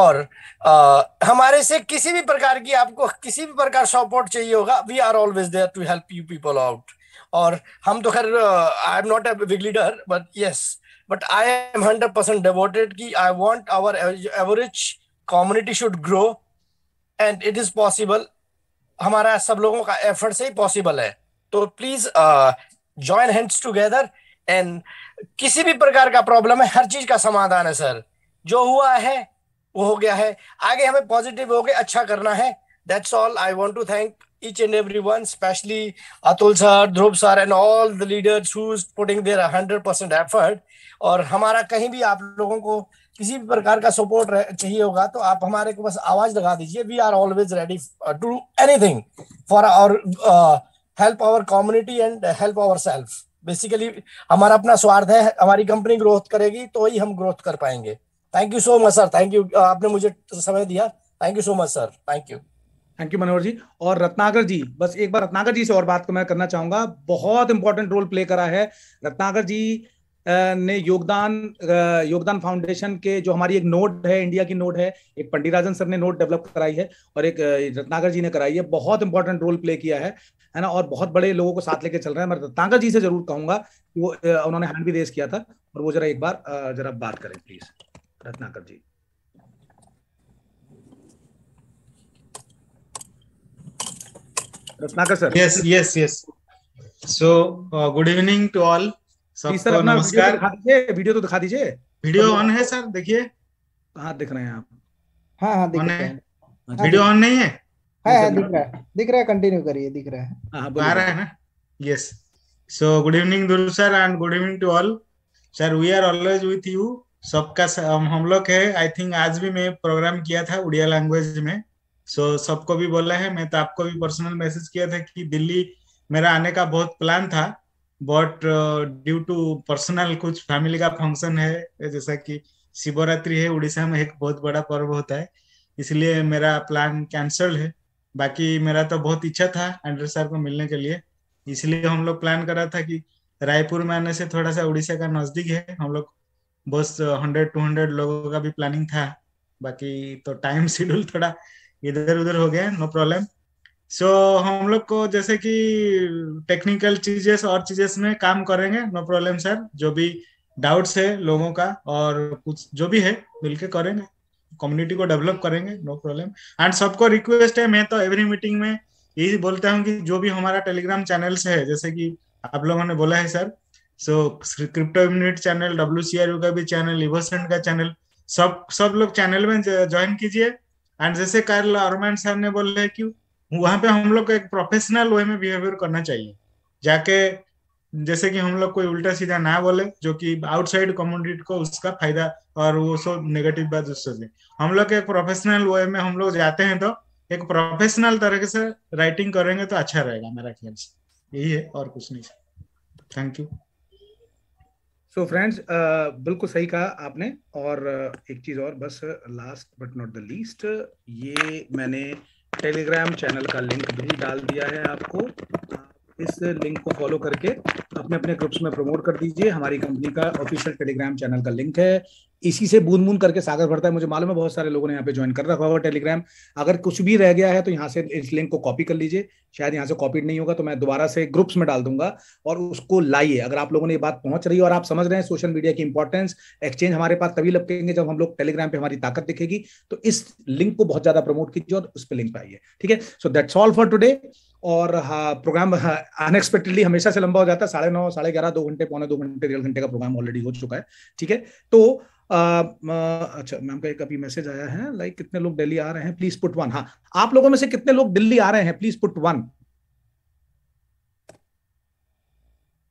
और आ, हमारे से किसी भी प्रकार की आपको किसी भी प्रकार सपोर्ट चाहिए होगा we are always there to help you people out और हम तो खैर I am not a big leader but yes but I am hundred percent devoted की I want our average community should grow and it is possible हमारा सब लोगों का effort से ही पॉसिबल है तो please join hands together and किसी भी प्रकार का प्रॉब्लम है हर चीज का समाधान है सर जो हुआ है वो हो गया है आगे हमें पॉजिटिव हो गए अच्छा करना है that's all I want to thank each and every one, especially Atul sir, Dhruv sir, and all the leaders who's putting their 100% effort. और हमारा कहीं भी आप लोगों को किसी भी प्रकार का सपोर्ट चाहिए होगा तो आप हमारे को बस आवाज लगा दीजिए we are always ready to anything for our help our community and help our self basically हमारा अपना स्वार्थ है हमारी कंपनी ग्रोथ करेगी तो ही हम ग्रोथ कर पाएंगे thank you so much sir thank you आपने मुझे समय दिया thank you so much sir thank you thank you Manohar ji और रत्नाकर जी बस एक बार रत्नाकर जी से और बात को मैं करना चाहूंगा बहुत इंपॉर्टेंट रोल प्ले करा है रत्नाकर जी ने योगदान योगदान फाउंडेशन के जो हमारी एक नोट है इंडिया की नोट है एक पंडित राजन सर ने नोट डेवलप कराई है और एक रत्नाकर जी ने कराई है बहुत इंपॉर्टेंट रोल प्ले किया है है ना और बहुत बड़े लोगों को साथ लेके चल रहे हैं मैं रत्नाकर जी से जरूर कहूंगा कि वो उन्होंने हैंड भी रेस किया था और वो जरा एक बार जरा बात करें please Ratnakar ji Ratnakar sir yes yes yes so good evening to all sir तो अपना तो वीडियो तो दिखा दीजिए वीडियो ऑन है सर देखिए हाँ दिख रहे हैं आप हाँ हाँ दिख रहे हैं हाँ, वीडियो ऑन नहीं है है हाँ, हाँ, दिख रहा है दिख रहा है कंटिन्यू करिए दिख रहा है आ रहा है ना यस सो गुड इवनिंग दुरु sir and good evening to all sir we are always with you सबका हम लोग है आई थिंक आज भी मैं प्रोग्राम किया था उड़िया लैंग्वेज में सो so, सबको भी बोला है मैं तो आपको भी पर्सनल मैसेज किया था कि दिल्ली मेरा आने का बहुत प्लान था बट ड्यू टू पर्सनल कुछ फैमिली का फंक्शन है जैसा कि शिवरात्रि है उड़ीसा में एक बहुत बड़ा पर्व होता है इसलिए मेरा प्लान कैंसल है बाकी मेरा तो बहुत इच्छा था एंड्रेस सर को मिलने के लिए इसलिए हम लोग प्लान करा था कि रायपुर में आने से थोड़ा सा उड़ीसा का नजदीक है हम लोग बस हंड्रेड टू हंड्रेड लोगों का भी प्लानिंग था बाकी तो टाइम शेड्यूल थोड़ा इधर उधर हो गया नो प्रॉब्लम सो so, हम लोग को जैसे कि टेक्निकल चीजेस और चीजेस में काम करेंगे नो प्रॉब्लम सर जो भी डाउट्स है लोगों का और कुछ जो भी है मिलके करेंगे कम्युनिटी को डेवलप करेंगे नो प्रॉब्लम एंड सबको रिक्वेस्ट है मैं तो एवरी मीटिंग में यही बोलता हूँ कि जो भी हमारा टेलीग्राम चैनल है जैसे कि आप लोगों ने बोला है sir so crypto community channel W U का भी चैनल इवोसेंट का चैनल सब सब लोग चैनल में ज्वाइन कीजिए एंड जैसे कार्ल अरमान सर ने बोले क्यों वहां पे हम लोग को एक प्रोफेशनल वे में बिहेवियर करना चाहिए जाके जैसे कि हम लोग कोई उल्टा सीधा ना बोले जो कि आउटसाइड कम्युनिटी को उसका फायदा और वो सब नेगेटिव बात सोचे हम लोग एक प्रोफेशनल वे में हम लोग जाते हैं तो एक प्रोफेशनल तरीके से राइटिंग करेंगे तो अच्छा रहेगा मेरा ख्याल से यही है और कुछ नहीं थैंक यू सो फ्रेंड्स बिल्कुल सही कहा आपने और uh, एक चीज और बस last but not the least ये मैंने टेलीग्राम चैनल का लिंक भी डाल दिया है आपको इस लिंक को फॉलो करके अपने अपने ग्रुप्स में प्रमोट कर दीजिए हमारी कंपनी का ऑफिशियल टेलीग्राम चैनल का लिंक है इसी से बूंद बूंद करके सागर भरता है मुझे मालूम है बहुत सारे लोगों ने यहाँ पे ज्वाइन कर रखा होगा टेलीग्राम अगर कुछ भी रह गया है तो यहाँ से इस लिंक को कॉपी कर लीजिए शायद यहाँ से कॉपीड नहीं होगा तो मैं दोबारा से ग्रुप्स में डाल दूंगा और उसको लाइए अगर आप लोगों ने ये बात पहुंच रही है और आप समझ रहे हैं सोशल मीडिया की इंपॉर्टेंस एक्सचेंज हमारे पास तभी लपेंगे जब हम लोग टेलीग्राम पे हमारी ताकत दिखेगी तो इस लिंक को बहुत ज्यादा प्रमोट कीजिए और उस पर लिंक पाइए ठीक है so that's all for today और प्रोग्राम हाँ, अनएक्सपेक्टेडली हाँ, हमेशा से लंबा हो जाता है साढ़े नौ साढ़े ग्यारह दो घंटे पौने दो घंटे डेढ़ घंटे का प्रोग्राम ऑलरेडी हो चुका है ठीक है तो अच्छा मैम का एक अभी मैसेज आया है लाइक कितने लोग दिल्ली आ रहे हैं प्लीज पुट वन हाँ आप लोगों में से कितने लोग दिल्ली आ रहे हैं प्लीज पुट वन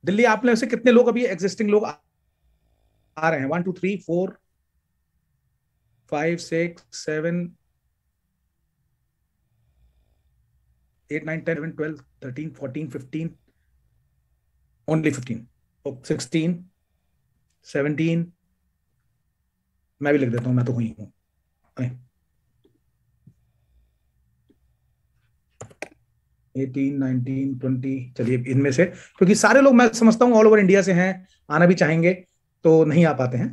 दिल्ली आप में से कितने लोग अभी एग्जिस्टिंग लोग आ रहे हैं one two three four five six seven eight nine ten twelve thirteen fourteen fifteen only fifteen sixteen seventeen मैं भी लिख देता हूं मैं तो हुई हूँ एटीन नाइनटीन ट्वेंटी चलिए इनमें से क्योंकि सारे लोग मैं समझता हूँ ऑल ओवर इंडिया से हैं आना भी चाहेंगे तो नहीं आ पाते हैं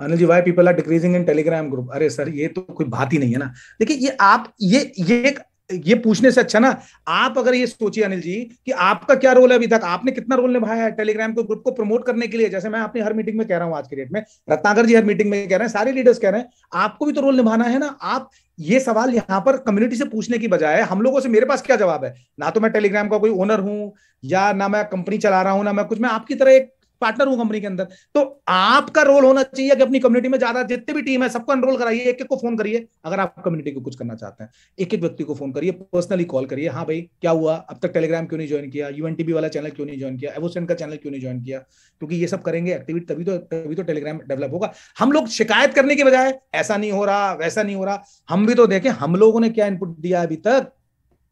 Anil ji why people are decreasing in Telegram group अरे सर ये तो कोई बात ही नहीं है ना देखिए ये आप ये ये एक ये पूछने से अच्छा ना आप अगर ये सोचिए अनिल जी कि आपका क्या रोल है अभी तक आपने कितना रोल निभाया है टेलीग्राम को ग्रुप को प्रमोट करने के लिए जैसे मैं अपनी हर मीटिंग में कह रहा हूं आज के डेट में रत्नाकर जी हर मीटिंग में कह रहे हैं सारे लीडर्स कह रहे हैं आपको भी तो रोल निभाना है ना आप ये सवाल यहां पर कम्युनिटी से पूछने की बजाय हम लोगों से मेरे पास क्या जवाब है ना तो मैं टेलीग्राम का कोई ओनर हूं या ना मैं कंपनी चला रहा हूं ना मैं कुछ मैं आपकी तरह एक पार्टनर हूं कंपनी के अंदर तो आपका रोल होना चाहिए कि अपनी कम्युनिटी में ज्यादा जितनी भी टीम है सबको एनरोल कराइए एक एक को फोन करिए अगर आप कम्युनिटी को कुछ करना चाहते हैं एक एक व्यक्ति को फोन करिए पर्सनली कॉल करिए हाँ भाई क्या हुआ अब तक टेलीग्राम क्यों नहीं ज्वाइन किया यूएनटीबी वाला चैनल क्यों नहीं ज्वाइन किया एवोसेंट का चैनल क्यों नहीं ज्वाइन किया क्योंकि ये सब करेंगे एक्टिविटी तभी तो तभी तो टेलीग्राम डेवलप होगा हम लोग शिकायत करने के बजाय ऐसा नहीं हो रहा वैसा नहीं हो रहा हम भी तो देखें हम लोगों ने क्या इनपुट दिया अभी तक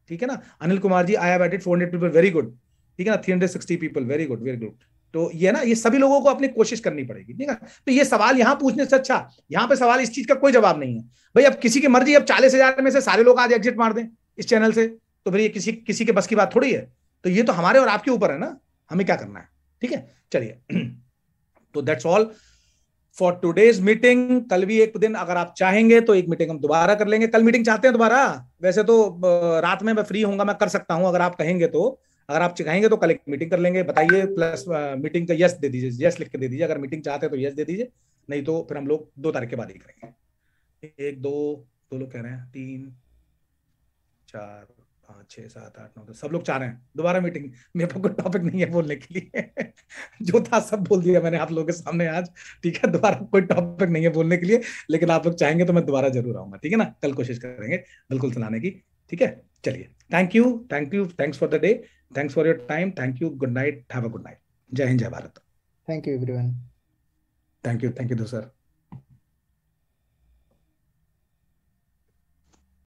ठीक है ना Anil Kumar ji I have four hundred people very good ठीक है ना three hundred sixty people very good very good तो ये ना ये सभी लोगों को अपनी कोशिश करनी पड़ेगी ठीक है तो ये सवाल यहाँ पूछने से अच्छा यहाँ पे सवाल इस चीज का कोई जवाब नहीं है भाई अब किसी की मर्जी अब चालीस हजार में से सारे लोग आज एग्जिट मार दें इस चैनल से तो फिर ये किसी किसी के बस की बात थोड़ी है तो ये तो हमारे और आपके ऊपर है ना हमें क्या करना है ठीक है चलिए तो that's all for today's meeting कल भी एक दिन अगर आप चाहेंगे तो एक मीटिंग हम दोबारा कर लेंगे कल मीटिंग चाहते हैं दोबारा वैसे तो रात में मैं फ्री होऊंगा मैं कर सकता हूं अगर आप कहेंगे तो अगर आप चिखाएंगे तो कल एक मीटिंग कर लेंगे बताइए प्लस मीटिंग का यस दे दीजिए यस लिख के दे दीजिए अगर मीटिंग चाहते हैं तो यस दे दीजिए नहीं तो फिर हम लोग दो तारीख के बाद ही करेंगे एक दो दो लोग कह रहे हैं तीन चार पाँच छः सात आठ नौ दस सब लोग चाह रहे हैं दोबारा मीटिंग मेरे पास कोई टॉपिक नहीं है बोलने के लिए जो था सब बोल दिया मैंने आप लोगों के सामने आज ठीक है दोबारा कोई टॉपिक नहीं है बोलने के लिए लेकिन आप लोग चाहेंगे तो मैं दोबारा जरूर आऊंगा ठीक है ना कल कोशिश करेंगे बिल्कुल सुनाने की ठीक है चलिए thank you thank you thanks for the day thanks for your time thank you good night have a good night जय हिंद जय Bharat thank you everyone thank you thank you sir